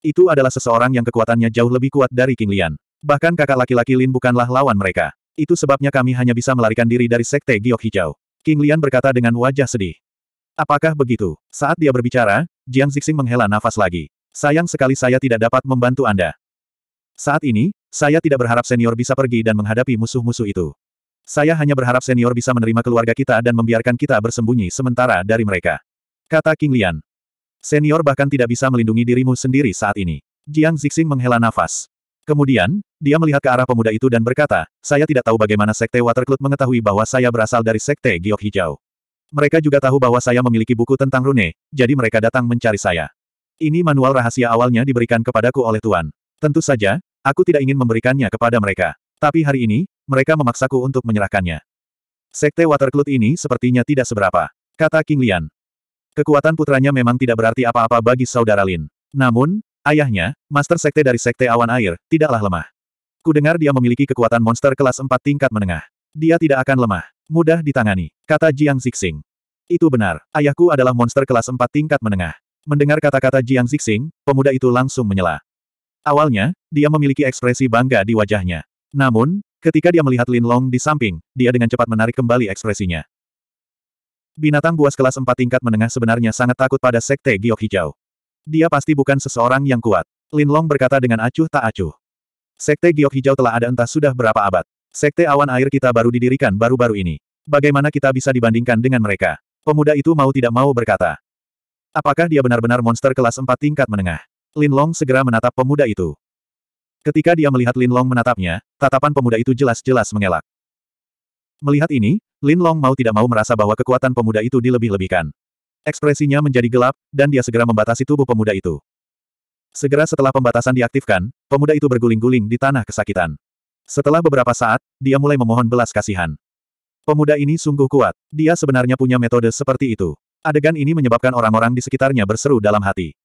Itu adalah seseorang yang kekuatannya jauh lebih kuat dari King Lian. Bahkan kakak laki-laki Lin bukanlah lawan mereka. Itu sebabnya kami hanya bisa melarikan diri dari sekte giok hijau. King Lian berkata dengan wajah sedih. Apakah begitu? Saat dia berbicara, Jiang Zixing menghela nafas lagi. Sayang sekali saya tidak dapat membantu Anda. Saat ini, saya tidak berharap senior bisa pergi dan menghadapi musuh-musuh itu. Saya hanya berharap senior bisa menerima keluarga kita dan membiarkan kita bersembunyi sementara dari mereka. Kata King Lian. Senior bahkan tidak bisa melindungi dirimu sendiri saat ini. Jiang Zixing menghela nafas. Kemudian, dia melihat ke arah pemuda itu dan berkata, saya tidak tahu bagaimana Sekte Watercloud mengetahui bahwa saya berasal dari Sekte Giok Hijau. Mereka juga tahu bahwa saya memiliki buku tentang rune, jadi mereka datang mencari saya. Ini manual rahasia awalnya diberikan kepadaku oleh Tuan. Tentu saja, aku tidak ingin memberikannya kepada mereka. Tapi hari ini, mereka memaksaku untuk menyerahkannya. Sekte Watercloud ini sepertinya tidak seberapa. Kata King Lian. Kekuatan putranya memang tidak berarti apa-apa bagi saudara Lin. Namun, ayahnya, Master Sekte dari Sekte Awan Air, tidaklah lemah. Kudengar dia memiliki kekuatan monster kelas 4 tingkat menengah. Dia tidak akan lemah. Mudah ditangani, kata Jiang Zixing. Itu benar, ayahku adalah monster kelas 4 tingkat menengah. Mendengar kata-kata Jiang Zixing, pemuda itu langsung menyela. Awalnya, dia memiliki ekspresi bangga di wajahnya. Namun, ketika dia melihat Lin Long di samping, dia dengan cepat menarik kembali ekspresinya. Binatang buas kelas 4 tingkat menengah sebenarnya sangat takut pada sekte giok hijau. Dia pasti bukan seseorang yang kuat. Lin Long berkata dengan acuh tak acuh. Sekte giok hijau telah ada entah sudah berapa abad. Sekte awan air kita baru didirikan baru-baru ini. Bagaimana kita bisa dibandingkan dengan mereka? Pemuda itu mau tidak mau berkata. Apakah dia benar-benar monster kelas 4 tingkat menengah? Lin Long segera menatap pemuda itu. Ketika dia melihat Lin Long menatapnya, tatapan pemuda itu jelas-jelas mengelak. Melihat ini, Lin Long mau tidak mau merasa bahwa kekuatan pemuda itu dilebih-lebihkan. Ekspresinya menjadi gelap, dan dia segera membatasi tubuh pemuda itu. Segera setelah pembatasan diaktifkan, pemuda itu berguling-guling di tanah kesakitan. Setelah beberapa saat, dia mulai memohon belas kasihan. Pemuda ini sungguh kuat. Dia sebenarnya punya metode seperti itu. Adegan ini menyebabkan orang-orang di sekitarnya berseru dalam hati.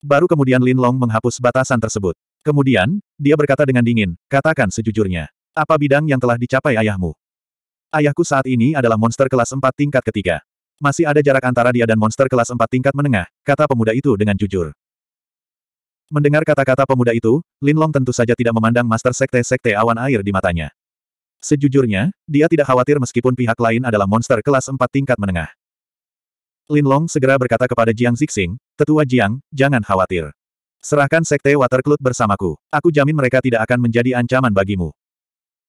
Baru kemudian Lin Long menghapus batasan tersebut. Kemudian, dia berkata dengan dingin, katakan sejujurnya. Apa bidang yang telah dicapai ayahmu? Ayahku saat ini adalah monster kelas 4 tingkat ketiga. Masih ada jarak antara dia dan monster kelas 4 tingkat menengah, kata pemuda itu dengan jujur. Mendengar kata-kata pemuda itu, Lin Long tentu saja tidak memandang Master Sekte-Sekte Awan Air di matanya. Sejujurnya, dia tidak khawatir meskipun pihak lain adalah monster kelas 4 tingkat menengah. Lin Long segera berkata kepada Jiang Zixing, Tetua Jiang, jangan khawatir. Serahkan Sekte Waterclut bersamaku. Aku jamin mereka tidak akan menjadi ancaman bagimu.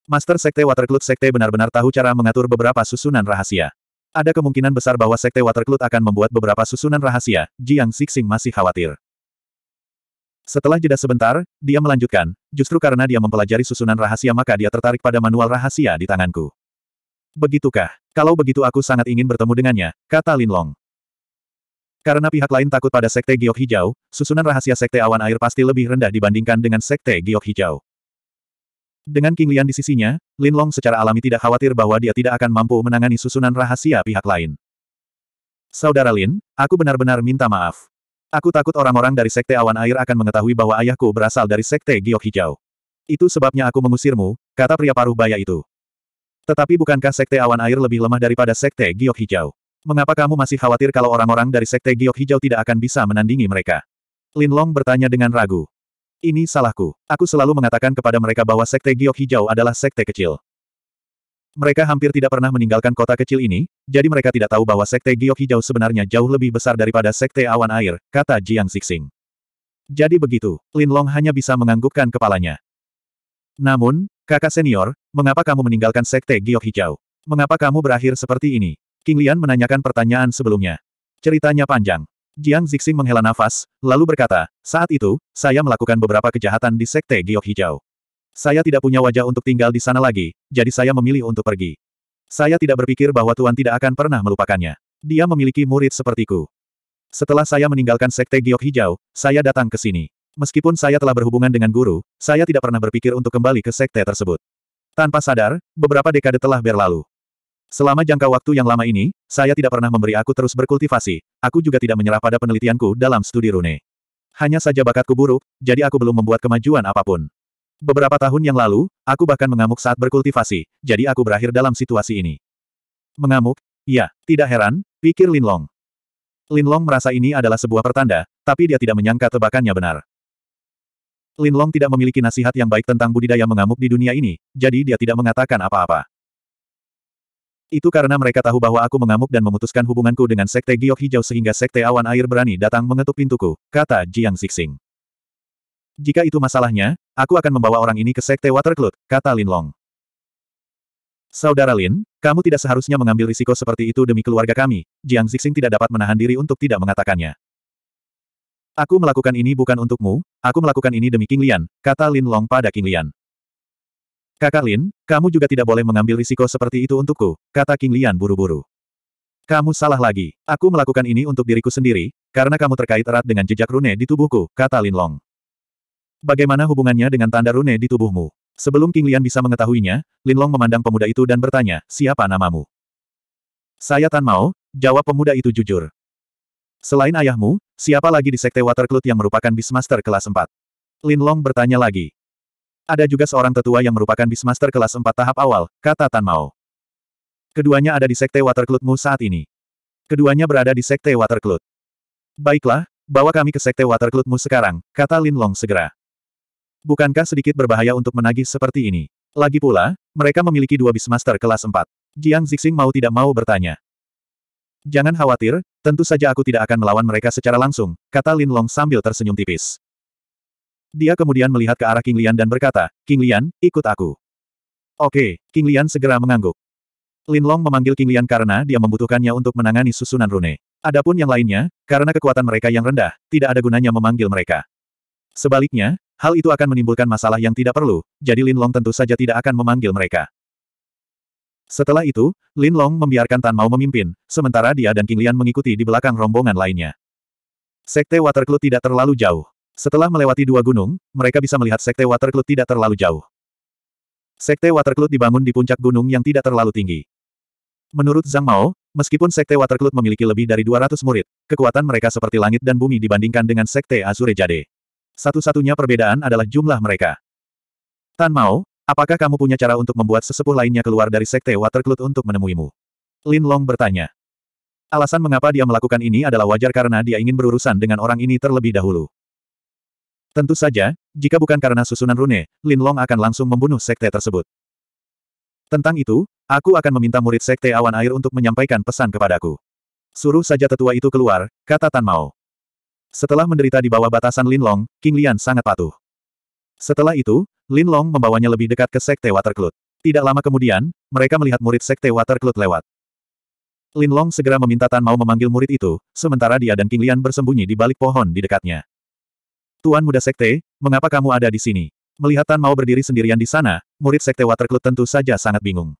Master Sekte Waterclut Sekte benar-benar tahu cara mengatur beberapa susunan rahasia. Ada kemungkinan besar bahwa Sekte Waterclut akan membuat beberapa susunan rahasia, Jiang Zixing masih khawatir. Setelah jeda sebentar, dia melanjutkan, justru karena dia mempelajari susunan rahasia maka dia tertarik pada manual rahasia di tanganku. Begitukah? Kalau begitu aku sangat ingin bertemu dengannya, kata Lin Long. Karena pihak lain takut pada Sekte Giok Hijau, susunan rahasia Sekte Awan Air pasti lebih rendah dibandingkan dengan Sekte Giok Hijau. Dengan King Lian di sisinya, Lin Long secara alami tidak khawatir bahwa dia tidak akan mampu menangani susunan rahasia pihak lain. Saudara Lin, aku benar-benar minta maaf. Aku takut orang-orang dari Sekte Awan Air akan mengetahui bahwa ayahku berasal dari Sekte Giok Hijau. Itu sebabnya aku mengusirmu, kata pria paruh baya itu. Tetapi bukankah Sekte Awan Air lebih lemah daripada Sekte Giok Hijau? Mengapa kamu masih khawatir kalau orang-orang dari Sekte Giok Hijau tidak akan bisa menandingi mereka? Lin Long bertanya dengan ragu. Ini salahku. Aku selalu mengatakan kepada mereka bahwa Sekte Giok Hijau adalah Sekte kecil. Mereka hampir tidak pernah meninggalkan kota kecil ini, jadi mereka tidak tahu bahwa Sekte Giok Hijau sebenarnya jauh lebih besar daripada Sekte Awan Air, kata Jiang Zixing. Jadi begitu, Lin Long hanya bisa menganggukkan kepalanya. Namun, kakak senior, mengapa kamu meninggalkan Sekte Giok Hijau? Mengapa kamu berakhir seperti ini? King Lian menanyakan pertanyaan sebelumnya. Ceritanya panjang. Jiang Zixing menghela nafas, lalu berkata, saat itu, saya melakukan beberapa kejahatan di Sekte Giok Hijau. Saya tidak punya wajah untuk tinggal di sana lagi, jadi saya memilih untuk pergi. Saya tidak berpikir bahwa tuan tidak akan pernah melupakannya. Dia memiliki murid sepertiku. Setelah saya meninggalkan Sekte Giok Hijau, saya datang ke sini. Meskipun saya telah berhubungan dengan guru, saya tidak pernah berpikir untuk kembali ke sekte tersebut. Tanpa sadar, beberapa dekade telah berlalu. Selama jangka waktu yang lama ini, saya tidak pernah memberi aku terus berkultivasi, aku juga tidak menyerah pada penelitianku dalam studi rune. Hanya saja bakatku buruk, jadi aku belum membuat kemajuan apapun. Beberapa tahun yang lalu, aku bahkan mengamuk saat berkultivasi, jadi aku berakhir dalam situasi ini. Mengamuk? ya, tidak heran, pikir Lin Long. Lin Long merasa ini adalah sebuah pertanda, tapi dia tidak menyangka tebakannya benar. Lin Long tidak memiliki nasihat yang baik tentang budidaya mengamuk di dunia ini, jadi dia tidak mengatakan apa-apa. Itu karena mereka tahu bahwa aku mengamuk dan memutuskan hubunganku dengan Sekte Giok Hijau sehingga Sekte Awan Air berani datang mengetuk pintuku, kata Jiang Xixing. Jika itu masalahnya, aku akan membawa orang ini ke Sekte Watercloud, kata Lin Long. Saudara Lin, kamu tidak seharusnya mengambil risiko seperti itu demi keluarga kami. Jiang Zixing tidak dapat menahan diri untuk tidak mengatakannya. Aku melakukan ini bukan untukmu, aku melakukan ini demi King Lian, kata Lin Long pada King Lian. Kakak Lin, kamu juga tidak boleh mengambil risiko seperti itu untukku, kata King Lian buru-buru. Kamu salah lagi. Aku melakukan ini untuk diriku sendiri, karena kamu terkait erat dengan jejak rune di tubuhku, kata Lin Long. Bagaimana hubungannya dengan tanda rune di tubuhmu? Sebelum King Lian bisa mengetahuinya, Lin Long memandang pemuda itu dan bertanya, siapa namamu? Saya Tan Mao, jawab pemuda itu jujur. Selain ayahmu, siapa lagi di Sekte Waterclut yang merupakan Bismaster kelas 4? Long bertanya lagi. Ada juga seorang tetua yang merupakan Bismaster kelas 4 tahap awal, kata Tan Mao. Keduanya ada di Sekte Waterclutmu saat ini. Keduanya berada di Sekte Waterclut. Baiklah, bawa kami ke Sekte Waterclutmu sekarang, kata Lin Long segera. Bukankah sedikit berbahaya untuk menagih seperti ini? Lagi pula, mereka memiliki dua bismaster kelas 4. Jiang Zixing mau tidak mau bertanya. Jangan khawatir, tentu saja aku tidak akan melawan mereka secara langsung, kata Lin Long sambil tersenyum tipis. Dia kemudian melihat ke arah King Lian dan berkata, King Lian, ikut aku. Oke, King Lian segera mengangguk. Lin Long memanggil King Lian karena dia membutuhkannya untuk menangani susunan rune. Adapun yang lainnya, karena kekuatan mereka yang rendah, tidak ada gunanya memanggil mereka. Sebaliknya, Hal itu akan menimbulkan masalah yang tidak perlu, jadi Lin Long tentu saja tidak akan memanggil mereka. Setelah itu, Lin Long membiarkan Tan Mao memimpin, sementara dia dan King Lian mengikuti di belakang rombongan lainnya. Sekte Watercloud tidak terlalu jauh. Setelah melewati dua gunung, mereka bisa melihat Sekte Watercloud tidak terlalu jauh. Sekte Watercloud dibangun di puncak gunung yang tidak terlalu tinggi. Menurut Zhang Mao, meskipun Sekte Watercloud memiliki lebih dari 200 murid, kekuatan mereka seperti langit dan bumi dibandingkan dengan Sekte Azure Jade. Satu-satunya perbedaan adalah jumlah mereka. Tan Mao, apakah kamu punya cara untuk membuat sesepuh lainnya keluar dari Sekte Watercloud untuk menemuimu? Lin Long bertanya. Alasan mengapa dia melakukan ini adalah wajar karena dia ingin berurusan dengan orang ini terlebih dahulu. Tentu saja, jika bukan karena susunan rune, Lin Long akan langsung membunuh sekte tersebut. Tentang itu, aku akan meminta murid sekte awan air untuk menyampaikan pesan kepadaku. Suruh saja tetua itu keluar, kata Tan Mao. Setelah menderita di bawah batasan Linlong, King Lian sangat patuh. Setelah itu, Linlong membawanya lebih dekat ke Sekte Waterclut. Tidak lama kemudian, mereka melihat murid Sekte Waterclut lewat. Linlong segera meminta Tan Mau memanggil murid itu, sementara dia dan King Lian bersembunyi di balik pohon di dekatnya. Tuan muda Sekte, mengapa kamu ada di sini? Melihat Tan Mao berdiri sendirian di sana, murid Sekte Waterclut tentu saja sangat bingung.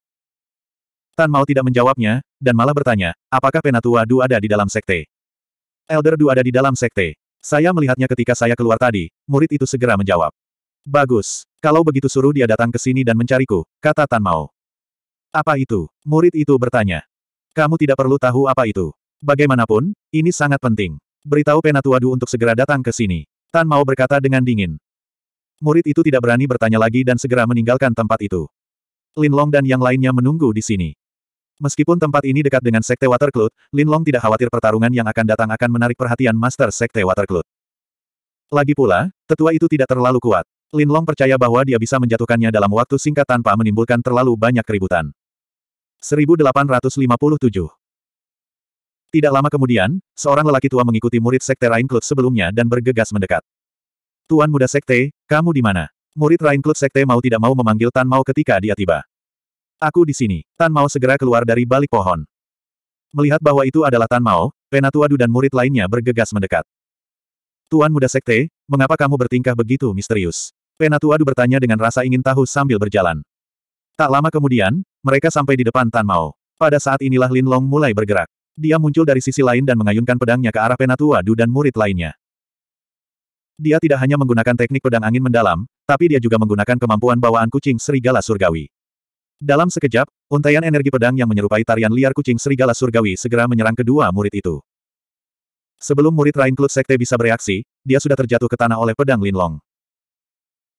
Tan Mao tidak menjawabnya, dan malah bertanya, apakah Penatua Du ada di dalam Sekte? Elder Du ada di dalam sekte. Saya melihatnya ketika saya keluar tadi, murid itu segera menjawab. Bagus. Kalau begitu suruh dia datang ke sini dan mencariku, kata Tan Mao. Apa itu? Murid itu bertanya. Kamu tidak perlu tahu apa itu. Bagaimanapun, ini sangat penting. Beritahu Penatua Du untuk segera datang ke sini. Tan Mao berkata dengan dingin. Murid itu tidak berani bertanya lagi dan segera meninggalkan tempat itu. Lin Long dan yang lainnya menunggu di sini. Meskipun tempat ini dekat dengan Sekte Watercloud, Lin Long tidak khawatir pertarungan yang akan datang akan menarik perhatian Master Sekte Watercloud. Lagi pula, tetua itu tidak terlalu kuat. Lin Long percaya bahwa dia bisa menjatuhkannya dalam waktu singkat tanpa menimbulkan terlalu banyak keributan. 1857 Tidak lama kemudian, seorang lelaki tua mengikuti murid Sekte Rainclut sebelumnya dan bergegas mendekat. Tuan muda Sekte, kamu di mana? Murid Rainclut Sekte mau tidak mau memanggil Tan mau ketika dia tiba. Aku di sini. Tan Mao segera keluar dari balik pohon. Melihat bahwa itu adalah Tan Mao, Penatua Du dan murid lainnya bergegas mendekat. Tuan Muda Sekte, mengapa kamu bertingkah begitu misterius? Penatua Du bertanya dengan rasa ingin tahu sambil berjalan. Tak lama kemudian, mereka sampai di depan Tan Mao. Pada saat inilah Lin Long mulai bergerak. Dia muncul dari sisi lain dan mengayunkan pedangnya ke arah Penatua Du dan murid lainnya. Dia tidak hanya menggunakan teknik pedang angin mendalam, tapi dia juga menggunakan kemampuan bawaan kucing serigala surgawi. Dalam sekejap, untaian energi pedang yang menyerupai tarian liar kucing serigala surgawi segera menyerang kedua murid itu. Sebelum murid Rainclut Sekte bisa bereaksi, dia sudah terjatuh ke tanah oleh pedang Linlong.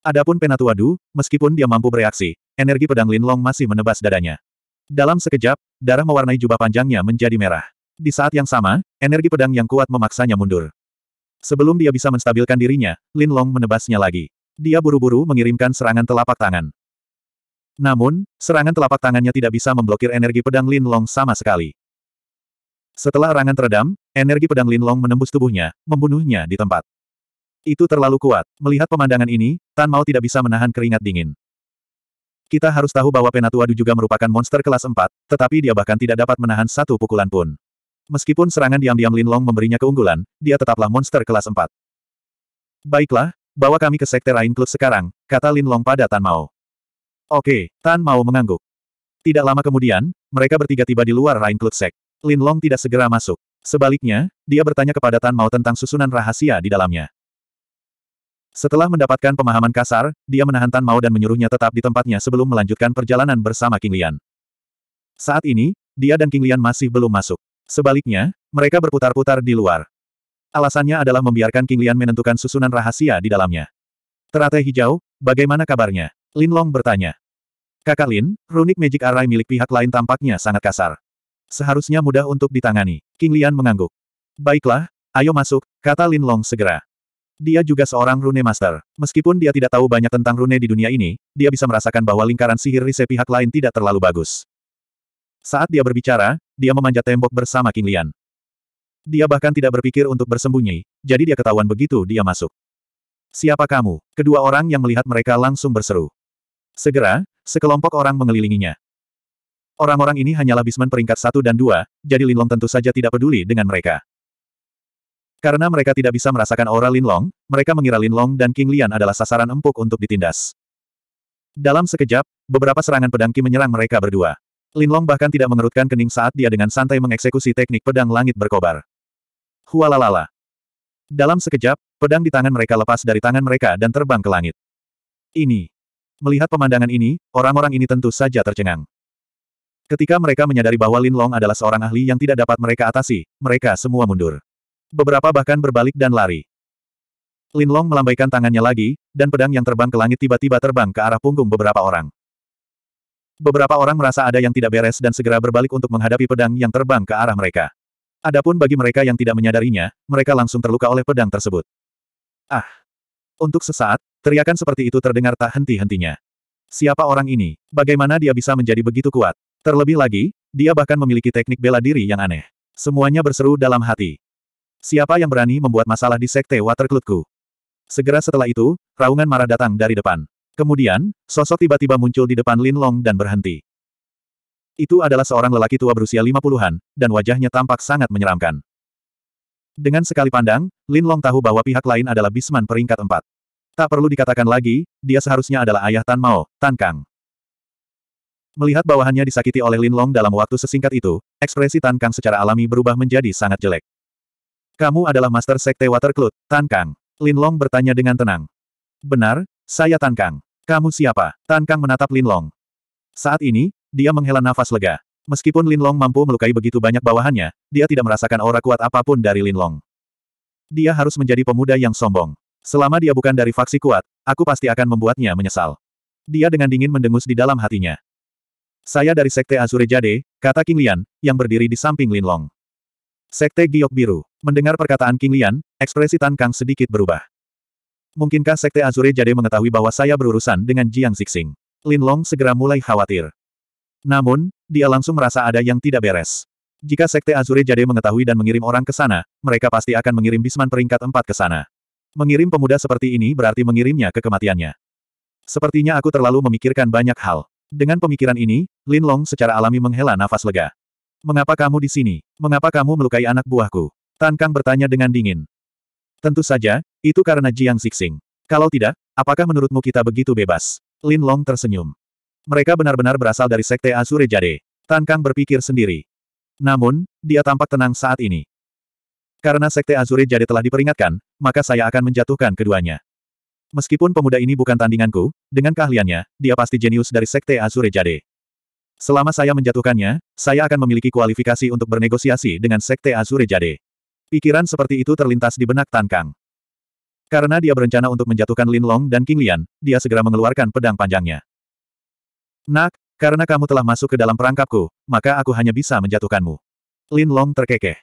Adapun Penatua Du, meskipun dia mampu bereaksi, energi pedang Linlong masih menebas dadanya. Dalam sekejap, darah mewarnai jubah panjangnya menjadi merah. Di saat yang sama, energi pedang yang kuat memaksanya mundur. Sebelum dia bisa menstabilkan dirinya, Lin Long menebasnya lagi. Dia buru-buru mengirimkan serangan telapak tangan. Namun, serangan telapak tangannya tidak bisa memblokir energi pedang Lin Long sama sekali. Setelah rangan teredam, energi pedang Lin Long menembus tubuhnya, membunuhnya di tempat. Itu terlalu kuat. Melihat pemandangan ini, Tan Mao tidak bisa menahan keringat dingin. Kita harus tahu bahwa Penatua Du juga merupakan monster kelas 4, tetapi dia bahkan tidak dapat menahan satu pukulan pun. Meskipun serangan diam-diam Lin Long memberinya keunggulan, dia tetaplah monster kelas 4. Baiklah, bawa kami ke Sekte Rain Club sekarang, kata Lin Long pada Tan Mao. Oke, Tan Mao mengangguk. Tidak lama kemudian, mereka bertiga tiba di luar Rain Klutsek. Lin Long tidak segera masuk. Sebaliknya, dia bertanya kepada Tan Mao tentang susunan rahasia di dalamnya. Setelah mendapatkan pemahaman kasar, dia menahan Tan Mao dan menyuruhnya tetap di tempatnya sebelum melanjutkan perjalanan bersama King Lian. Saat ini, dia dan King Lian masih belum masuk. Sebaliknya, mereka berputar-putar di luar. Alasannya adalah membiarkan King Lian menentukan susunan rahasia di dalamnya. Teratai hijau, bagaimana kabarnya? Lin Long bertanya. Kakak Lin, runik magic array milik pihak lain tampaknya sangat kasar. Seharusnya mudah untuk ditangani. King Lian mengangguk. Baiklah, ayo masuk, kata Lin Long segera. Dia juga seorang rune master. Meskipun dia tidak tahu banyak tentang rune di dunia ini, dia bisa merasakan bahwa lingkaran sihir rise pihak lain tidak terlalu bagus. Saat dia berbicara, dia memanjat tembok bersama King Lian. Dia bahkan tidak berpikir untuk bersembunyi, jadi dia ketahuan begitu dia masuk. Siapa kamu? Kedua orang yang melihat mereka langsung berseru. Segera, sekelompok orang mengelilinginya. Orang-orang ini hanyalah bisman peringkat satu dan dua, jadi Linlong tentu saja tidak peduli dengan mereka. Karena mereka tidak bisa merasakan aura Linlong, mereka mengira Linlong dan King Lian adalah sasaran empuk untuk ditindas. Dalam sekejap, beberapa serangan pedang Qi menyerang mereka berdua. Linlong bahkan tidak mengerutkan kening saat dia dengan santai mengeksekusi teknik pedang langit berkobar. Hualalala. Dalam sekejap, pedang di tangan mereka lepas dari tangan mereka dan terbang ke langit. Ini. Melihat pemandangan ini, orang-orang ini tentu saja tercengang. Ketika mereka menyadari bahwa Lin Long adalah seorang ahli yang tidak dapat mereka atasi, mereka semua mundur. Beberapa bahkan berbalik dan lari. Lin Long melambaikan tangannya lagi, dan pedang yang terbang ke langit tiba-tiba terbang ke arah punggung beberapa orang. Beberapa orang merasa ada yang tidak beres dan segera berbalik untuk menghadapi pedang yang terbang ke arah mereka. Adapun bagi mereka yang tidak menyadarinya, mereka langsung terluka oleh pedang tersebut. Ah! Untuk sesaat, teriakan seperti itu terdengar tak henti-hentinya. Siapa orang ini? Bagaimana dia bisa menjadi begitu kuat? Terlebih lagi, dia bahkan memiliki teknik bela diri yang aneh. Semuanya berseru dalam hati. Siapa yang berani membuat masalah di Sekte Watercloudku? Segera setelah itu, raungan marah datang dari depan. Kemudian, sosok tiba-tiba muncul di depan Lin Long dan berhenti. Itu adalah seorang lelaki tua berusia lima puluhan, dan wajahnya tampak sangat menyeramkan. Dengan sekali pandang, Lin Long tahu bahwa pihak lain adalah Bisman peringkat empat. Tak perlu dikatakan lagi, dia seharusnya adalah ayah Tan Mao, Tan Kang. Melihat bawahannya disakiti oleh Lin Long dalam waktu sesingkat itu, ekspresi Tan Kang secara alami berubah menjadi sangat jelek. Kamu adalah Master Sekte Water Cloud, Tan Kang. Lin Long bertanya dengan tenang. Benar, saya Tan Kang. Kamu siapa? Tan Kang menatap Lin Long. Saat ini, dia menghela nafas lega. Meskipun Lin Long mampu melukai begitu banyak bawahannya, dia tidak merasakan aura kuat apapun dari Lin Long. Dia harus menjadi pemuda yang sombong. Selama dia bukan dari faksi kuat, aku pasti akan membuatnya menyesal. Dia dengan dingin mendengus di dalam hatinya. Saya dari Sekte Azure Jade, kata King Lian, yang berdiri di samping Lin Long. Sekte Giok Biru. Mendengar perkataan King Lian, ekspresi Tan Kang sedikit berubah. Mungkinkah Sekte Azure Jade mengetahui bahwa saya berurusan dengan Jiang Zixing? Lin Long segera mulai khawatir. Namun, dia langsung merasa ada yang tidak beres. Jika Sekte Azure Jade mengetahui dan mengirim orang ke sana, mereka pasti akan mengirim Bisman peringkat 4 ke sana. Mengirim pemuda seperti ini berarti mengirimnya ke kematiannya. Sepertinya aku terlalu memikirkan banyak hal. Dengan pemikiran ini, Lin Long secara alami menghela nafas lega. Mengapa kamu di sini? Mengapa kamu melukai anak buahku? Tan Kang bertanya dengan dingin. Tentu saja, itu karena Jiang Xixing. Kalau tidak, apakah menurutmu kita begitu bebas? Lin Long tersenyum. Mereka benar-benar berasal dari Sekte Azure Jade. Tan Kang berpikir sendiri. Namun, dia tampak tenang saat ini. Karena Sekte Azuri Jade telah diperingatkan, maka saya akan menjatuhkan keduanya. Meskipun pemuda ini bukan tandinganku, dengan keahliannya, dia pasti jenius dari Sekte Azuri Jade. Selama saya menjatuhkannya, saya akan memiliki kualifikasi untuk bernegosiasi dengan Sekte Azuri Jade. Pikiran seperti itu terlintas di benak Tan Kang. Karena dia berencana untuk menjatuhkan Lin Long dan King Lian, dia segera mengeluarkan pedang panjangnya. Nak, karena kamu telah masuk ke dalam perangkapku, maka aku hanya bisa menjatuhkanmu. Lin Long terkekeh.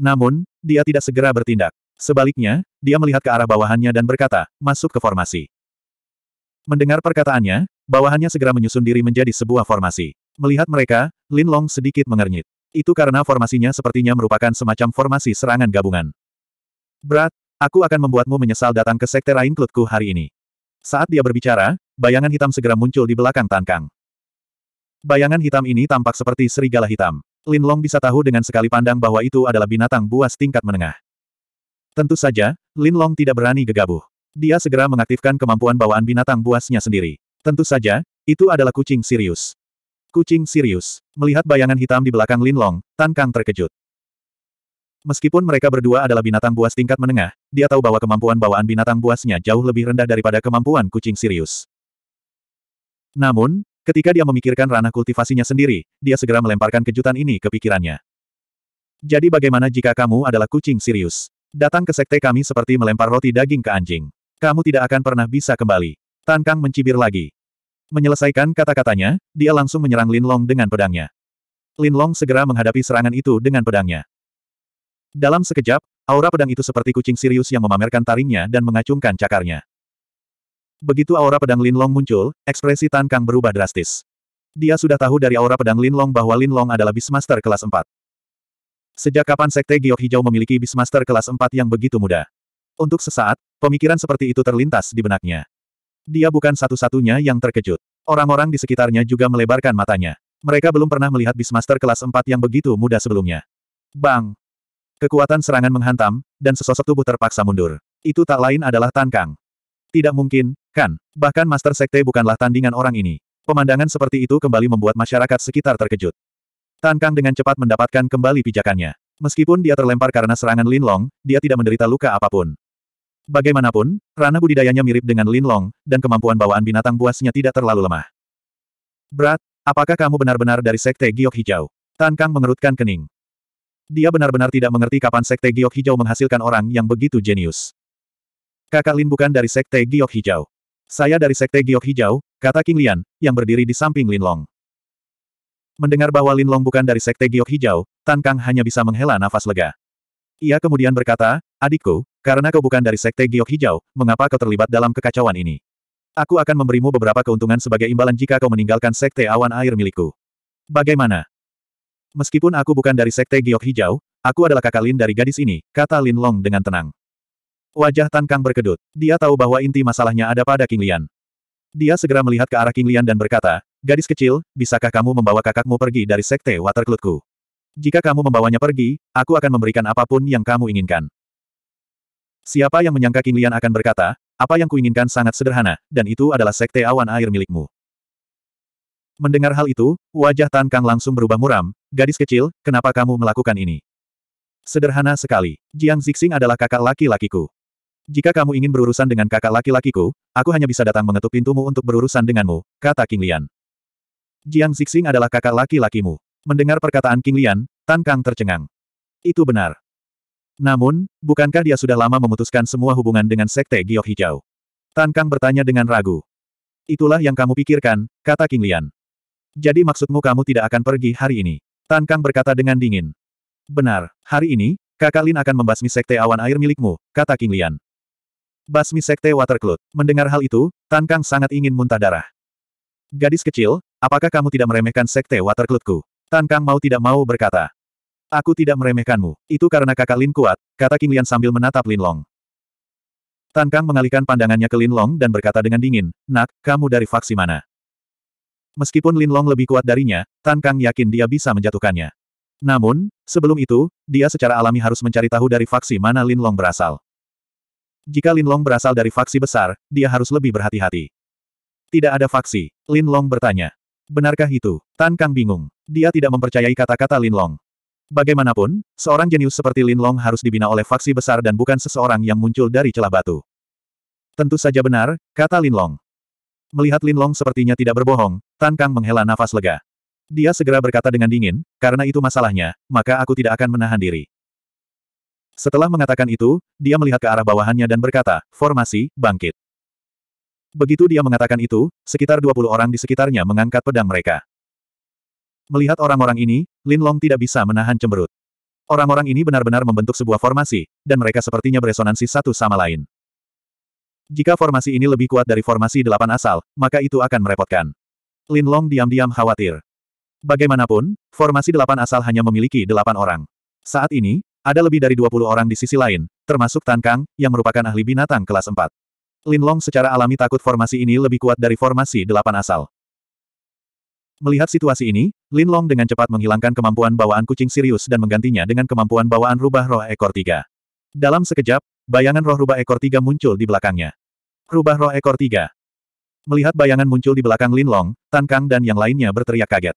Namun, dia tidak segera bertindak. Sebaliknya, dia melihat ke arah bawahannya dan berkata, masuk ke formasi. Mendengar perkataannya, bawahannya segera menyusun diri menjadi sebuah formasi. Melihat mereka, Lin Long sedikit mengernyit. Itu karena formasinya sepertinya merupakan semacam formasi serangan gabungan. Berat, aku akan membuatmu menyesal datang ke sekte Rain Klutku hari ini. Saat dia berbicara, bayangan hitam segera muncul di belakang Tan Bayangan hitam ini tampak seperti serigala hitam. Lin Long bisa tahu dengan sekali pandang bahwa itu adalah binatang buas tingkat menengah. Tentu saja, Lin Long tidak berani gegabah. Dia segera mengaktifkan kemampuan bawaan binatang buasnya sendiri. Tentu saja, itu adalah kucing Sirius. Kucing Sirius. Melihat bayangan hitam di belakang Lin Long, Tan Kang terkejut. Meskipun mereka berdua adalah binatang buas tingkat menengah, dia tahu bahwa kemampuan bawaan binatang buasnya jauh lebih rendah daripada kemampuan kucing Sirius. Namun, Ketika dia memikirkan ranah kultivasinya sendiri, dia segera melemparkan kejutan ini ke pikirannya. Jadi bagaimana jika kamu adalah kucing Sirius? Datang ke sekte kami seperti melempar roti daging ke anjing. Kamu tidak akan pernah bisa kembali. Tan Kang mencibir lagi. Menyelesaikan kata-katanya, dia langsung menyerang Lin Long dengan pedangnya. Lin Long segera menghadapi serangan itu dengan pedangnya. Dalam sekejap, aura pedang itu seperti kucing Sirius yang memamerkan taringnya dan mengacungkan cakarnya. Begitu aura pedang Linlong muncul, ekspresi Tan Kang berubah drastis. Dia sudah tahu dari aura pedang Linlong bahwa Linlong adalah Beastmaster kelas 4. Sejak kapan Sekte Giok Hijau memiliki Beastmaster kelas 4 yang begitu muda? Untuk sesaat, pemikiran seperti itu terlintas di benaknya. Dia bukan satu-satunya yang terkejut. Orang-orang di sekitarnya juga melebarkan matanya. Mereka belum pernah melihat Beastmaster kelas 4 yang begitu muda sebelumnya. Bang! Kekuatan serangan menghantam, dan sesosok tubuh terpaksa mundur. Itu tak lain adalah Tan Kang. Tidak mungkin, Kan, bahkan Master Sekte bukanlah tandingan orang ini. Pemandangan seperti itu kembali membuat masyarakat sekitar terkejut. Tan Kang dengan cepat mendapatkan kembali pijakannya. Meskipun dia terlempar karena serangan Lin Long, dia tidak menderita luka apapun. Bagaimanapun, ranah budidayanya mirip dengan Lin Long, dan kemampuan bawaan binatang buasnya tidak terlalu lemah. Berat, apakah kamu benar-benar dari Sekte Giok Hijau? Tan Kang mengerutkan kening. Dia benar-benar tidak mengerti kapan Sekte Giok Hijau menghasilkan orang yang begitu jenius. Kakak Lin bukan dari Sekte Giok Hijau. Saya dari Sekte Giok Hijau, kata King Lian, yang berdiri di samping Lin Long. Mendengar bahwa Lin Long bukan dari Sekte Giok Hijau, Tan Kang hanya bisa menghela nafas lega. Ia kemudian berkata, adikku, karena kau bukan dari Sekte Giok Hijau, mengapa kau terlibat dalam kekacauan ini? Aku akan memberimu beberapa keuntungan sebagai imbalan jika kau meninggalkan Sekte Awan Air milikku. Bagaimana? Meskipun aku bukan dari Sekte Giok Hijau, aku adalah kakak Lin dari gadis ini, kata Lin Long dengan tenang. Wajah Tan Kang berkedut. Dia tahu bahwa inti masalahnya ada pada King Lian. Dia segera melihat ke arah King Lian dan berkata, Gadis kecil, bisakah kamu membawa kakakmu pergi dari sekte Watercloudku? Jika kamu membawanya pergi, aku akan memberikan apapun yang kamu inginkan. Siapa yang menyangka King Lian akan berkata, apa yang kuinginkan sangat sederhana, dan itu adalah sekte awan air milikmu. Mendengar hal itu, wajah Tan Kang langsung berubah muram, gadis kecil, kenapa kamu melakukan ini? Sederhana sekali, Jiang Zixing adalah kakak laki-lakiku. Jika kamu ingin berurusan dengan kakak laki-lakiku, aku hanya bisa datang mengetuk pintumu untuk berurusan denganmu, kata King Lian. Jiang Zixing adalah kakak laki-lakimu. Mendengar perkataan King Lian, Tan Kang tercengang. Itu benar. Namun, bukankah dia sudah lama memutuskan semua hubungan dengan Sekte Giok Hijau? Tan Kang bertanya dengan ragu. Itulah yang kamu pikirkan, kata King Lian. Jadi maksudmu kamu tidak akan pergi hari ini? Tan Kang berkata dengan dingin. Benar, hari ini, kakak Lin akan membasmi Sekte Awan Air milikmu, kata King Lian. Basmi Sekte Watercloud. Mendengar hal itu, Tan Kang sangat ingin muntah darah. Gadis kecil, apakah kamu tidak meremehkan Sekte Watercloudku? Tan Kang mau tidak mau berkata. Aku tidak meremehkanmu. Itu karena kakak Lin kuat, kata King Lian sambil menatap Lin Long. Tan Kang mengalihkan pandangannya ke Lin Long dan berkata dengan dingin, Nak, kamu dari faksi mana? Meskipun Lin Long lebih kuat darinya, Tan Kang yakin dia bisa menjatuhkannya. Namun, sebelum itu, dia secara alami harus mencari tahu dari faksi mana Lin Long berasal. Jika Lin Long berasal dari faksi besar, dia harus lebih berhati-hati. Tidak ada faksi, Lin Long bertanya. Benarkah itu? Tan Kang bingung. Dia tidak mempercayai kata-kata Lin Long. Bagaimanapun, seorang jenius seperti Lin Long harus dibina oleh faksi besar dan bukan seseorang yang muncul dari celah batu. Tentu saja benar, kata Lin Long. Melihat Lin Long sepertinya tidak berbohong, Tan Kang menghela nafas lega. Dia segera berkata dengan dingin, karena itu masalahnya, maka aku tidak akan menahan diri. Setelah mengatakan itu, dia melihat ke arah bawahannya dan berkata, formasi, bangkit. Begitu dia mengatakan itu, sekitar 20 orang di sekitarnya mengangkat pedang mereka. Melihat orang-orang ini, Lin Long tidak bisa menahan cemberut. Orang-orang ini benar-benar membentuk sebuah formasi, dan mereka sepertinya beresonansi satu sama lain. Jika formasi ini lebih kuat dari formasi delapan asal, maka itu akan merepotkan. Lin Long diam-diam khawatir. Bagaimanapun, formasi delapan asal hanya memiliki delapan orang. Saat ini, ada lebih dari 20 orang di sisi lain, termasuk Tan Kang, yang merupakan ahli binatang kelas 4. Lin Long secara alami takut formasi ini lebih kuat dari formasi delapan asal. Melihat situasi ini, Lin Long dengan cepat menghilangkan kemampuan bawaan kucing Sirius dan menggantinya dengan kemampuan bawaan rubah roh ekor tiga. Dalam sekejap, bayangan roh rubah ekor tiga muncul di belakangnya. Rubah roh ekor tiga. Melihat bayangan muncul di belakang Lin Long, Tan Kang dan yang lainnya berteriak kaget.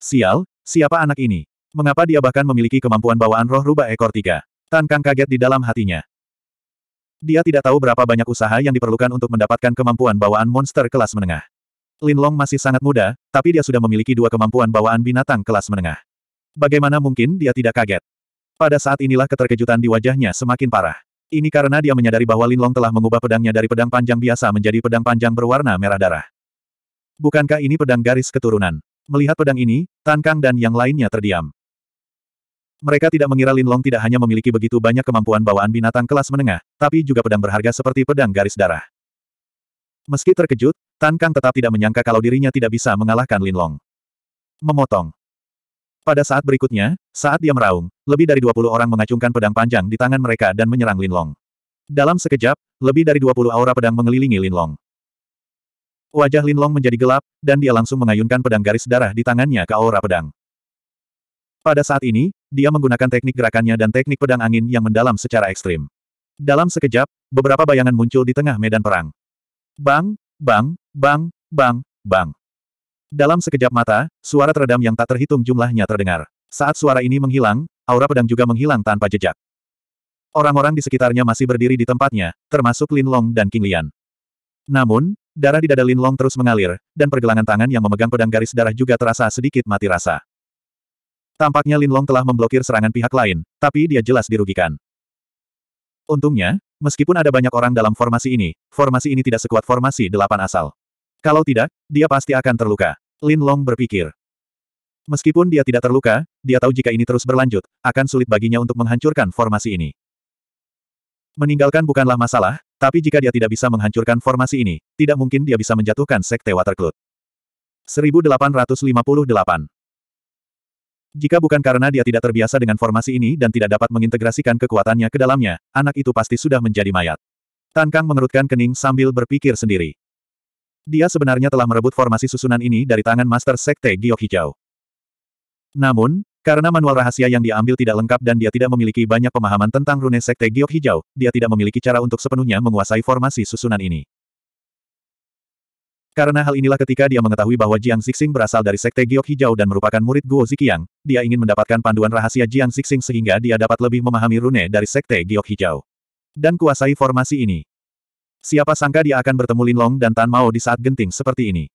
Sial, siapa anak ini? Mengapa dia bahkan memiliki kemampuan bawaan roh rubah ekor tiga? Tan Kang kaget di dalam hatinya. Dia tidak tahu berapa banyak usaha yang diperlukan untuk mendapatkan kemampuan bawaan monster kelas menengah. Lin Long masih sangat muda, tapi dia sudah memiliki dua kemampuan bawaan binatang kelas menengah. Bagaimana mungkin dia tidak kaget? Pada saat inilah keterkejutan di wajahnya semakin parah. Ini karena dia menyadari bahwa Lin Long telah mengubah pedangnya dari pedang panjang biasa menjadi pedang panjang berwarna merah darah. Bukankah ini pedang garis keturunan? Melihat pedang ini, Tan Kang dan yang lainnya terdiam. Mereka tidak mengira Lin Long tidak hanya memiliki begitu banyak kemampuan bawaan binatang kelas menengah, tapi juga pedang berharga seperti pedang garis darah. Meski terkejut, Tan Kang tetap tidak menyangka kalau dirinya tidak bisa mengalahkan Lin Long. Memotong. Pada saat berikutnya, saat dia meraung, lebih dari 20 orang mengacungkan pedang panjang di tangan mereka dan menyerang Lin Long. Dalam sekejap, lebih dari 20 aura pedang mengelilingi Lin Long. Wajah Lin Long menjadi gelap, dan dia langsung mengayunkan pedang garis darah di tangannya ke aura pedang. Pada saat ini, dia menggunakan teknik gerakannya dan teknik pedang angin yang mendalam secara ekstrim. Dalam sekejap, beberapa bayangan muncul di tengah medan perang. Bang, bang, bang, bang, bang. Dalam sekejap mata, suara teredam yang tak terhitung jumlahnya terdengar. Saat suara ini menghilang, aura pedang juga menghilang tanpa jejak. Orang-orang di sekitarnya masih berdiri di tempatnya, termasuk Lin Long dan King Lian. Namun, darah di dada Lin Long terus mengalir, dan pergelangan tangan yang memegang pedang garis darah juga terasa sedikit mati rasa. Tampaknya Linlong telah memblokir serangan pihak lain, tapi dia jelas dirugikan. Untungnya, meskipun ada banyak orang dalam formasi ini, formasi ini tidak sekuat formasi delapan asal. Kalau tidak, dia pasti akan terluka. Linlong berpikir. Meskipun dia tidak terluka, dia tahu jika ini terus berlanjut, akan sulit baginya untuk menghancurkan formasi ini. Meninggalkan bukanlah masalah, tapi jika dia tidak bisa menghancurkan formasi ini, tidak mungkin dia bisa menjatuhkan Sekte Watercloud. 1858 jika bukan karena dia tidak terbiasa dengan formasi ini dan tidak dapat mengintegrasikan kekuatannya ke dalamnya, anak itu pasti sudah menjadi mayat. Tan Kang mengerutkan kening sambil berpikir sendiri. Dia sebenarnya telah merebut formasi susunan ini dari tangan Master Sekte Giok Hijau. Namun, karena manual rahasia yang diambil tidak lengkap dan dia tidak memiliki banyak pemahaman tentang rune Sekte Giok Hijau, dia tidak memiliki cara untuk sepenuhnya menguasai formasi susunan ini. Karena hal inilah ketika dia mengetahui bahwa Jiang Xixing berasal dari Sekte Giok Hijau dan merupakan murid Guo Zikiang, dia ingin mendapatkan panduan rahasia Jiang Xixing sehingga dia dapat lebih memahami rune dari Sekte Giok Hijau. Dan kuasai formasi ini. Siapa sangka dia akan bertemu Lin Long dan Tan Mao di saat genting seperti ini.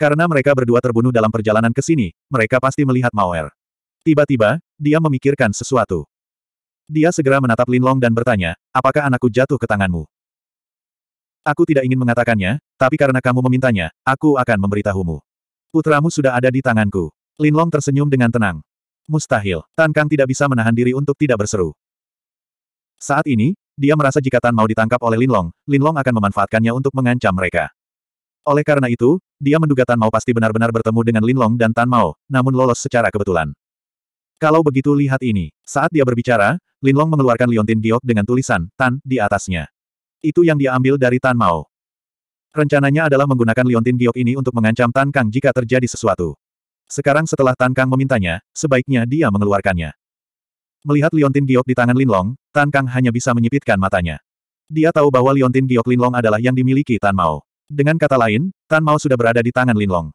Karena mereka berdua terbunuh dalam perjalanan ke sini, mereka pasti melihat Maoer. Tiba-tiba, dia memikirkan sesuatu. Dia segera menatap Lin Long dan bertanya, apakah anakku jatuh ke tanganmu? Aku tidak ingin mengatakannya, tapi karena kamu memintanya, aku akan memberitahumu. Putramu sudah ada di tanganku. Linlong tersenyum dengan tenang. Mustahil, Tan Kang tidak bisa menahan diri untuk tidak berseru. Saat ini, dia merasa jika Tan mau ditangkap oleh Linlong, Linlong akan memanfaatkannya untuk mengancam mereka. Oleh karena itu, dia menduga Tan Mao pasti benar-benar bertemu dengan Linlong dan Tan Mao, namun lolos secara kebetulan. Kalau begitu lihat ini, saat dia berbicara, Linlong mengeluarkan liontin giok dengan tulisan, Tan, di atasnya. Itu yang dia ambil dari Tan Mao. Rencananya adalah menggunakan liontin giok ini untuk mengancam Tan Kang jika terjadi sesuatu. Sekarang setelah Tan Kang memintanya, sebaiknya dia mengeluarkannya. Melihat liontin giok di tangan Linlong, Tan Kang hanya bisa menyipitkan matanya. Dia tahu bahwa liontin giok Linlong adalah yang dimiliki Tan Mao. Dengan kata lain, Tan Mao sudah berada di tangan Linlong.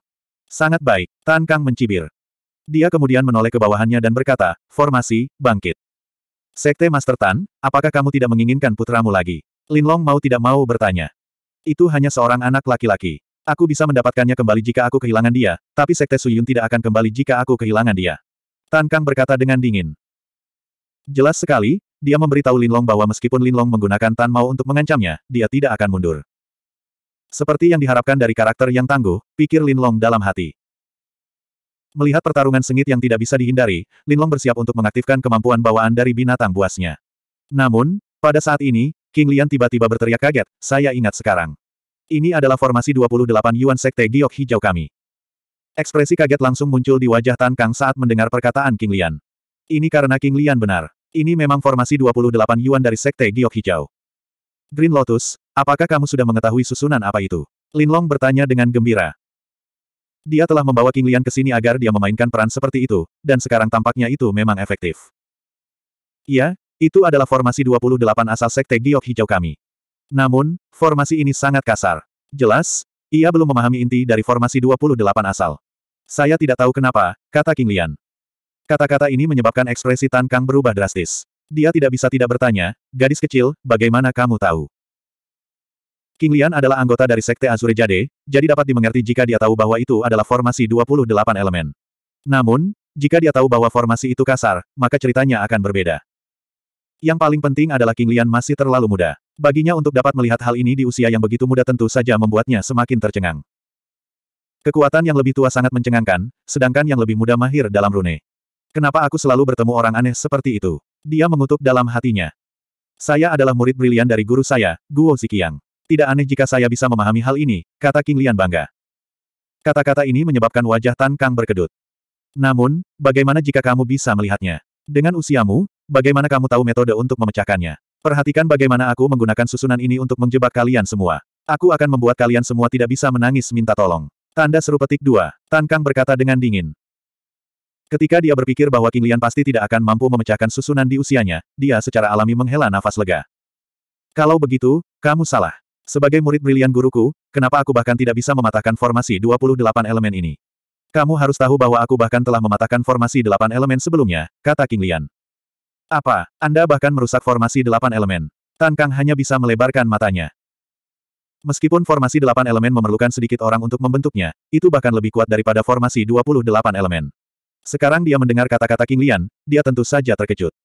Sangat baik, Tan Kang mencibir. Dia kemudian menoleh ke bawahannya dan berkata, formasi, bangkit. Sekte Master Tan, apakah kamu tidak menginginkan putramu lagi? Linlong mau tidak mau bertanya. Itu hanya seorang anak laki-laki. Aku bisa mendapatkannya kembali jika aku kehilangan dia, tapi Sekte Suyun tidak akan kembali jika aku kehilangan dia. Tan Kang berkata dengan dingin. Jelas sekali, dia memberitahu Linlong bahwa meskipun Linlong menggunakan Tan Mao untuk mengancamnya, dia tidak akan mundur. Seperti yang diharapkan dari karakter yang tangguh, pikir Linlong dalam hati. Melihat pertarungan sengit yang tidak bisa dihindari, Linlong bersiap untuk mengaktifkan kemampuan bawaan dari binatang buasnya. Namun, pada saat ini, King Lian tiba-tiba berteriak kaget, saya ingat sekarang. Ini adalah formasi 28 Yuan Sekte Giok Hijau kami. Ekspresi kaget langsung muncul di wajah Tan Kang saat mendengar perkataan King Lian. Ini karena King Lian benar. Ini memang formasi 28 Yuan dari Sekte Giok Hijau. Green Lotus, apakah kamu sudah mengetahui susunan apa itu? Lin Long bertanya dengan gembira. Dia telah membawa King Lian ke sini agar dia memainkan peran seperti itu, dan sekarang tampaknya itu memang efektif. Iya, itu adalah formasi 28 asal Sekte Giok Hijau kami. Namun, formasi ini sangat kasar. Jelas, ia belum memahami inti dari formasi 28 asal. Saya tidak tahu kenapa, kata King Lian. Kata-kata ini menyebabkan ekspresi Tan Kang berubah drastis. Dia tidak bisa tidak bertanya, gadis kecil, bagaimana kamu tahu? King Lian adalah anggota dari Sekte Azure Jade, jadi dapat dimengerti jika dia tahu bahwa itu adalah formasi 28 elemen. Namun, jika dia tahu bahwa formasi itu kasar, maka ceritanya akan berbeda. Yang paling penting adalah King Lian masih terlalu muda. Baginya untuk dapat melihat hal ini di usia yang begitu muda tentu saja membuatnya semakin tercengang. Kekuatan yang lebih tua sangat mencengangkan, sedangkan yang lebih muda mahir dalam rune. Kenapa aku selalu bertemu orang aneh seperti itu? Dia mengutuk dalam hatinya. Saya adalah murid brilian dari guru saya, Guo Zikiang. Tidak aneh jika saya bisa memahami hal ini, kata King Lian bangga. Kata-kata ini menyebabkan wajah Tan Kang berkedut. Namun, bagaimana jika kamu bisa melihatnya? Dengan usiamu, Bagaimana kamu tahu metode untuk memecahkannya? Perhatikan bagaimana aku menggunakan susunan ini untuk menjebak kalian semua. Aku akan membuat kalian semua tidak bisa menangis minta tolong. Tanda seru petik 2. Tan Kang berkata dengan dingin. Ketika dia berpikir bahwa King Lian pasti tidak akan mampu memecahkan susunan di usianya, dia secara alami menghela nafas lega. Kalau begitu, kamu salah. Sebagai murid brilian guruku, kenapa aku bahkan tidak bisa mematahkan formasi 28 elemen ini? Kamu harus tahu bahwa aku bahkan telah mematahkan formasi 8 elemen sebelumnya, kata King Lian. Apa, Anda bahkan merusak formasi delapan elemen. Tan Kang hanya bisa melebarkan matanya. Meskipun formasi delapan elemen memerlukan sedikit orang untuk membentuknya, itu bahkan lebih kuat daripada formasi dua puluh delapan elemen. Sekarang dia mendengar kata-kata King Lian, dia tentu saja terkejut.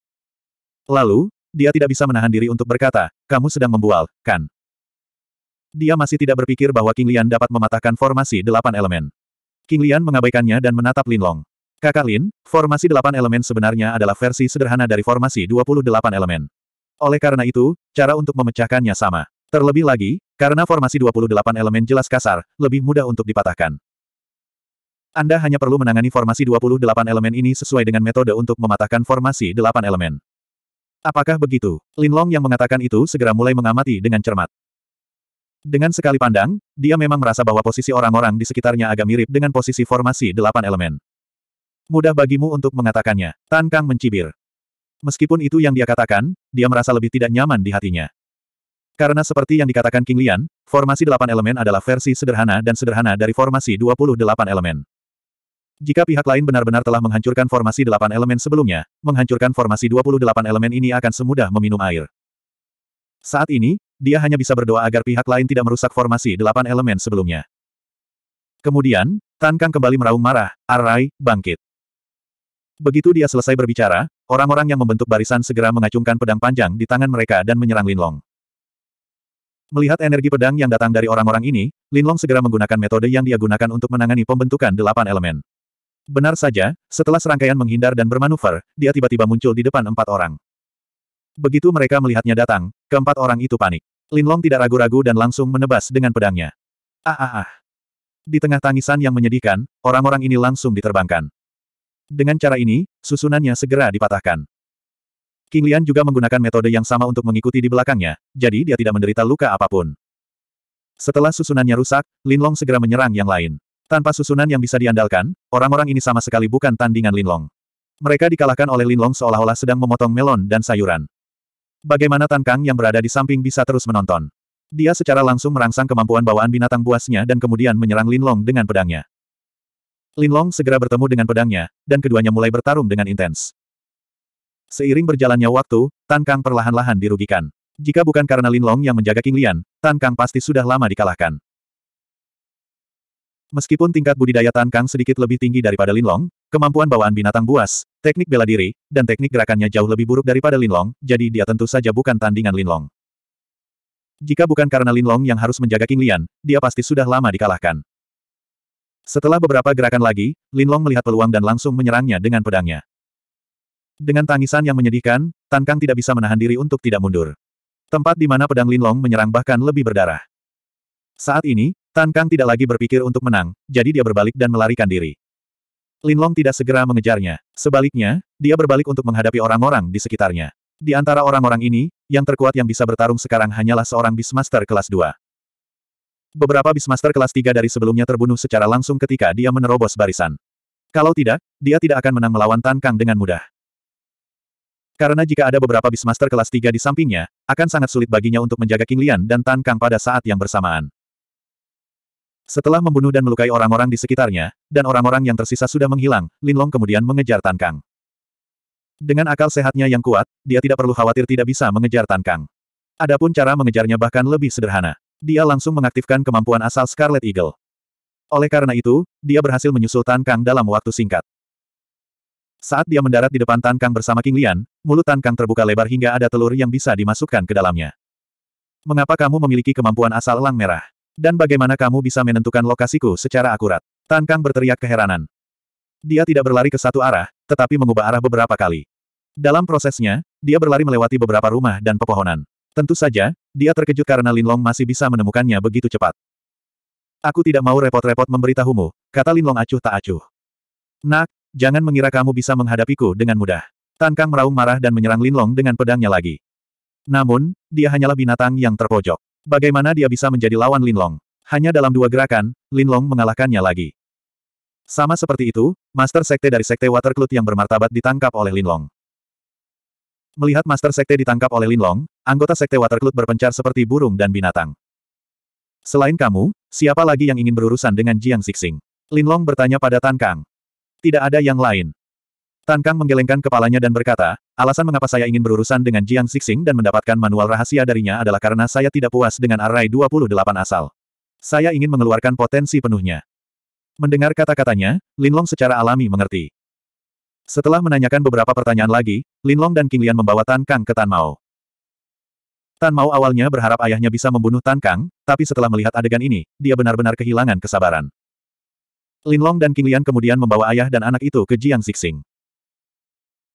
Lalu, dia tidak bisa menahan diri untuk berkata, kamu sedang membual, kan? Dia masih tidak berpikir bahwa King Lian dapat mematahkan formasi delapan elemen. King Lian mengabaikannya dan menatap Lin Long. Kakak Lin, formasi delapan elemen sebenarnya adalah versi sederhana dari formasi 28 elemen. Oleh karena itu, cara untuk memecahkannya sama. Terlebih lagi, karena formasi 28 elemen jelas kasar, lebih mudah untuk dipatahkan. Anda hanya perlu menangani formasi 28 elemen ini sesuai dengan metode untuk mematahkan formasi 8 elemen. Apakah begitu? Lin Long yang mengatakan itu segera mulai mengamati dengan cermat. Dengan sekali pandang, dia memang merasa bahwa posisi orang-orang di sekitarnya agak mirip dengan posisi formasi delapan elemen. Mudah bagimu untuk mengatakannya. Tan Kang mencibir. Meskipun itu yang dia katakan, dia merasa lebih tidak nyaman di hatinya. Karena seperti yang dikatakan King Lian, formasi delapan elemen adalah versi sederhana dan sederhana dari formasi 28 elemen. Jika pihak lain benar-benar telah menghancurkan formasi delapan elemen sebelumnya, menghancurkan formasi 28 elemen ini akan semudah meminum air. Saat ini, dia hanya bisa berdoa agar pihak lain tidak merusak formasi delapan elemen sebelumnya. Kemudian, Tan Kang kembali meraung marah, Arai, bangkit. Begitu dia selesai berbicara, orang-orang yang membentuk barisan segera mengacungkan pedang panjang di tangan mereka dan menyerang Linlong. Melihat energi pedang yang datang dari orang-orang ini, Linlong segera menggunakan metode yang dia gunakan untuk menangani pembentukan delapan elemen. Benar saja, setelah serangkaian menghindar dan bermanuver, dia tiba-tiba muncul di depan empat orang. Begitu mereka melihatnya datang, keempat orang itu panik. Linlong tidak ragu-ragu dan langsung menebas dengan pedangnya. Ah ah ah. Di tengah tangisan yang menyedihkan, orang-orang ini langsung diterbangkan. Dengan cara ini, susunannya segera dipatahkan. King Lian juga menggunakan metode yang sama untuk mengikuti di belakangnya, jadi dia tidak menderita luka apapun. Setelah susunannya rusak, Lin Long segera menyerang yang lain. Tanpa susunan yang bisa diandalkan, orang-orang ini sama sekali bukan tandingan Lin Long. Mereka dikalahkan oleh Lin Long seolah-olah sedang memotong melon dan sayuran. Bagaimana Tan Kang yang berada di samping bisa terus menonton? Dia secara langsung merangsang kemampuan bawaan binatang buasnya dan kemudian menyerang Lin Long dengan pedangnya. Linlong segera bertemu dengan pedangnya, dan keduanya mulai bertarung dengan intens. Seiring berjalannya waktu, Tan Kang perlahan-lahan dirugikan. Jika bukan karena Linlong yang menjaga King Lian, Tan Kang pasti sudah lama dikalahkan. Meskipun tingkat budidaya Tan Kang sedikit lebih tinggi daripada Linlong, kemampuan bawaan binatang buas, teknik bela diri, dan teknik gerakannya jauh lebih buruk daripada Linlong, jadi dia tentu saja bukan tandingan Linlong. Jika bukan karena Linlong yang harus menjaga King Lian, dia pasti sudah lama dikalahkan. Setelah beberapa gerakan lagi, Linlong melihat peluang dan langsung menyerangnya dengan pedangnya. Dengan tangisan yang menyedihkan, Tan Kang tidak bisa menahan diri untuk tidak mundur. Tempat di mana pedang Linlong menyerang bahkan lebih berdarah. Saat ini, Tan Kang tidak lagi berpikir untuk menang, jadi dia berbalik dan melarikan diri. Linlong tidak segera mengejarnya. Sebaliknya, dia berbalik untuk menghadapi orang-orang di sekitarnya. Di antara orang-orang ini, yang terkuat yang bisa bertarung sekarang hanyalah seorang Beastmaster kelas 2 beberapa Bismaster kelas 3 dari sebelumnya terbunuh secara langsung ketika dia menerobos barisan. Kalau tidak, dia tidak akan menang melawan Tan Kang dengan mudah. Karena jika ada beberapa Bismaster kelas 3 di sampingnya, akan sangat sulit baginya untuk menjaga King Lian dan Tan Kang pada saat yang bersamaan. Setelah membunuh dan melukai orang-orang di sekitarnya, dan orang-orang yang tersisa sudah menghilang, Lin Long kemudian mengejar Tan Kang. Dengan akal sehatnya yang kuat, dia tidak perlu khawatir tidak bisa mengejar Tan Kang. Adapun cara mengejarnya bahkan lebih sederhana. Dia langsung mengaktifkan kemampuan asal Scarlet Eagle. Oleh karena itu, dia berhasil menyusul Tan Kang dalam waktu singkat. Saat dia mendarat di depan Tan Kang bersama King Lian, mulut Tan Kang terbuka lebar hingga ada telur yang bisa dimasukkan ke dalamnya. Mengapa kamu memiliki kemampuan asal elang merah? Dan bagaimana kamu bisa menentukan lokasiku secara akurat? Tan Kang berteriak keheranan. Dia tidak berlari ke satu arah, tetapi mengubah arah beberapa kali. Dalam prosesnya, dia berlari melewati beberapa rumah dan pepohonan. Tentu saja, dia terkejut karena Linlong masih bisa menemukannya begitu cepat. Aku tidak mau repot-repot memberitahumu, kata Linlong acuh tak acuh. Nak, jangan mengira kamu bisa menghadapiku dengan mudah. Tan Kang meraung marah dan menyerang Linlong dengan pedangnya lagi. Namun, dia hanyalah binatang yang terpojok. Bagaimana dia bisa menjadi lawan Linlong? Hanya dalam dua gerakan, Linlong mengalahkannya lagi. Sama seperti itu, Master Sekte dari Sekte Waterclut yang bermartabat ditangkap oleh Linlong. Melihat Master Sekte ditangkap oleh Lin Long, anggota Sekte Watercloud berpencar seperti burung dan binatang. Selain kamu, siapa lagi yang ingin berurusan dengan Jiang Xixing? Long bertanya pada Tan Kang. Tidak ada yang lain. Tan Kang menggelengkan kepalanya dan berkata, alasan mengapa saya ingin berurusan dengan Jiang Xixing dan mendapatkan manual rahasia darinya adalah karena saya tidak puas dengan Array 28 asal. Saya ingin mengeluarkan potensi penuhnya. Mendengar kata-katanya, Lin Long secara alami mengerti. Setelah menanyakan beberapa pertanyaan lagi, Lin Long dan King Lian membawa Tan Kang ke Tan Mao. Tan Mao awalnya berharap ayahnya bisa membunuh Tan Kang, tapi setelah melihat adegan ini, dia benar-benar kehilangan kesabaran. Lin Long dan King Lian kemudian membawa ayah dan anak itu ke Jiang Zixing.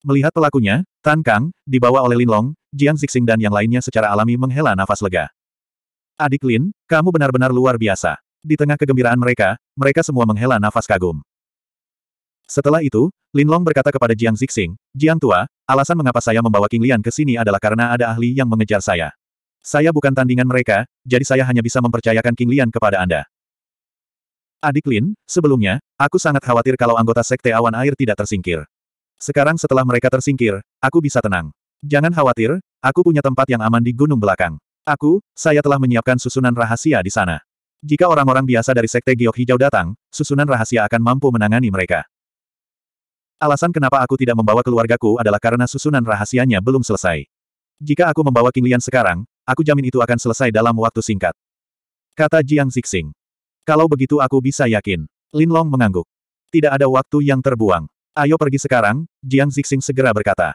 Melihat pelakunya, Tan Kang, dibawa oleh Lin Long, Jiang Zixing dan yang lainnya secara alami menghela nafas lega. Adik Lin, kamu benar-benar luar biasa. Di tengah kegembiraan mereka, mereka semua menghela nafas kagum. Setelah itu, Lin Long berkata kepada Jiang Zixing, Jiang Tua, alasan mengapa saya membawa King Lian ke sini adalah karena ada ahli yang mengejar saya. Saya bukan tandingan mereka, jadi saya hanya bisa mempercayakan King Lian kepada Anda. Adik Lin, sebelumnya, aku sangat khawatir kalau anggota Sekte Awan Air tidak tersingkir. Sekarang setelah mereka tersingkir, aku bisa tenang. Jangan khawatir, aku punya tempat yang aman di gunung belakang. Aku, saya telah menyiapkan susunan rahasia di sana. Jika orang-orang biasa dari Sekte Giok Hijau datang, susunan rahasia akan mampu menangani mereka. Alasan kenapa aku tidak membawa keluargaku adalah karena susunan rahasianya belum selesai. Jika aku membawa King Lian sekarang, aku jamin itu akan selesai dalam waktu singkat. Kata Jiang Zixing. Kalau begitu aku bisa yakin. Lin Long mengangguk. Tidak ada waktu yang terbuang. Ayo pergi sekarang, Jiang Zixing segera berkata.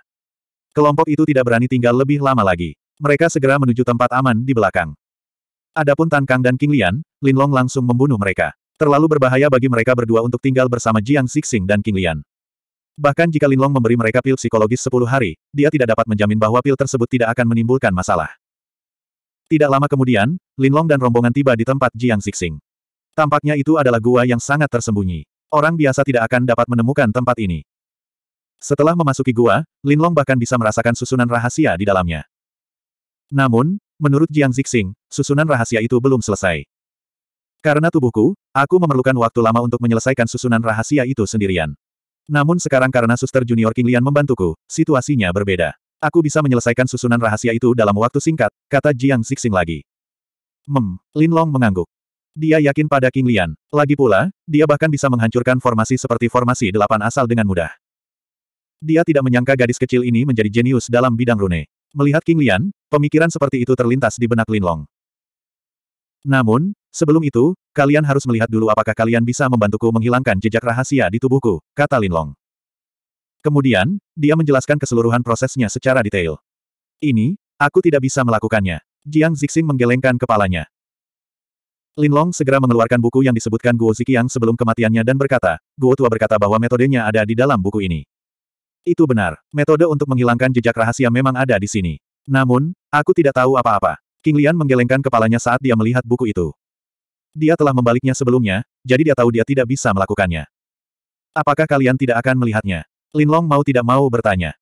Kelompok itu tidak berani tinggal lebih lama lagi. Mereka segera menuju tempat aman di belakang. Adapun Tan Kang dan King Lian, Lin Long langsung membunuh mereka. Terlalu berbahaya bagi mereka berdua untuk tinggal bersama Jiang Zixing dan King Lian. Bahkan jika Linlong memberi mereka pil psikologis 10 hari, dia tidak dapat menjamin bahwa pil tersebut tidak akan menimbulkan masalah. Tidak lama kemudian, Linlong dan rombongan tiba di tempat Jiang Xixing. Tampaknya itu adalah gua yang sangat tersembunyi. Orang biasa tidak akan dapat menemukan tempat ini. Setelah memasuki gua, Linlong bahkan bisa merasakan susunan rahasia di dalamnya. Namun, menurut Jiang Zixing, susunan rahasia itu belum selesai. Karena tubuhku, aku memerlukan waktu lama untuk menyelesaikan susunan rahasia itu sendirian. Namun sekarang karena suster junior King Lian membantuku, situasinya berbeda. Aku bisa menyelesaikan susunan rahasia itu dalam waktu singkat, kata Jiang Xixing lagi. Mem, Lin Long mengangguk. Dia yakin pada King Lian. Lagi pula, dia bahkan bisa menghancurkan formasi seperti formasi delapan asal dengan mudah. Dia tidak menyangka gadis kecil ini menjadi jenius dalam bidang rune. Melihat King Lian, pemikiran seperti itu terlintas di benak Lin Long. Namun, sebelum itu, kalian harus melihat dulu apakah kalian bisa membantuku menghilangkan jejak rahasia di tubuhku, kata Linlong. Kemudian, dia menjelaskan keseluruhan prosesnya secara detail. Ini, aku tidak bisa melakukannya. Jiang Zixing menggelengkan kepalanya. Linlong segera mengeluarkan buku yang disebutkan Guo Zikiang sebelum kematiannya dan berkata, Guo Tua berkata bahwa metodenya ada di dalam buku ini. Itu benar, metode untuk menghilangkan jejak rahasia memang ada di sini. Namun, aku tidak tahu apa-apa. King Lian menggelengkan kepalanya saat dia melihat buku itu. Dia telah membaliknya sebelumnya, jadi dia tahu dia tidak bisa melakukannya. Apakah kalian tidak akan melihatnya? Lin Long mau tidak mau bertanya.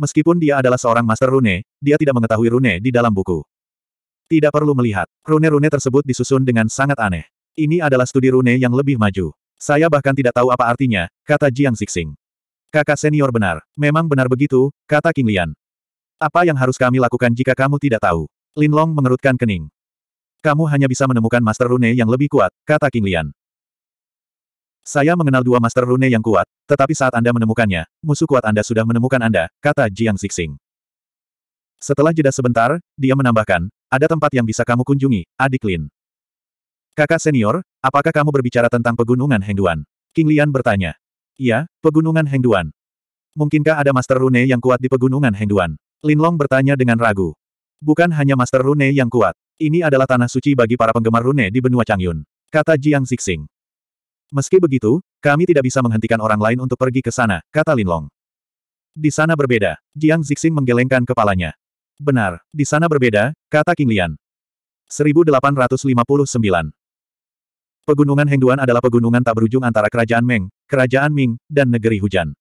Meskipun dia adalah seorang master rune, dia tidak mengetahui rune di dalam buku. Tidak perlu melihat. Rune-rune tersebut disusun dengan sangat aneh. Ini adalah studi rune yang lebih maju. Saya bahkan tidak tahu apa artinya, kata Jiang Xixing. Kakak senior benar. Memang benar begitu, kata King Lian. Apa yang harus kami lakukan jika kamu tidak tahu? Linlong mengerutkan kening. Kamu hanya bisa menemukan Master Rune yang lebih kuat, kata King Lian. Saya mengenal dua Master Rune yang kuat, tetapi saat Anda menemukannya, musuh kuat Anda sudah menemukan Anda, kata Jiang Zixing. Setelah jeda sebentar, dia menambahkan, ada tempat yang bisa kamu kunjungi, adik Lin. Kakak senior, apakah kamu berbicara tentang pegunungan Hengduan? King Lian bertanya. Iya, pegunungan Hengduan. Mungkinkah ada Master Rune yang kuat di pegunungan Hengduan? Lin Long bertanya dengan ragu. Bukan hanya Master Rune yang kuat. Ini adalah tanah suci bagi para penggemar Rune di benua Changyun. Kata Jiang Zixing. Meski begitu, kami tidak bisa menghentikan orang lain untuk pergi ke sana, kata Linlong. Di sana berbeda, Jiang Zixing menggelengkan kepalanya. Benar, di sana berbeda, kata King Lian. 1859 Pegunungan Hengduan adalah pegunungan tak berujung antara Kerajaan Meng, Kerajaan Ming, dan Negeri Hujan.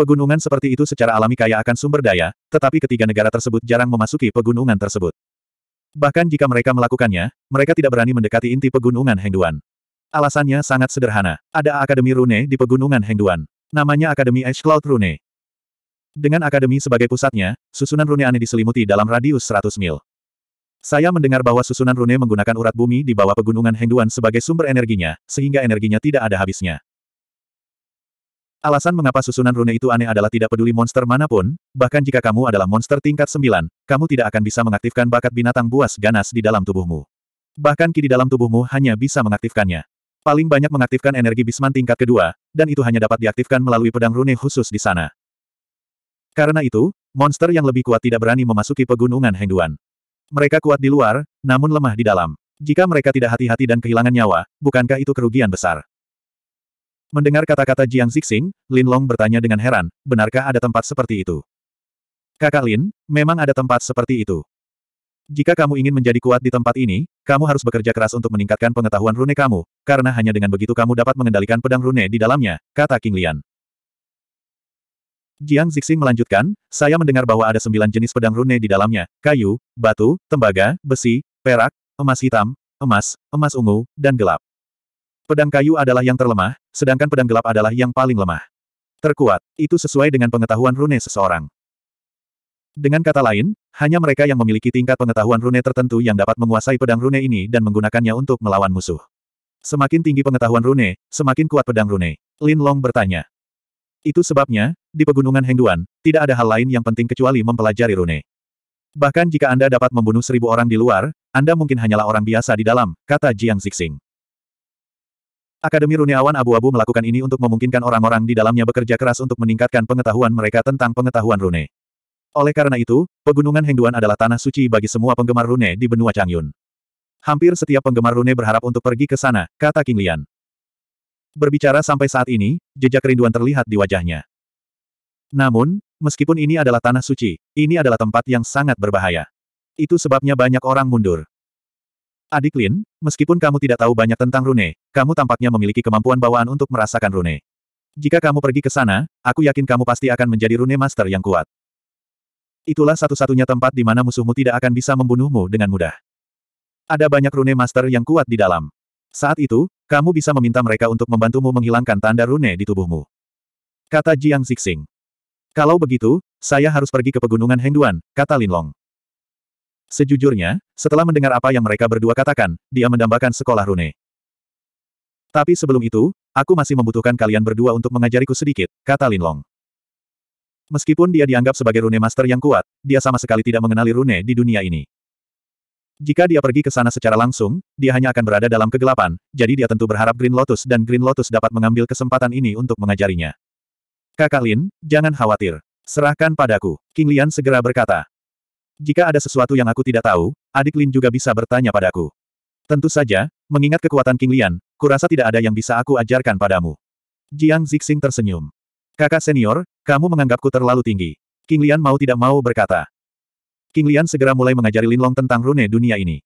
Pegunungan seperti itu secara alami kaya akan sumber daya, tetapi ketiga negara tersebut jarang memasuki pegunungan tersebut. Bahkan jika mereka melakukannya, mereka tidak berani mendekati inti pegunungan Hengduan. Alasannya sangat sederhana. Ada Akademi Rune di pegunungan Hengduan. Namanya Akademi Ash Cloud Rune. Dengan akademi sebagai pusatnya, susunan rune aneh diselimuti dalam radius 100 mil. Saya mendengar bahwa susunan rune menggunakan urat bumi di bawah pegunungan Hengduan sebagai sumber energinya, sehingga energinya tidak ada habisnya. Alasan mengapa susunan rune itu aneh adalah tidak peduli monster manapun, bahkan jika kamu adalah monster tingkat 9, kamu tidak akan bisa mengaktifkan bakat binatang buas ganas di dalam tubuhmu. Bahkan ki di dalam tubuhmu hanya bisa mengaktifkannya. Paling banyak mengaktifkan energi bisman tingkat kedua, dan itu hanya dapat diaktifkan melalui pedang rune khusus di sana. Karena itu, monster yang lebih kuat tidak berani memasuki pegunungan Hengduan. Mereka kuat di luar, namun lemah di dalam. Jika mereka tidak hati-hati dan kehilangan nyawa, bukankah itu kerugian besar? Mendengar kata-kata Jiang Zixing, Lin Long bertanya dengan heran, benarkah ada tempat seperti itu? Kakak Lin, memang ada tempat seperti itu. Jika kamu ingin menjadi kuat di tempat ini, kamu harus bekerja keras untuk meningkatkan pengetahuan rune kamu, karena hanya dengan begitu kamu dapat mengendalikan pedang rune di dalamnya, kata King Lian. Jiang Zixing melanjutkan, saya mendengar bahwa ada sembilan jenis pedang rune di dalamnya, kayu, batu, tembaga, besi, perak, emas hitam, emas, emas ungu, dan gelap. Pedang kayu adalah yang terlemah, sedangkan pedang gelap adalah yang paling lemah. Terkuat, itu sesuai dengan pengetahuan rune seseorang. Dengan kata lain, hanya mereka yang memiliki tingkat pengetahuan rune tertentu yang dapat menguasai pedang rune ini dan menggunakannya untuk melawan musuh. Semakin tinggi pengetahuan rune, semakin kuat pedang rune. Lin Long bertanya. Itu sebabnya, di pegunungan Hengduan, tidak ada hal lain yang penting kecuali mempelajari rune. Bahkan jika Anda dapat membunuh seribu orang di luar, Anda mungkin hanyalah orang biasa di dalam, kata Jiang Zixing. Akademi Runeawan Abu-Abu melakukan ini untuk memungkinkan orang-orang di dalamnya bekerja keras untuk meningkatkan pengetahuan mereka tentang pengetahuan rune. Oleh karena itu, Pegunungan Hengduan adalah tanah suci bagi semua penggemar rune di benua Changyun. Hampir setiap penggemar rune berharap untuk pergi ke sana, kata King Lian. Berbicara sampai saat ini, jejak kerinduan terlihat di wajahnya. Namun, meskipun ini adalah tanah suci, ini adalah tempat yang sangat berbahaya. Itu sebabnya banyak orang mundur. Adik Lin, meskipun kamu tidak tahu banyak tentang rune, kamu tampaknya memiliki kemampuan bawaan untuk merasakan rune. Jika kamu pergi ke sana, aku yakin kamu pasti akan menjadi rune master yang kuat. Itulah satu-satunya tempat di mana musuhmu tidak akan bisa membunuhmu dengan mudah. Ada banyak rune master yang kuat di dalam. Saat itu, kamu bisa meminta mereka untuk membantumu menghilangkan tanda rune di tubuhmu. Kata Jiang Zixing. Kalau begitu, saya harus pergi ke pegunungan Hengduan, kata Linlong. Sejujurnya, setelah mendengar apa yang mereka berdua katakan, dia mendambakan sekolah Rune. Tapi sebelum itu, aku masih membutuhkan kalian berdua untuk mengajariku sedikit, kata Lin Long. Meskipun dia dianggap sebagai Rune Master yang kuat, dia sama sekali tidak mengenali Rune di dunia ini. Jika dia pergi ke sana secara langsung, dia hanya akan berada dalam kegelapan, jadi dia tentu berharap Green Lotus dan Green Lotus dapat mengambil kesempatan ini untuk mengajarinya. Kakak Lin, jangan khawatir. Serahkan padaku, King Lian segera berkata. Jika ada sesuatu yang aku tidak tahu, adik Lin juga bisa bertanya padaku. Tentu saja, mengingat kekuatan King Lian, kurasa tidak ada yang bisa aku ajarkan padamu. Jiang Zixing tersenyum. Kakak senior, kamu menganggapku terlalu tinggi. King Lian mau tidak mau berkata. King Lian segera mulai mengajari Lin Long tentang rune dunia ini.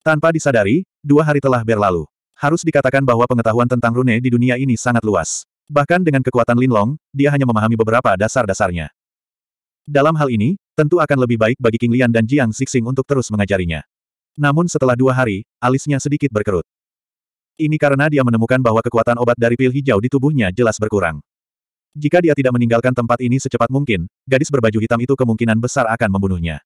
Tanpa disadari, dua hari telah berlalu. Harus dikatakan bahwa pengetahuan tentang rune di dunia ini sangat luas. Bahkan dengan kekuatan Lin Long, dia hanya memahami beberapa dasar-dasarnya. Dalam hal ini, tentu akan lebih baik bagi King Lian dan Jiang Zixing untuk terus mengajarinya. Namun setelah dua hari, alisnya sedikit berkerut. Ini karena dia menemukan bahwa kekuatan obat dari pil hijau di tubuhnya jelas berkurang. Jika dia tidak meninggalkan tempat ini secepat mungkin, gadis berbaju hitam itu kemungkinan besar akan membunuhnya.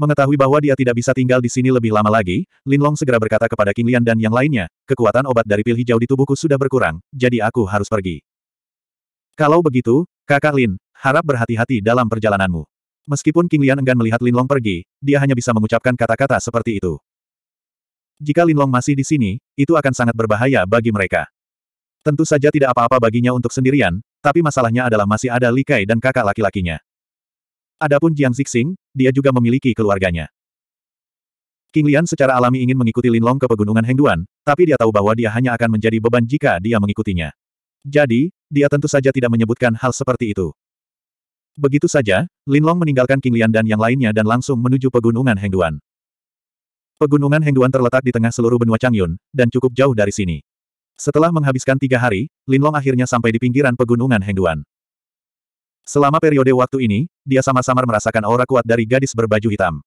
Mengetahui bahwa dia tidak bisa tinggal di sini lebih lama lagi, Lin Long segera berkata kepada King Lian dan yang lainnya, kekuatan obat dari pil hijau di tubuhku sudah berkurang, jadi aku harus pergi. Kalau begitu, kakak Lin, harap berhati-hati dalam perjalananmu. Meskipun King Lian enggan melihat Linlong pergi, dia hanya bisa mengucapkan kata-kata seperti itu. Jika Linlong masih di sini, itu akan sangat berbahaya bagi mereka. Tentu saja tidak apa-apa baginya untuk sendirian, tapi masalahnya adalah masih ada Li Kai dan kakak laki-lakinya. Adapun Jiang Zixing, dia juga memiliki keluarganya. King Lian secara alami ingin mengikuti Linlong ke pegunungan Hengduan, tapi dia tahu bahwa dia hanya akan menjadi beban jika dia mengikutinya. Jadi, dia tentu saja tidak menyebutkan hal seperti itu. Begitu saja, Linlong meninggalkan King Lian dan yang lainnya dan langsung menuju pegunungan Hengduan. Pegunungan Hengduan terletak di tengah seluruh benua Changyun, dan cukup jauh dari sini. Setelah menghabiskan tiga hari, Linlong akhirnya sampai di pinggiran pegunungan Hengduan. Selama periode waktu ini, dia sama samar merasakan aura kuat dari gadis berbaju hitam.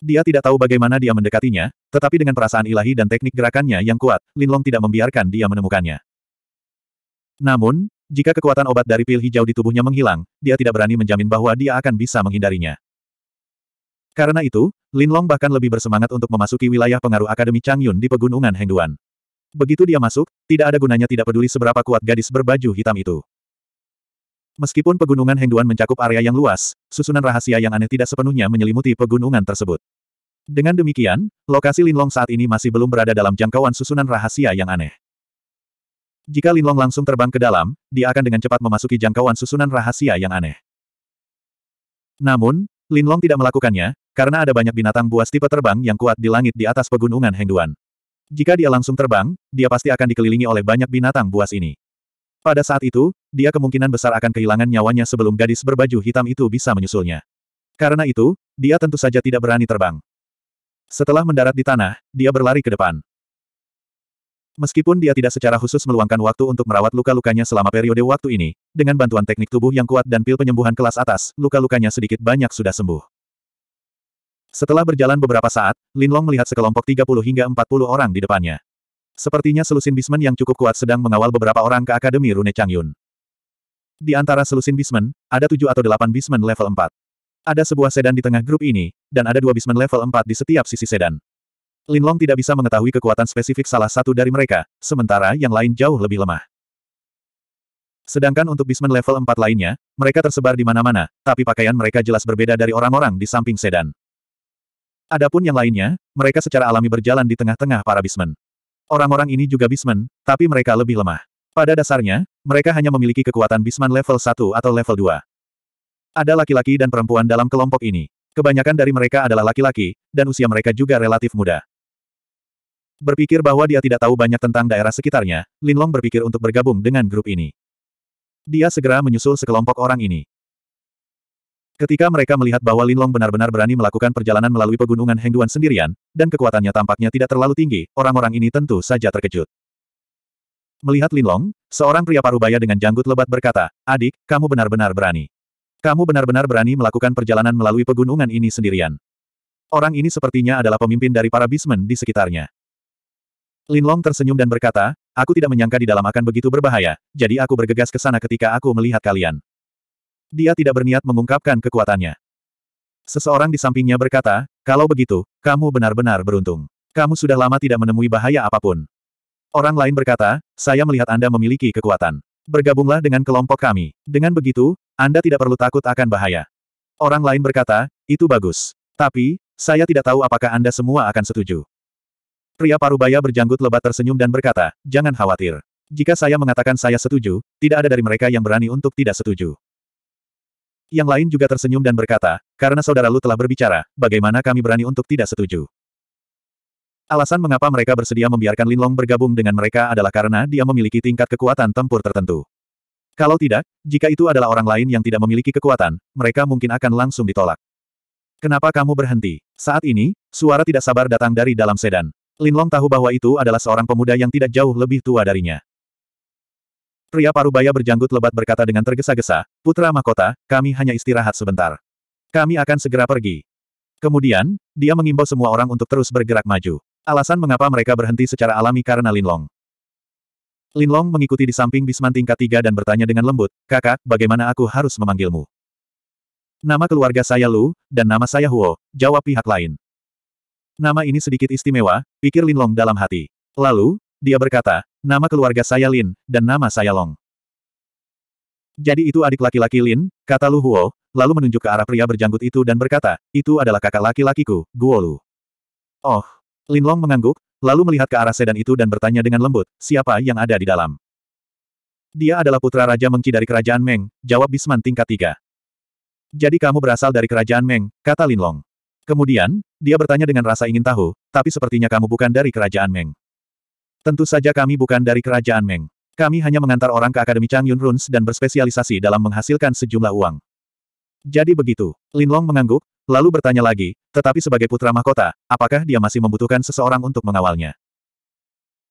Dia tidak tahu bagaimana dia mendekatinya, tetapi dengan perasaan ilahi dan teknik gerakannya yang kuat, Linlong tidak membiarkan dia menemukannya. Namun, jika kekuatan obat dari pil hijau di tubuhnya menghilang, dia tidak berani menjamin bahwa dia akan bisa menghindarinya. Karena itu, Lin Long bahkan lebih bersemangat untuk memasuki wilayah pengaruh Akademi Changyun di Pegunungan Hengduan. Begitu dia masuk, tidak ada gunanya tidak peduli seberapa kuat gadis berbaju hitam itu. Meskipun Pegunungan Hengduan mencakup area yang luas, susunan rahasia yang aneh tidak sepenuhnya menyelimuti pegunungan tersebut. Dengan demikian, lokasi Lin Long saat ini masih belum berada dalam jangkauan susunan rahasia yang aneh. Jika Linlong langsung terbang ke dalam, dia akan dengan cepat memasuki jangkauan susunan rahasia yang aneh. Namun, Linlong tidak melakukannya, karena ada banyak binatang buas tipe terbang yang kuat di langit di atas pegunungan Hengduan. Jika dia langsung terbang, dia pasti akan dikelilingi oleh banyak binatang buas ini. Pada saat itu, dia kemungkinan besar akan kehilangan nyawanya sebelum gadis berbaju hitam itu bisa menyusulnya. Karena itu, dia tentu saja tidak berani terbang. Setelah mendarat di tanah, dia berlari ke depan. Meskipun dia tidak secara khusus meluangkan waktu untuk merawat luka-lukanya selama periode waktu ini, dengan bantuan teknik tubuh yang kuat dan pil penyembuhan kelas atas, luka-lukanya sedikit banyak sudah sembuh. Setelah berjalan beberapa saat, Lin Long melihat sekelompok 30 hingga 40 orang di depannya. Sepertinya selusin bismen yang cukup kuat sedang mengawal beberapa orang ke Akademi Rune Changyun. Di antara selusin bismen, ada tujuh atau delapan bismen level 4. Ada sebuah sedan di tengah grup ini, dan ada dua bismen level 4 di setiap sisi sedan. Linlong tidak bisa mengetahui kekuatan spesifik salah satu dari mereka, sementara yang lain jauh lebih lemah. Sedangkan untuk Bisman level 4 lainnya, mereka tersebar di mana-mana, tapi pakaian mereka jelas berbeda dari orang-orang di samping sedan. Adapun yang lainnya, mereka secara alami berjalan di tengah-tengah para Bisman. Orang-orang ini juga Bisman, tapi mereka lebih lemah. Pada dasarnya, mereka hanya memiliki kekuatan Bisman level 1 atau level 2. Ada laki-laki dan perempuan dalam kelompok ini. Kebanyakan dari mereka adalah laki-laki, dan usia mereka juga relatif muda. Berpikir bahwa dia tidak tahu banyak tentang daerah sekitarnya, Linlong berpikir untuk bergabung dengan grup ini. Dia segera menyusul sekelompok orang ini. Ketika mereka melihat bahwa Linlong benar-benar berani melakukan perjalanan melalui pegunungan Hengduan sendirian, dan kekuatannya tampaknya tidak terlalu tinggi, orang-orang ini tentu saja terkejut. Melihat Linlong, seorang pria parubaya dengan janggut lebat berkata, Adik, kamu benar-benar berani. Kamu benar-benar berani melakukan perjalanan melalui pegunungan ini sendirian. Orang ini sepertinya adalah pemimpin dari para bismen di sekitarnya. Linlong tersenyum dan berkata, aku tidak menyangka di dalam akan begitu berbahaya, jadi aku bergegas ke sana ketika aku melihat kalian. Dia tidak berniat mengungkapkan kekuatannya. Seseorang di sampingnya berkata, kalau begitu, kamu benar-benar beruntung. Kamu sudah lama tidak menemui bahaya apapun. Orang lain berkata, saya melihat Anda memiliki kekuatan. Bergabunglah dengan kelompok kami. Dengan begitu, Anda tidak perlu takut akan bahaya. Orang lain berkata, itu bagus. Tapi, saya tidak tahu apakah Anda semua akan setuju. Pria parubaya berjanggut lebat tersenyum dan berkata, jangan khawatir. Jika saya mengatakan saya setuju, tidak ada dari mereka yang berani untuk tidak setuju. Yang lain juga tersenyum dan berkata, karena saudara Lu telah berbicara, bagaimana kami berani untuk tidak setuju. Alasan mengapa mereka bersedia membiarkan Linlong bergabung dengan mereka adalah karena dia memiliki tingkat kekuatan tempur tertentu. Kalau tidak, jika itu adalah orang lain yang tidak memiliki kekuatan, mereka mungkin akan langsung ditolak. Kenapa kamu berhenti? Saat ini, suara tidak sabar datang dari dalam sedan. Linlong tahu bahwa itu adalah seorang pemuda yang tidak jauh lebih tua darinya. Pria parubaya berjanggut lebat berkata dengan tergesa-gesa, Putra Mahkota, kami hanya istirahat sebentar. Kami akan segera pergi. Kemudian, dia mengimbau semua orang untuk terus bergerak maju. Alasan mengapa mereka berhenti secara alami karena Linlong. Linlong mengikuti di samping Bisman tingkat tiga dan bertanya dengan lembut, Kakak, bagaimana aku harus memanggilmu? Nama keluarga saya Lu, dan nama saya Huo, jawab pihak lain. Nama ini sedikit istimewa, pikir Lin Long dalam hati. Lalu, dia berkata, nama keluarga saya Lin, dan nama saya Long. Jadi itu adik laki-laki Lin, kata Lu Huo, lalu menunjuk ke arah pria berjanggut itu dan berkata, itu adalah kakak laki-lakiku, Guo Lu. Oh, Lin Long mengangguk, lalu melihat ke arah sedan itu dan bertanya dengan lembut, siapa yang ada di dalam? Dia adalah putra Raja Mengci dari Kerajaan Meng, jawab Bisman tingkat tiga. Jadi kamu berasal dari Kerajaan Meng, kata Lin Long. Kemudian, dia bertanya dengan rasa ingin tahu, tapi sepertinya kamu bukan dari kerajaan Meng. Tentu saja kami bukan dari kerajaan Meng. Kami hanya mengantar orang ke Akademi Chang Yun Runes dan berspesialisasi dalam menghasilkan sejumlah uang. Jadi begitu. Lin Long mengangguk, lalu bertanya lagi, tetapi sebagai putra mahkota, apakah dia masih membutuhkan seseorang untuk mengawalnya?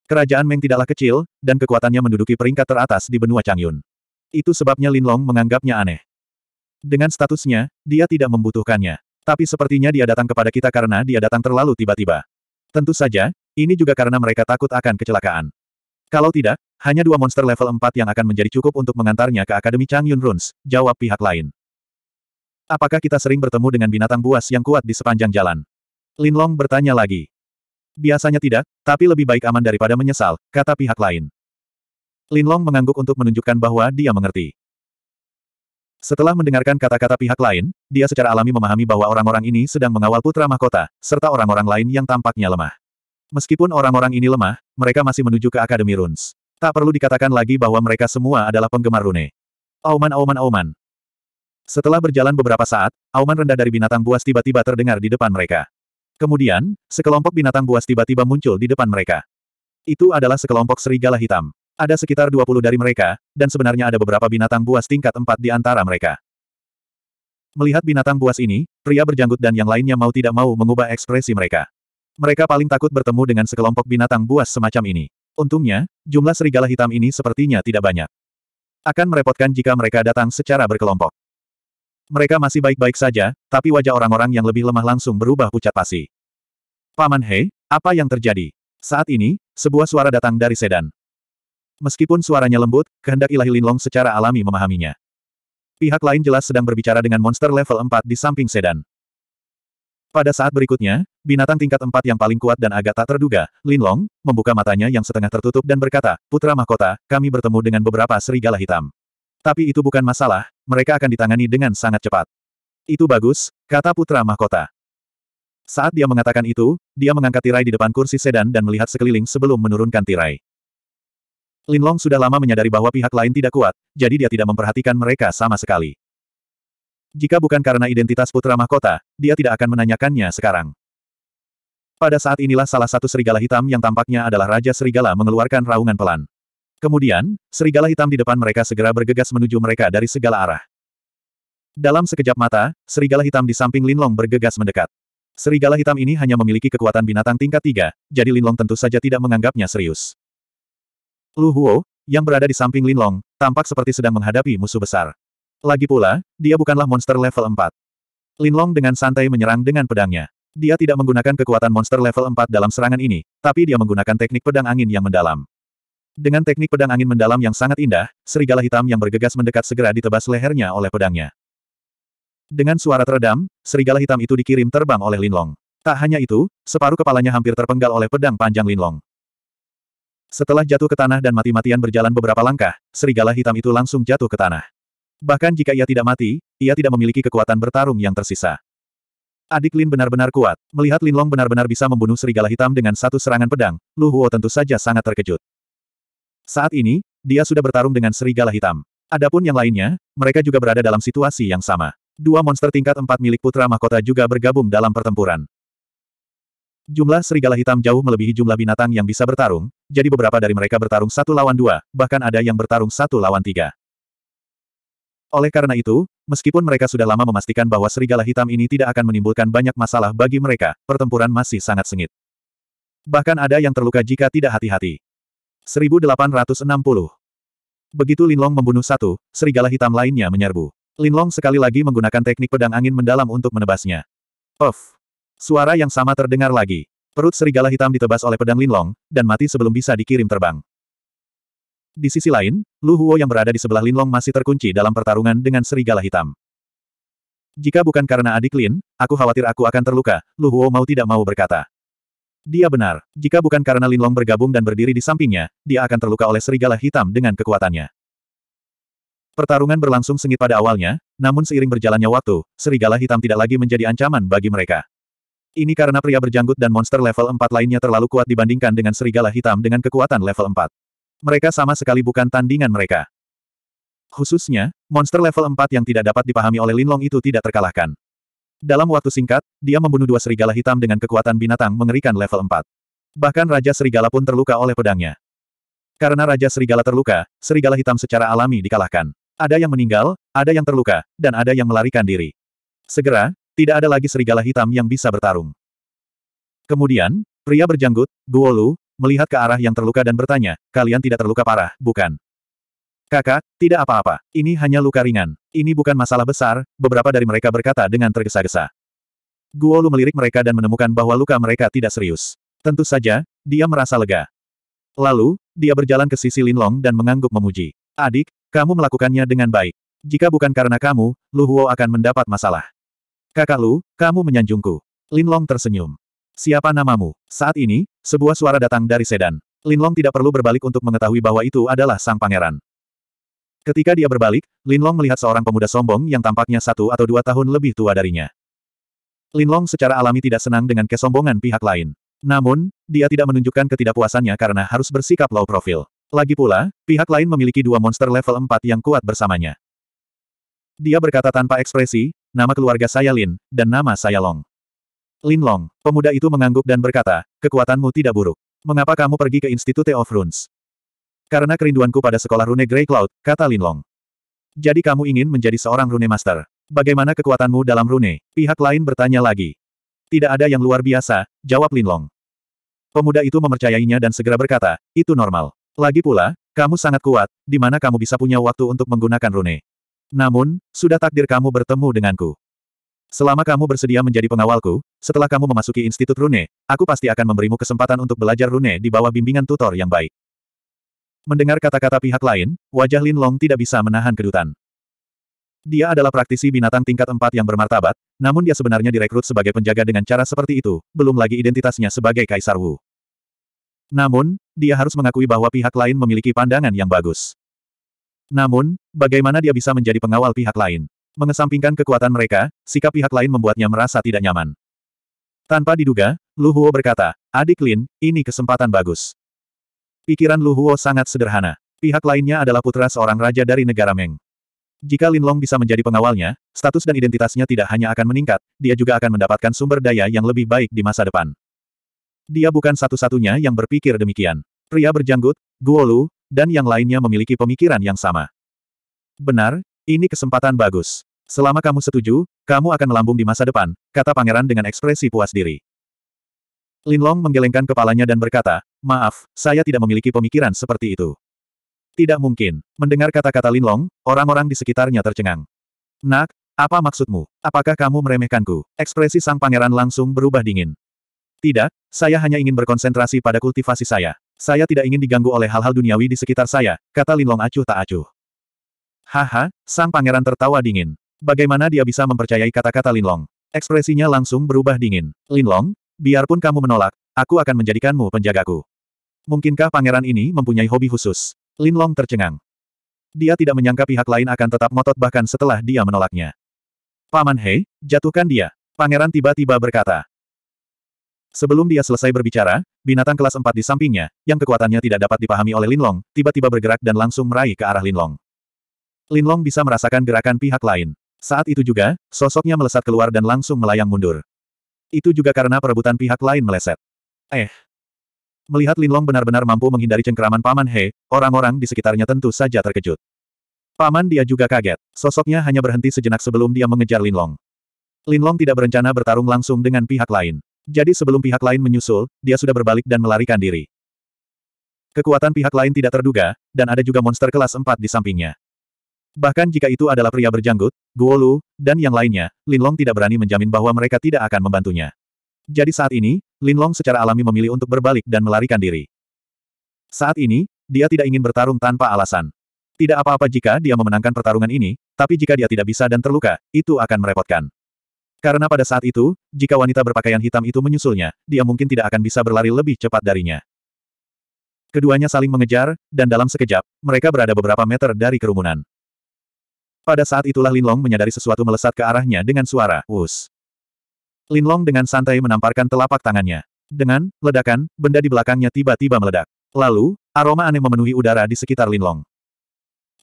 Kerajaan Meng tidaklah kecil, dan kekuatannya menduduki peringkat teratas di benua Changyun. Itu sebabnya Lin Long menganggapnya aneh. Dengan statusnya, dia tidak membutuhkannya. Tapi sepertinya dia datang kepada kita karena dia datang terlalu tiba-tiba. Tentu saja, ini juga karena mereka takut akan kecelakaan. Kalau tidak, hanya dua monster level 4 yang akan menjadi cukup untuk mengantarnya ke Akademi Chang Yun Runes, jawab pihak lain. Apakah kita sering bertemu dengan binatang buas yang kuat di sepanjang jalan? Lin Long bertanya lagi. Biasanya tidak, tapi lebih baik aman daripada menyesal, kata pihak lain. Lin Long mengangguk untuk menunjukkan bahwa dia mengerti. Setelah mendengarkan kata-kata pihak lain, dia secara alami memahami bahwa orang-orang ini sedang mengawal putra mahkota, serta orang-orang lain yang tampaknya lemah. Meskipun orang-orang ini lemah, mereka masih menuju ke Akademi Runes. Tak perlu dikatakan lagi bahwa mereka semua adalah penggemar rune. Auman auman auman. Setelah berjalan beberapa saat, auman rendah dari binatang buas tiba-tiba terdengar di depan mereka. Kemudian, sekelompok binatang buas tiba-tiba muncul di depan mereka. Itu adalah sekelompok serigala hitam. Ada sekitar 20 dari mereka, dan sebenarnya ada beberapa binatang buas tingkat 4 di antara mereka. Melihat binatang buas ini, pria berjanggut dan yang lainnya mau tidak mau mengubah ekspresi mereka. Mereka paling takut bertemu dengan sekelompok binatang buas semacam ini. Untungnya, jumlah serigala hitam ini sepertinya tidak banyak. Akan merepotkan jika mereka datang secara berkelompok. Mereka masih baik-baik saja, tapi wajah orang-orang yang lebih lemah langsung berubah pucat pasi. Paman He, apa yang terjadi? Saat ini, sebuah suara datang dari sedan. Meskipun suaranya lembut, kehendak ilahi Linlong secara alami memahaminya. Pihak lain jelas sedang berbicara dengan monster level 4 di samping sedan. Pada saat berikutnya, binatang tingkat 4 yang paling kuat dan agak tak terduga, Linlong, membuka matanya yang setengah tertutup dan berkata, Putra Mahkota, kami bertemu dengan beberapa serigala hitam. Tapi itu bukan masalah, mereka akan ditangani dengan sangat cepat. Itu bagus, kata Putra Mahkota. Saat dia mengatakan itu, dia mengangkat tirai di depan kursi sedan dan melihat sekeliling sebelum menurunkan tirai. Linlong sudah lama menyadari bahwa pihak lain tidak kuat, jadi dia tidak memperhatikan mereka sama sekali. Jika bukan karena identitas putra mahkota, dia tidak akan menanyakannya sekarang. Pada saat inilah salah satu serigala hitam yang tampaknya adalah Raja Serigala mengeluarkan raungan pelan. Kemudian, serigala hitam di depan mereka segera bergegas menuju mereka dari segala arah. Dalam sekejap mata, serigala hitam di samping Linlong bergegas mendekat. Serigala hitam ini hanya memiliki kekuatan binatang tingkat tiga, jadi Linlong tentu saja tidak menganggapnya serius. Lu Huo, yang berada di samping Lin Long tampak seperti sedang menghadapi musuh besar. Lagi pula, dia bukanlah monster level 4. Long dengan santai menyerang dengan pedangnya. Dia tidak menggunakan kekuatan monster level 4 dalam serangan ini, tapi dia menggunakan teknik pedang angin yang mendalam. Dengan teknik pedang angin mendalam yang sangat indah, serigala hitam yang bergegas mendekat segera ditebas lehernya oleh pedangnya. Dengan suara teredam, serigala hitam itu dikirim terbang oleh Lin Long. Tak hanya itu, separuh kepalanya hampir terpenggal oleh pedang panjang Lin Long. Setelah jatuh ke tanah dan mati-matian berjalan beberapa langkah, serigala hitam itu langsung jatuh ke tanah. Bahkan jika ia tidak mati, ia tidak memiliki kekuatan bertarung yang tersisa. Adik Lin benar-benar kuat. Melihat Lin Long benar-benar bisa membunuh serigala hitam dengan satu serangan pedang, Lu Huo tentu saja sangat terkejut. Saat ini, dia sudah bertarung dengan serigala hitam. Adapun yang lainnya, mereka juga berada dalam situasi yang sama. Dua monster tingkat empat milik putra mahkota juga bergabung dalam pertempuran. Jumlah serigala hitam jauh melebihi jumlah binatang yang bisa bertarung, jadi beberapa dari mereka bertarung satu lawan dua, bahkan ada yang bertarung satu lawan tiga. Oleh karena itu, meskipun mereka sudah lama memastikan bahwa serigala hitam ini tidak akan menimbulkan banyak masalah bagi mereka, pertempuran masih sangat sengit. Bahkan ada yang terluka jika tidak hati-hati. 1860 Begitu Linlong membunuh satu, serigala hitam lainnya menyerbu. Linlong sekali lagi menggunakan teknik pedang angin mendalam untuk menebasnya. Of! Suara yang sama terdengar lagi. Perut serigala hitam ditebas oleh pedang Linlong, dan mati sebelum bisa dikirim terbang. Di sisi lain, Lu Huo yang berada di sebelah Linlong masih terkunci dalam pertarungan dengan serigala hitam. Jika bukan karena adik Lin, aku khawatir aku akan terluka, Lu Huo mau tidak mau berkata. Dia benar, jika bukan karena Linlong bergabung dan berdiri di sampingnya, dia akan terluka oleh serigala hitam dengan kekuatannya. Pertarungan berlangsung sengit pada awalnya, namun seiring berjalannya waktu, serigala hitam tidak lagi menjadi ancaman bagi mereka. Ini karena pria berjanggut dan monster level 4 lainnya terlalu kuat dibandingkan dengan serigala hitam dengan kekuatan level 4. Mereka sama sekali bukan tandingan mereka. Khususnya, monster level 4 yang tidak dapat dipahami oleh Linlong itu tidak terkalahkan. Dalam waktu singkat, dia membunuh dua serigala hitam dengan kekuatan binatang mengerikan level 4. Bahkan Raja Serigala pun terluka oleh pedangnya. Karena Raja Serigala terluka, Serigala Hitam secara alami dikalahkan. Ada yang meninggal, ada yang terluka, dan ada yang melarikan diri. Segera, tidak ada lagi serigala hitam yang bisa bertarung. Kemudian, pria berjanggut, Guolu, melihat ke arah yang terluka dan bertanya, kalian tidak terluka parah, bukan? Kakak, tidak apa-apa, ini hanya luka ringan. Ini bukan masalah besar, beberapa dari mereka berkata dengan tergesa-gesa. Guolu melirik mereka dan menemukan bahwa luka mereka tidak serius. Tentu saja, dia merasa lega. Lalu, dia berjalan ke sisi Linlong dan mengangguk memuji. Adik, kamu melakukannya dengan baik. Jika bukan karena kamu, Luhuo akan mendapat masalah. Kakak Lu, kamu menyanjungku. Linlong tersenyum. Siapa namamu? Saat ini, sebuah suara datang dari sedan. Linlong tidak perlu berbalik untuk mengetahui bahwa itu adalah sang pangeran. Ketika dia berbalik, Linlong melihat seorang pemuda sombong yang tampaknya satu atau dua tahun lebih tua darinya. Linlong secara alami tidak senang dengan kesombongan pihak lain. Namun, dia tidak menunjukkan ketidakpuasannya karena harus bersikap low profile. Lagi pula, pihak lain memiliki dua monster level 4 yang kuat bersamanya. Dia berkata tanpa ekspresi, nama keluarga saya Lin, dan nama saya Long. Lin Long, pemuda itu mengangguk dan berkata, kekuatanmu tidak buruk. Mengapa kamu pergi ke Institute of Runes? Karena kerinduanku pada sekolah rune Grey Cloud, kata Lin Long. Jadi kamu ingin menjadi seorang rune master. Bagaimana kekuatanmu dalam rune? Pihak lain bertanya lagi. Tidak ada yang luar biasa, jawab Lin Long. Pemuda itu mempercayainya dan segera berkata, itu normal. Lagi pula, kamu sangat kuat, di mana kamu bisa punya waktu untuk menggunakan rune. Namun, sudah takdir kamu bertemu denganku. Selama kamu bersedia menjadi pengawalku, setelah kamu memasuki Institut Rune, aku pasti akan memberimu kesempatan untuk belajar Rune di bawah bimbingan tutor yang baik. Mendengar kata-kata pihak lain, wajah Lin Long tidak bisa menahan kedutan. Dia adalah praktisi binatang tingkat 4 yang bermartabat, namun dia sebenarnya direkrut sebagai penjaga dengan cara seperti itu, belum lagi identitasnya sebagai Kaisar Wu. Namun, dia harus mengakui bahwa pihak lain memiliki pandangan yang bagus. Namun, bagaimana dia bisa menjadi pengawal pihak lain? Mengesampingkan kekuatan mereka, sikap pihak lain membuatnya merasa tidak nyaman. Tanpa diduga, Lu Huo berkata, Adik Lin, ini kesempatan bagus. Pikiran Lu Huo sangat sederhana. Pihak lainnya adalah putra seorang raja dari negara Meng. Jika Lin Long bisa menjadi pengawalnya, status dan identitasnya tidak hanya akan meningkat, dia juga akan mendapatkan sumber daya yang lebih baik di masa depan. Dia bukan satu-satunya yang berpikir demikian. Pria berjanggut, Guo Lu dan yang lainnya memiliki pemikiran yang sama. Benar, ini kesempatan bagus. Selama kamu setuju, kamu akan melambung di masa depan, kata pangeran dengan ekspresi puas diri. Linlong menggelengkan kepalanya dan berkata, maaf, saya tidak memiliki pemikiran seperti itu. Tidak mungkin. Mendengar kata-kata Linlong, orang-orang di sekitarnya tercengang. Nak, apa maksudmu? Apakah kamu meremehkanku? Ekspresi sang pangeran langsung berubah dingin. Tidak, saya hanya ingin berkonsentrasi pada kultivasi saya. Saya tidak ingin diganggu oleh hal-hal duniawi di sekitar saya, kata Linlong acuh tak acuh. Haha, sang pangeran tertawa dingin. Bagaimana dia bisa mempercayai kata-kata Linlong? Ekspresinya langsung berubah dingin. Linlong, biarpun kamu menolak, aku akan menjadikanmu penjagaku. Mungkinkah pangeran ini mempunyai hobi khusus? Linlong tercengang. Dia tidak menyangka pihak lain akan tetap ngotot bahkan setelah dia menolaknya. Paman Hei, jatuhkan dia. Pangeran tiba-tiba berkata. Sebelum dia selesai berbicara, binatang kelas 4 di sampingnya, yang kekuatannya tidak dapat dipahami oleh Linlong, tiba-tiba bergerak dan langsung meraih ke arah Linlong. Linlong bisa merasakan gerakan pihak lain. Saat itu juga, sosoknya melesat keluar dan langsung melayang mundur. Itu juga karena perebutan pihak lain meleset. Eh. Melihat Linlong benar-benar mampu menghindari cengkeraman Paman He, orang-orang di sekitarnya tentu saja terkejut. Paman dia juga kaget. Sosoknya hanya berhenti sejenak sebelum dia mengejar Linlong. Linlong tidak berencana bertarung langsung dengan pihak lain. Jadi sebelum pihak lain menyusul, dia sudah berbalik dan melarikan diri. Kekuatan pihak lain tidak terduga, dan ada juga monster kelas 4 di sampingnya. Bahkan jika itu adalah pria berjanggut, Guolu, dan yang lainnya, Linlong tidak berani menjamin bahwa mereka tidak akan membantunya. Jadi saat ini, Linlong secara alami memilih untuk berbalik dan melarikan diri. Saat ini, dia tidak ingin bertarung tanpa alasan. Tidak apa-apa jika dia memenangkan pertarungan ini, tapi jika dia tidak bisa dan terluka, itu akan merepotkan. Karena pada saat itu, jika wanita berpakaian hitam itu menyusulnya, dia mungkin tidak akan bisa berlari lebih cepat darinya. Keduanya saling mengejar, dan dalam sekejap, mereka berada beberapa meter dari kerumunan. Pada saat itulah Linlong menyadari sesuatu melesat ke arahnya dengan suara, us. Linlong dengan santai menamparkan telapak tangannya. Dengan ledakan, benda di belakangnya tiba-tiba meledak. Lalu, aroma aneh memenuhi udara di sekitar Linlong.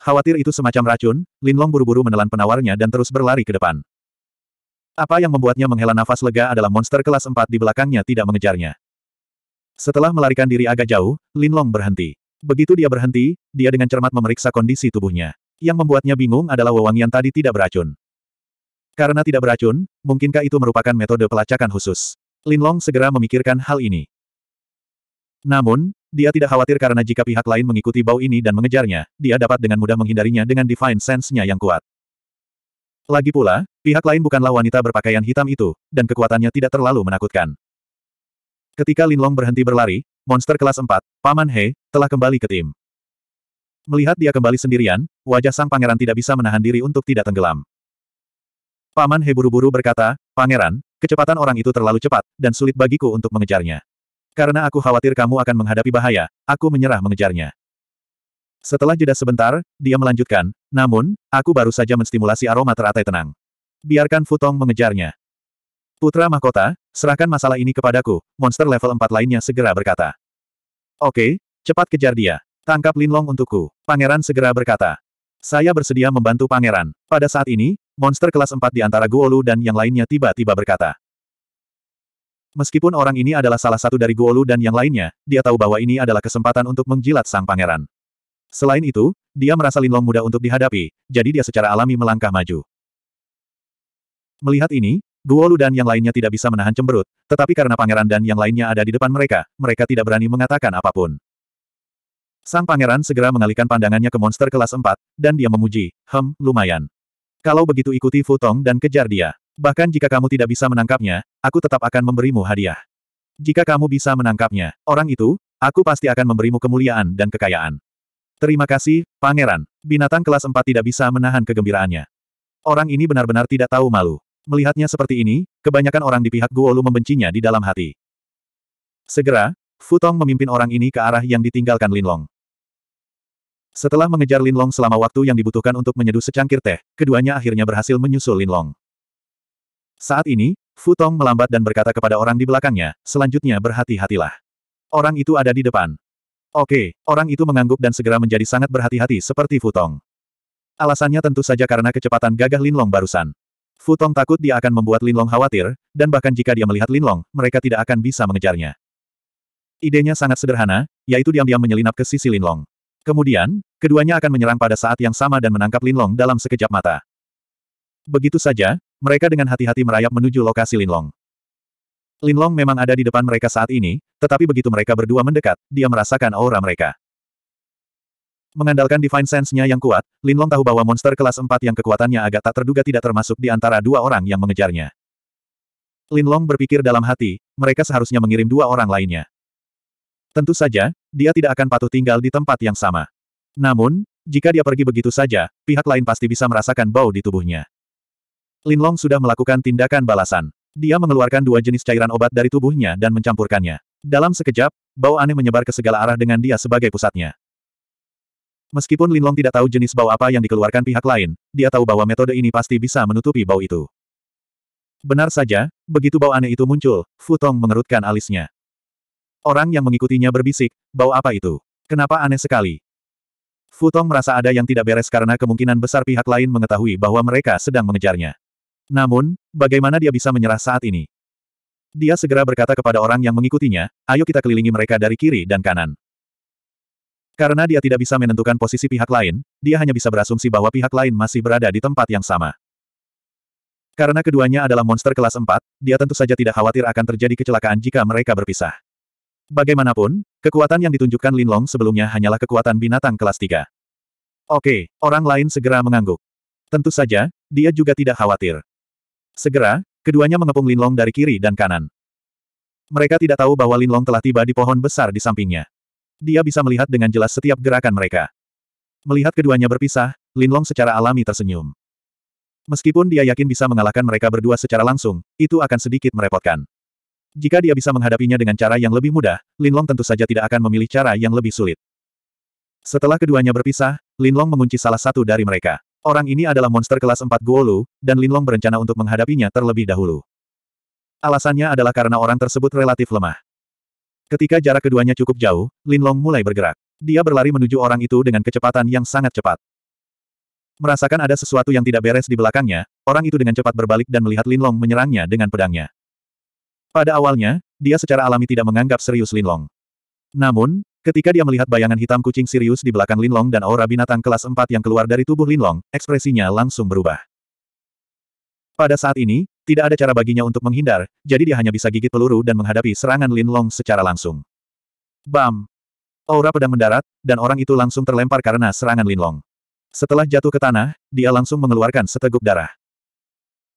Khawatir itu semacam racun, Linlong buru-buru menelan penawarnya dan terus berlari ke depan. Apa yang membuatnya menghela nafas lega adalah monster kelas 4 di belakangnya tidak mengejarnya. Setelah melarikan diri agak jauh, Lin Long berhenti. Begitu dia berhenti, dia dengan cermat memeriksa kondisi tubuhnya. Yang membuatnya bingung adalah wewangian tadi tidak beracun. Karena tidak beracun, mungkinkah itu merupakan metode pelacakan khusus? Lin Long segera memikirkan hal ini. Namun, dia tidak khawatir karena jika pihak lain mengikuti bau ini dan mengejarnya, dia dapat dengan mudah menghindarinya dengan Divine Sense-nya yang kuat. Lagi pula, pihak lain bukanlah wanita berpakaian hitam itu, dan kekuatannya tidak terlalu menakutkan. Ketika Linlong berhenti berlari, monster kelas 4, Paman He, telah kembali ke tim. Melihat dia kembali sendirian, wajah sang pangeran tidak bisa menahan diri untuk tidak tenggelam. Paman He buru-buru berkata, Pangeran, kecepatan orang itu terlalu cepat, dan sulit bagiku untuk mengejarnya. Karena aku khawatir kamu akan menghadapi bahaya, aku menyerah mengejarnya. Setelah jeda sebentar, dia melanjutkan, namun, aku baru saja menstimulasi aroma teratai tenang. Biarkan Futong mengejarnya. Putra Mahkota, serahkan masalah ini kepadaku, monster level 4 lainnya segera berkata. Oke, cepat kejar dia. Tangkap Linlong untukku, pangeran segera berkata. Saya bersedia membantu pangeran. Pada saat ini, monster kelas 4 di antara Guolu dan yang lainnya tiba-tiba berkata. Meskipun orang ini adalah salah satu dari Guolu dan yang lainnya, dia tahu bahwa ini adalah kesempatan untuk menjilat sang pangeran. Selain itu, dia merasa Linlong mudah untuk dihadapi, jadi dia secara alami melangkah maju. Melihat ini, Guo Lu dan yang lainnya tidak bisa menahan cemberut, tetapi karena pangeran dan yang lainnya ada di depan mereka, mereka tidak berani mengatakan apapun. Sang pangeran segera mengalihkan pandangannya ke monster kelas 4, dan dia memuji, hem, lumayan. Kalau begitu ikuti Futong dan kejar dia. Bahkan jika kamu tidak bisa menangkapnya, aku tetap akan memberimu hadiah. Jika kamu bisa menangkapnya, orang itu, aku pasti akan memberimu kemuliaan dan kekayaan. Terima kasih, Pangeran. Binatang kelas 4 tidak bisa menahan kegembiraannya. Orang ini benar-benar tidak tahu malu. Melihatnya seperti ini, kebanyakan orang di pihak Guolu membencinya di dalam hati. Segera, Futong memimpin orang ini ke arah yang ditinggalkan Linlong. Setelah mengejar Linlong selama waktu yang dibutuhkan untuk menyeduh secangkir teh, keduanya akhirnya berhasil menyusul Linlong. Saat ini, Futong melambat dan berkata kepada orang di belakangnya, selanjutnya berhati-hatilah. Orang itu ada di depan. Oke, orang itu mengangguk dan segera menjadi sangat berhati-hati seperti Futong. Alasannya tentu saja karena kecepatan gagah Linlong barusan. Futong takut dia akan membuat Linlong khawatir, dan bahkan jika dia melihat Linlong, mereka tidak akan bisa mengejarnya. Idenya sangat sederhana, yaitu diam-diam menyelinap ke sisi Linlong. Kemudian, keduanya akan menyerang pada saat yang sama dan menangkap Linlong dalam sekejap mata. Begitu saja, mereka dengan hati-hati merayap menuju lokasi Linlong. Linlong memang ada di depan mereka saat ini, tetapi begitu mereka berdua mendekat, dia merasakan aura mereka. Mengandalkan Divine Sense-nya yang kuat, Linlong tahu bahwa monster kelas 4 yang kekuatannya agak tak terduga tidak termasuk di antara dua orang yang mengejarnya. Linlong berpikir dalam hati, mereka seharusnya mengirim dua orang lainnya. Tentu saja, dia tidak akan patuh tinggal di tempat yang sama. Namun, jika dia pergi begitu saja, pihak lain pasti bisa merasakan bau di tubuhnya. Linlong sudah melakukan tindakan balasan. Dia mengeluarkan dua jenis cairan obat dari tubuhnya dan mencampurkannya. Dalam sekejap, bau aneh menyebar ke segala arah dengan dia sebagai pusatnya. Meskipun Linlong tidak tahu jenis bau apa yang dikeluarkan pihak lain, dia tahu bahwa metode ini pasti bisa menutupi bau itu. Benar saja, begitu bau aneh itu muncul, Futong mengerutkan alisnya. Orang yang mengikutinya berbisik, bau apa itu? Kenapa aneh sekali? Futong merasa ada yang tidak beres karena kemungkinan besar pihak lain mengetahui bahwa mereka sedang mengejarnya. Namun, bagaimana dia bisa menyerah saat ini? Dia segera berkata kepada orang yang mengikutinya, ayo kita kelilingi mereka dari kiri dan kanan. Karena dia tidak bisa menentukan posisi pihak lain, dia hanya bisa berasumsi bahwa pihak lain masih berada di tempat yang sama. Karena keduanya adalah monster kelas 4, dia tentu saja tidak khawatir akan terjadi kecelakaan jika mereka berpisah. Bagaimanapun, kekuatan yang ditunjukkan Linlong sebelumnya hanyalah kekuatan binatang kelas 3. Oke, orang lain segera mengangguk. Tentu saja, dia juga tidak khawatir. Segera, keduanya mengepung Linlong dari kiri dan kanan. Mereka tidak tahu bahwa Linlong telah tiba di pohon besar di sampingnya. Dia bisa melihat dengan jelas setiap gerakan mereka. Melihat keduanya berpisah, Linlong secara alami tersenyum. Meskipun dia yakin bisa mengalahkan mereka berdua secara langsung, itu akan sedikit merepotkan. Jika dia bisa menghadapinya dengan cara yang lebih mudah, Linlong tentu saja tidak akan memilih cara yang lebih sulit. Setelah keduanya berpisah, Linlong mengunci salah satu dari mereka. Orang ini adalah monster kelas 4 Guolu, dan Linlong berencana untuk menghadapinya terlebih dahulu. Alasannya adalah karena orang tersebut relatif lemah. Ketika jarak keduanya cukup jauh, Linlong mulai bergerak. Dia berlari menuju orang itu dengan kecepatan yang sangat cepat. Merasakan ada sesuatu yang tidak beres di belakangnya, orang itu dengan cepat berbalik dan melihat Linlong menyerangnya dengan pedangnya. Pada awalnya, dia secara alami tidak menganggap serius Linlong. Namun, Ketika dia melihat bayangan hitam kucing Sirius di belakang Linlong dan aura binatang kelas 4 yang keluar dari tubuh Linlong, ekspresinya langsung berubah. Pada saat ini, tidak ada cara baginya untuk menghindar, jadi dia hanya bisa gigit peluru dan menghadapi serangan Linlong secara langsung. Bam! Aura pedang mendarat, dan orang itu langsung terlempar karena serangan Linlong. Setelah jatuh ke tanah, dia langsung mengeluarkan seteguk darah.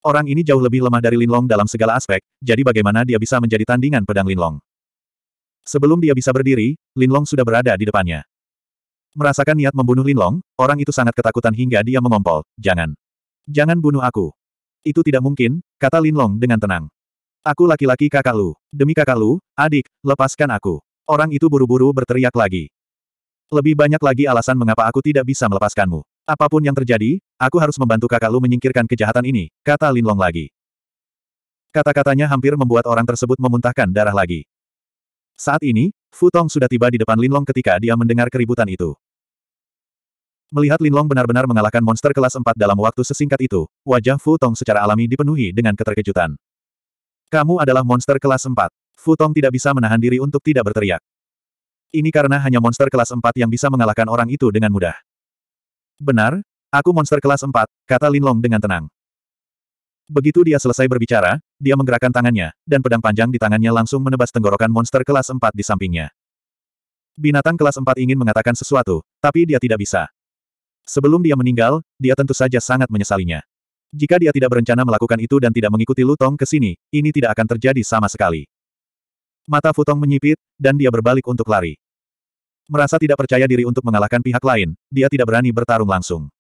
Orang ini jauh lebih lemah dari Linlong dalam segala aspek, jadi bagaimana dia bisa menjadi tandingan pedang Linlong? Sebelum dia bisa berdiri, Linlong sudah berada di depannya. Merasakan niat membunuh Linlong, orang itu sangat ketakutan hingga dia mengompol, jangan. Jangan bunuh aku. Itu tidak mungkin, kata Linlong dengan tenang. Aku laki-laki kakak lu. Demi kakak lu, adik, lepaskan aku. Orang itu buru-buru berteriak lagi. Lebih banyak lagi alasan mengapa aku tidak bisa melepaskanmu. Apapun yang terjadi, aku harus membantu kakak lu menyingkirkan kejahatan ini, kata Linlong lagi. Kata-katanya hampir membuat orang tersebut memuntahkan darah lagi. Saat ini, Futong sudah tiba di depan Linlong ketika dia mendengar keributan itu. Melihat Linlong benar-benar mengalahkan monster kelas 4 dalam waktu sesingkat itu, wajah Futong secara alami dipenuhi dengan keterkejutan. Kamu adalah monster kelas 4. Futong tidak bisa menahan diri untuk tidak berteriak. Ini karena hanya monster kelas 4 yang bisa mengalahkan orang itu dengan mudah. Benar, aku monster kelas 4, kata Linlong dengan tenang. Begitu dia selesai berbicara, dia menggerakkan tangannya, dan pedang panjang di tangannya langsung menebas tenggorokan monster kelas 4 di sampingnya. Binatang kelas 4 ingin mengatakan sesuatu, tapi dia tidak bisa. Sebelum dia meninggal, dia tentu saja sangat menyesalinya. Jika dia tidak berencana melakukan itu dan tidak mengikuti Lutong ke sini, ini tidak akan terjadi sama sekali. Mata Futong menyipit, dan dia berbalik untuk lari. Merasa tidak percaya diri untuk mengalahkan pihak lain, dia tidak berani bertarung langsung.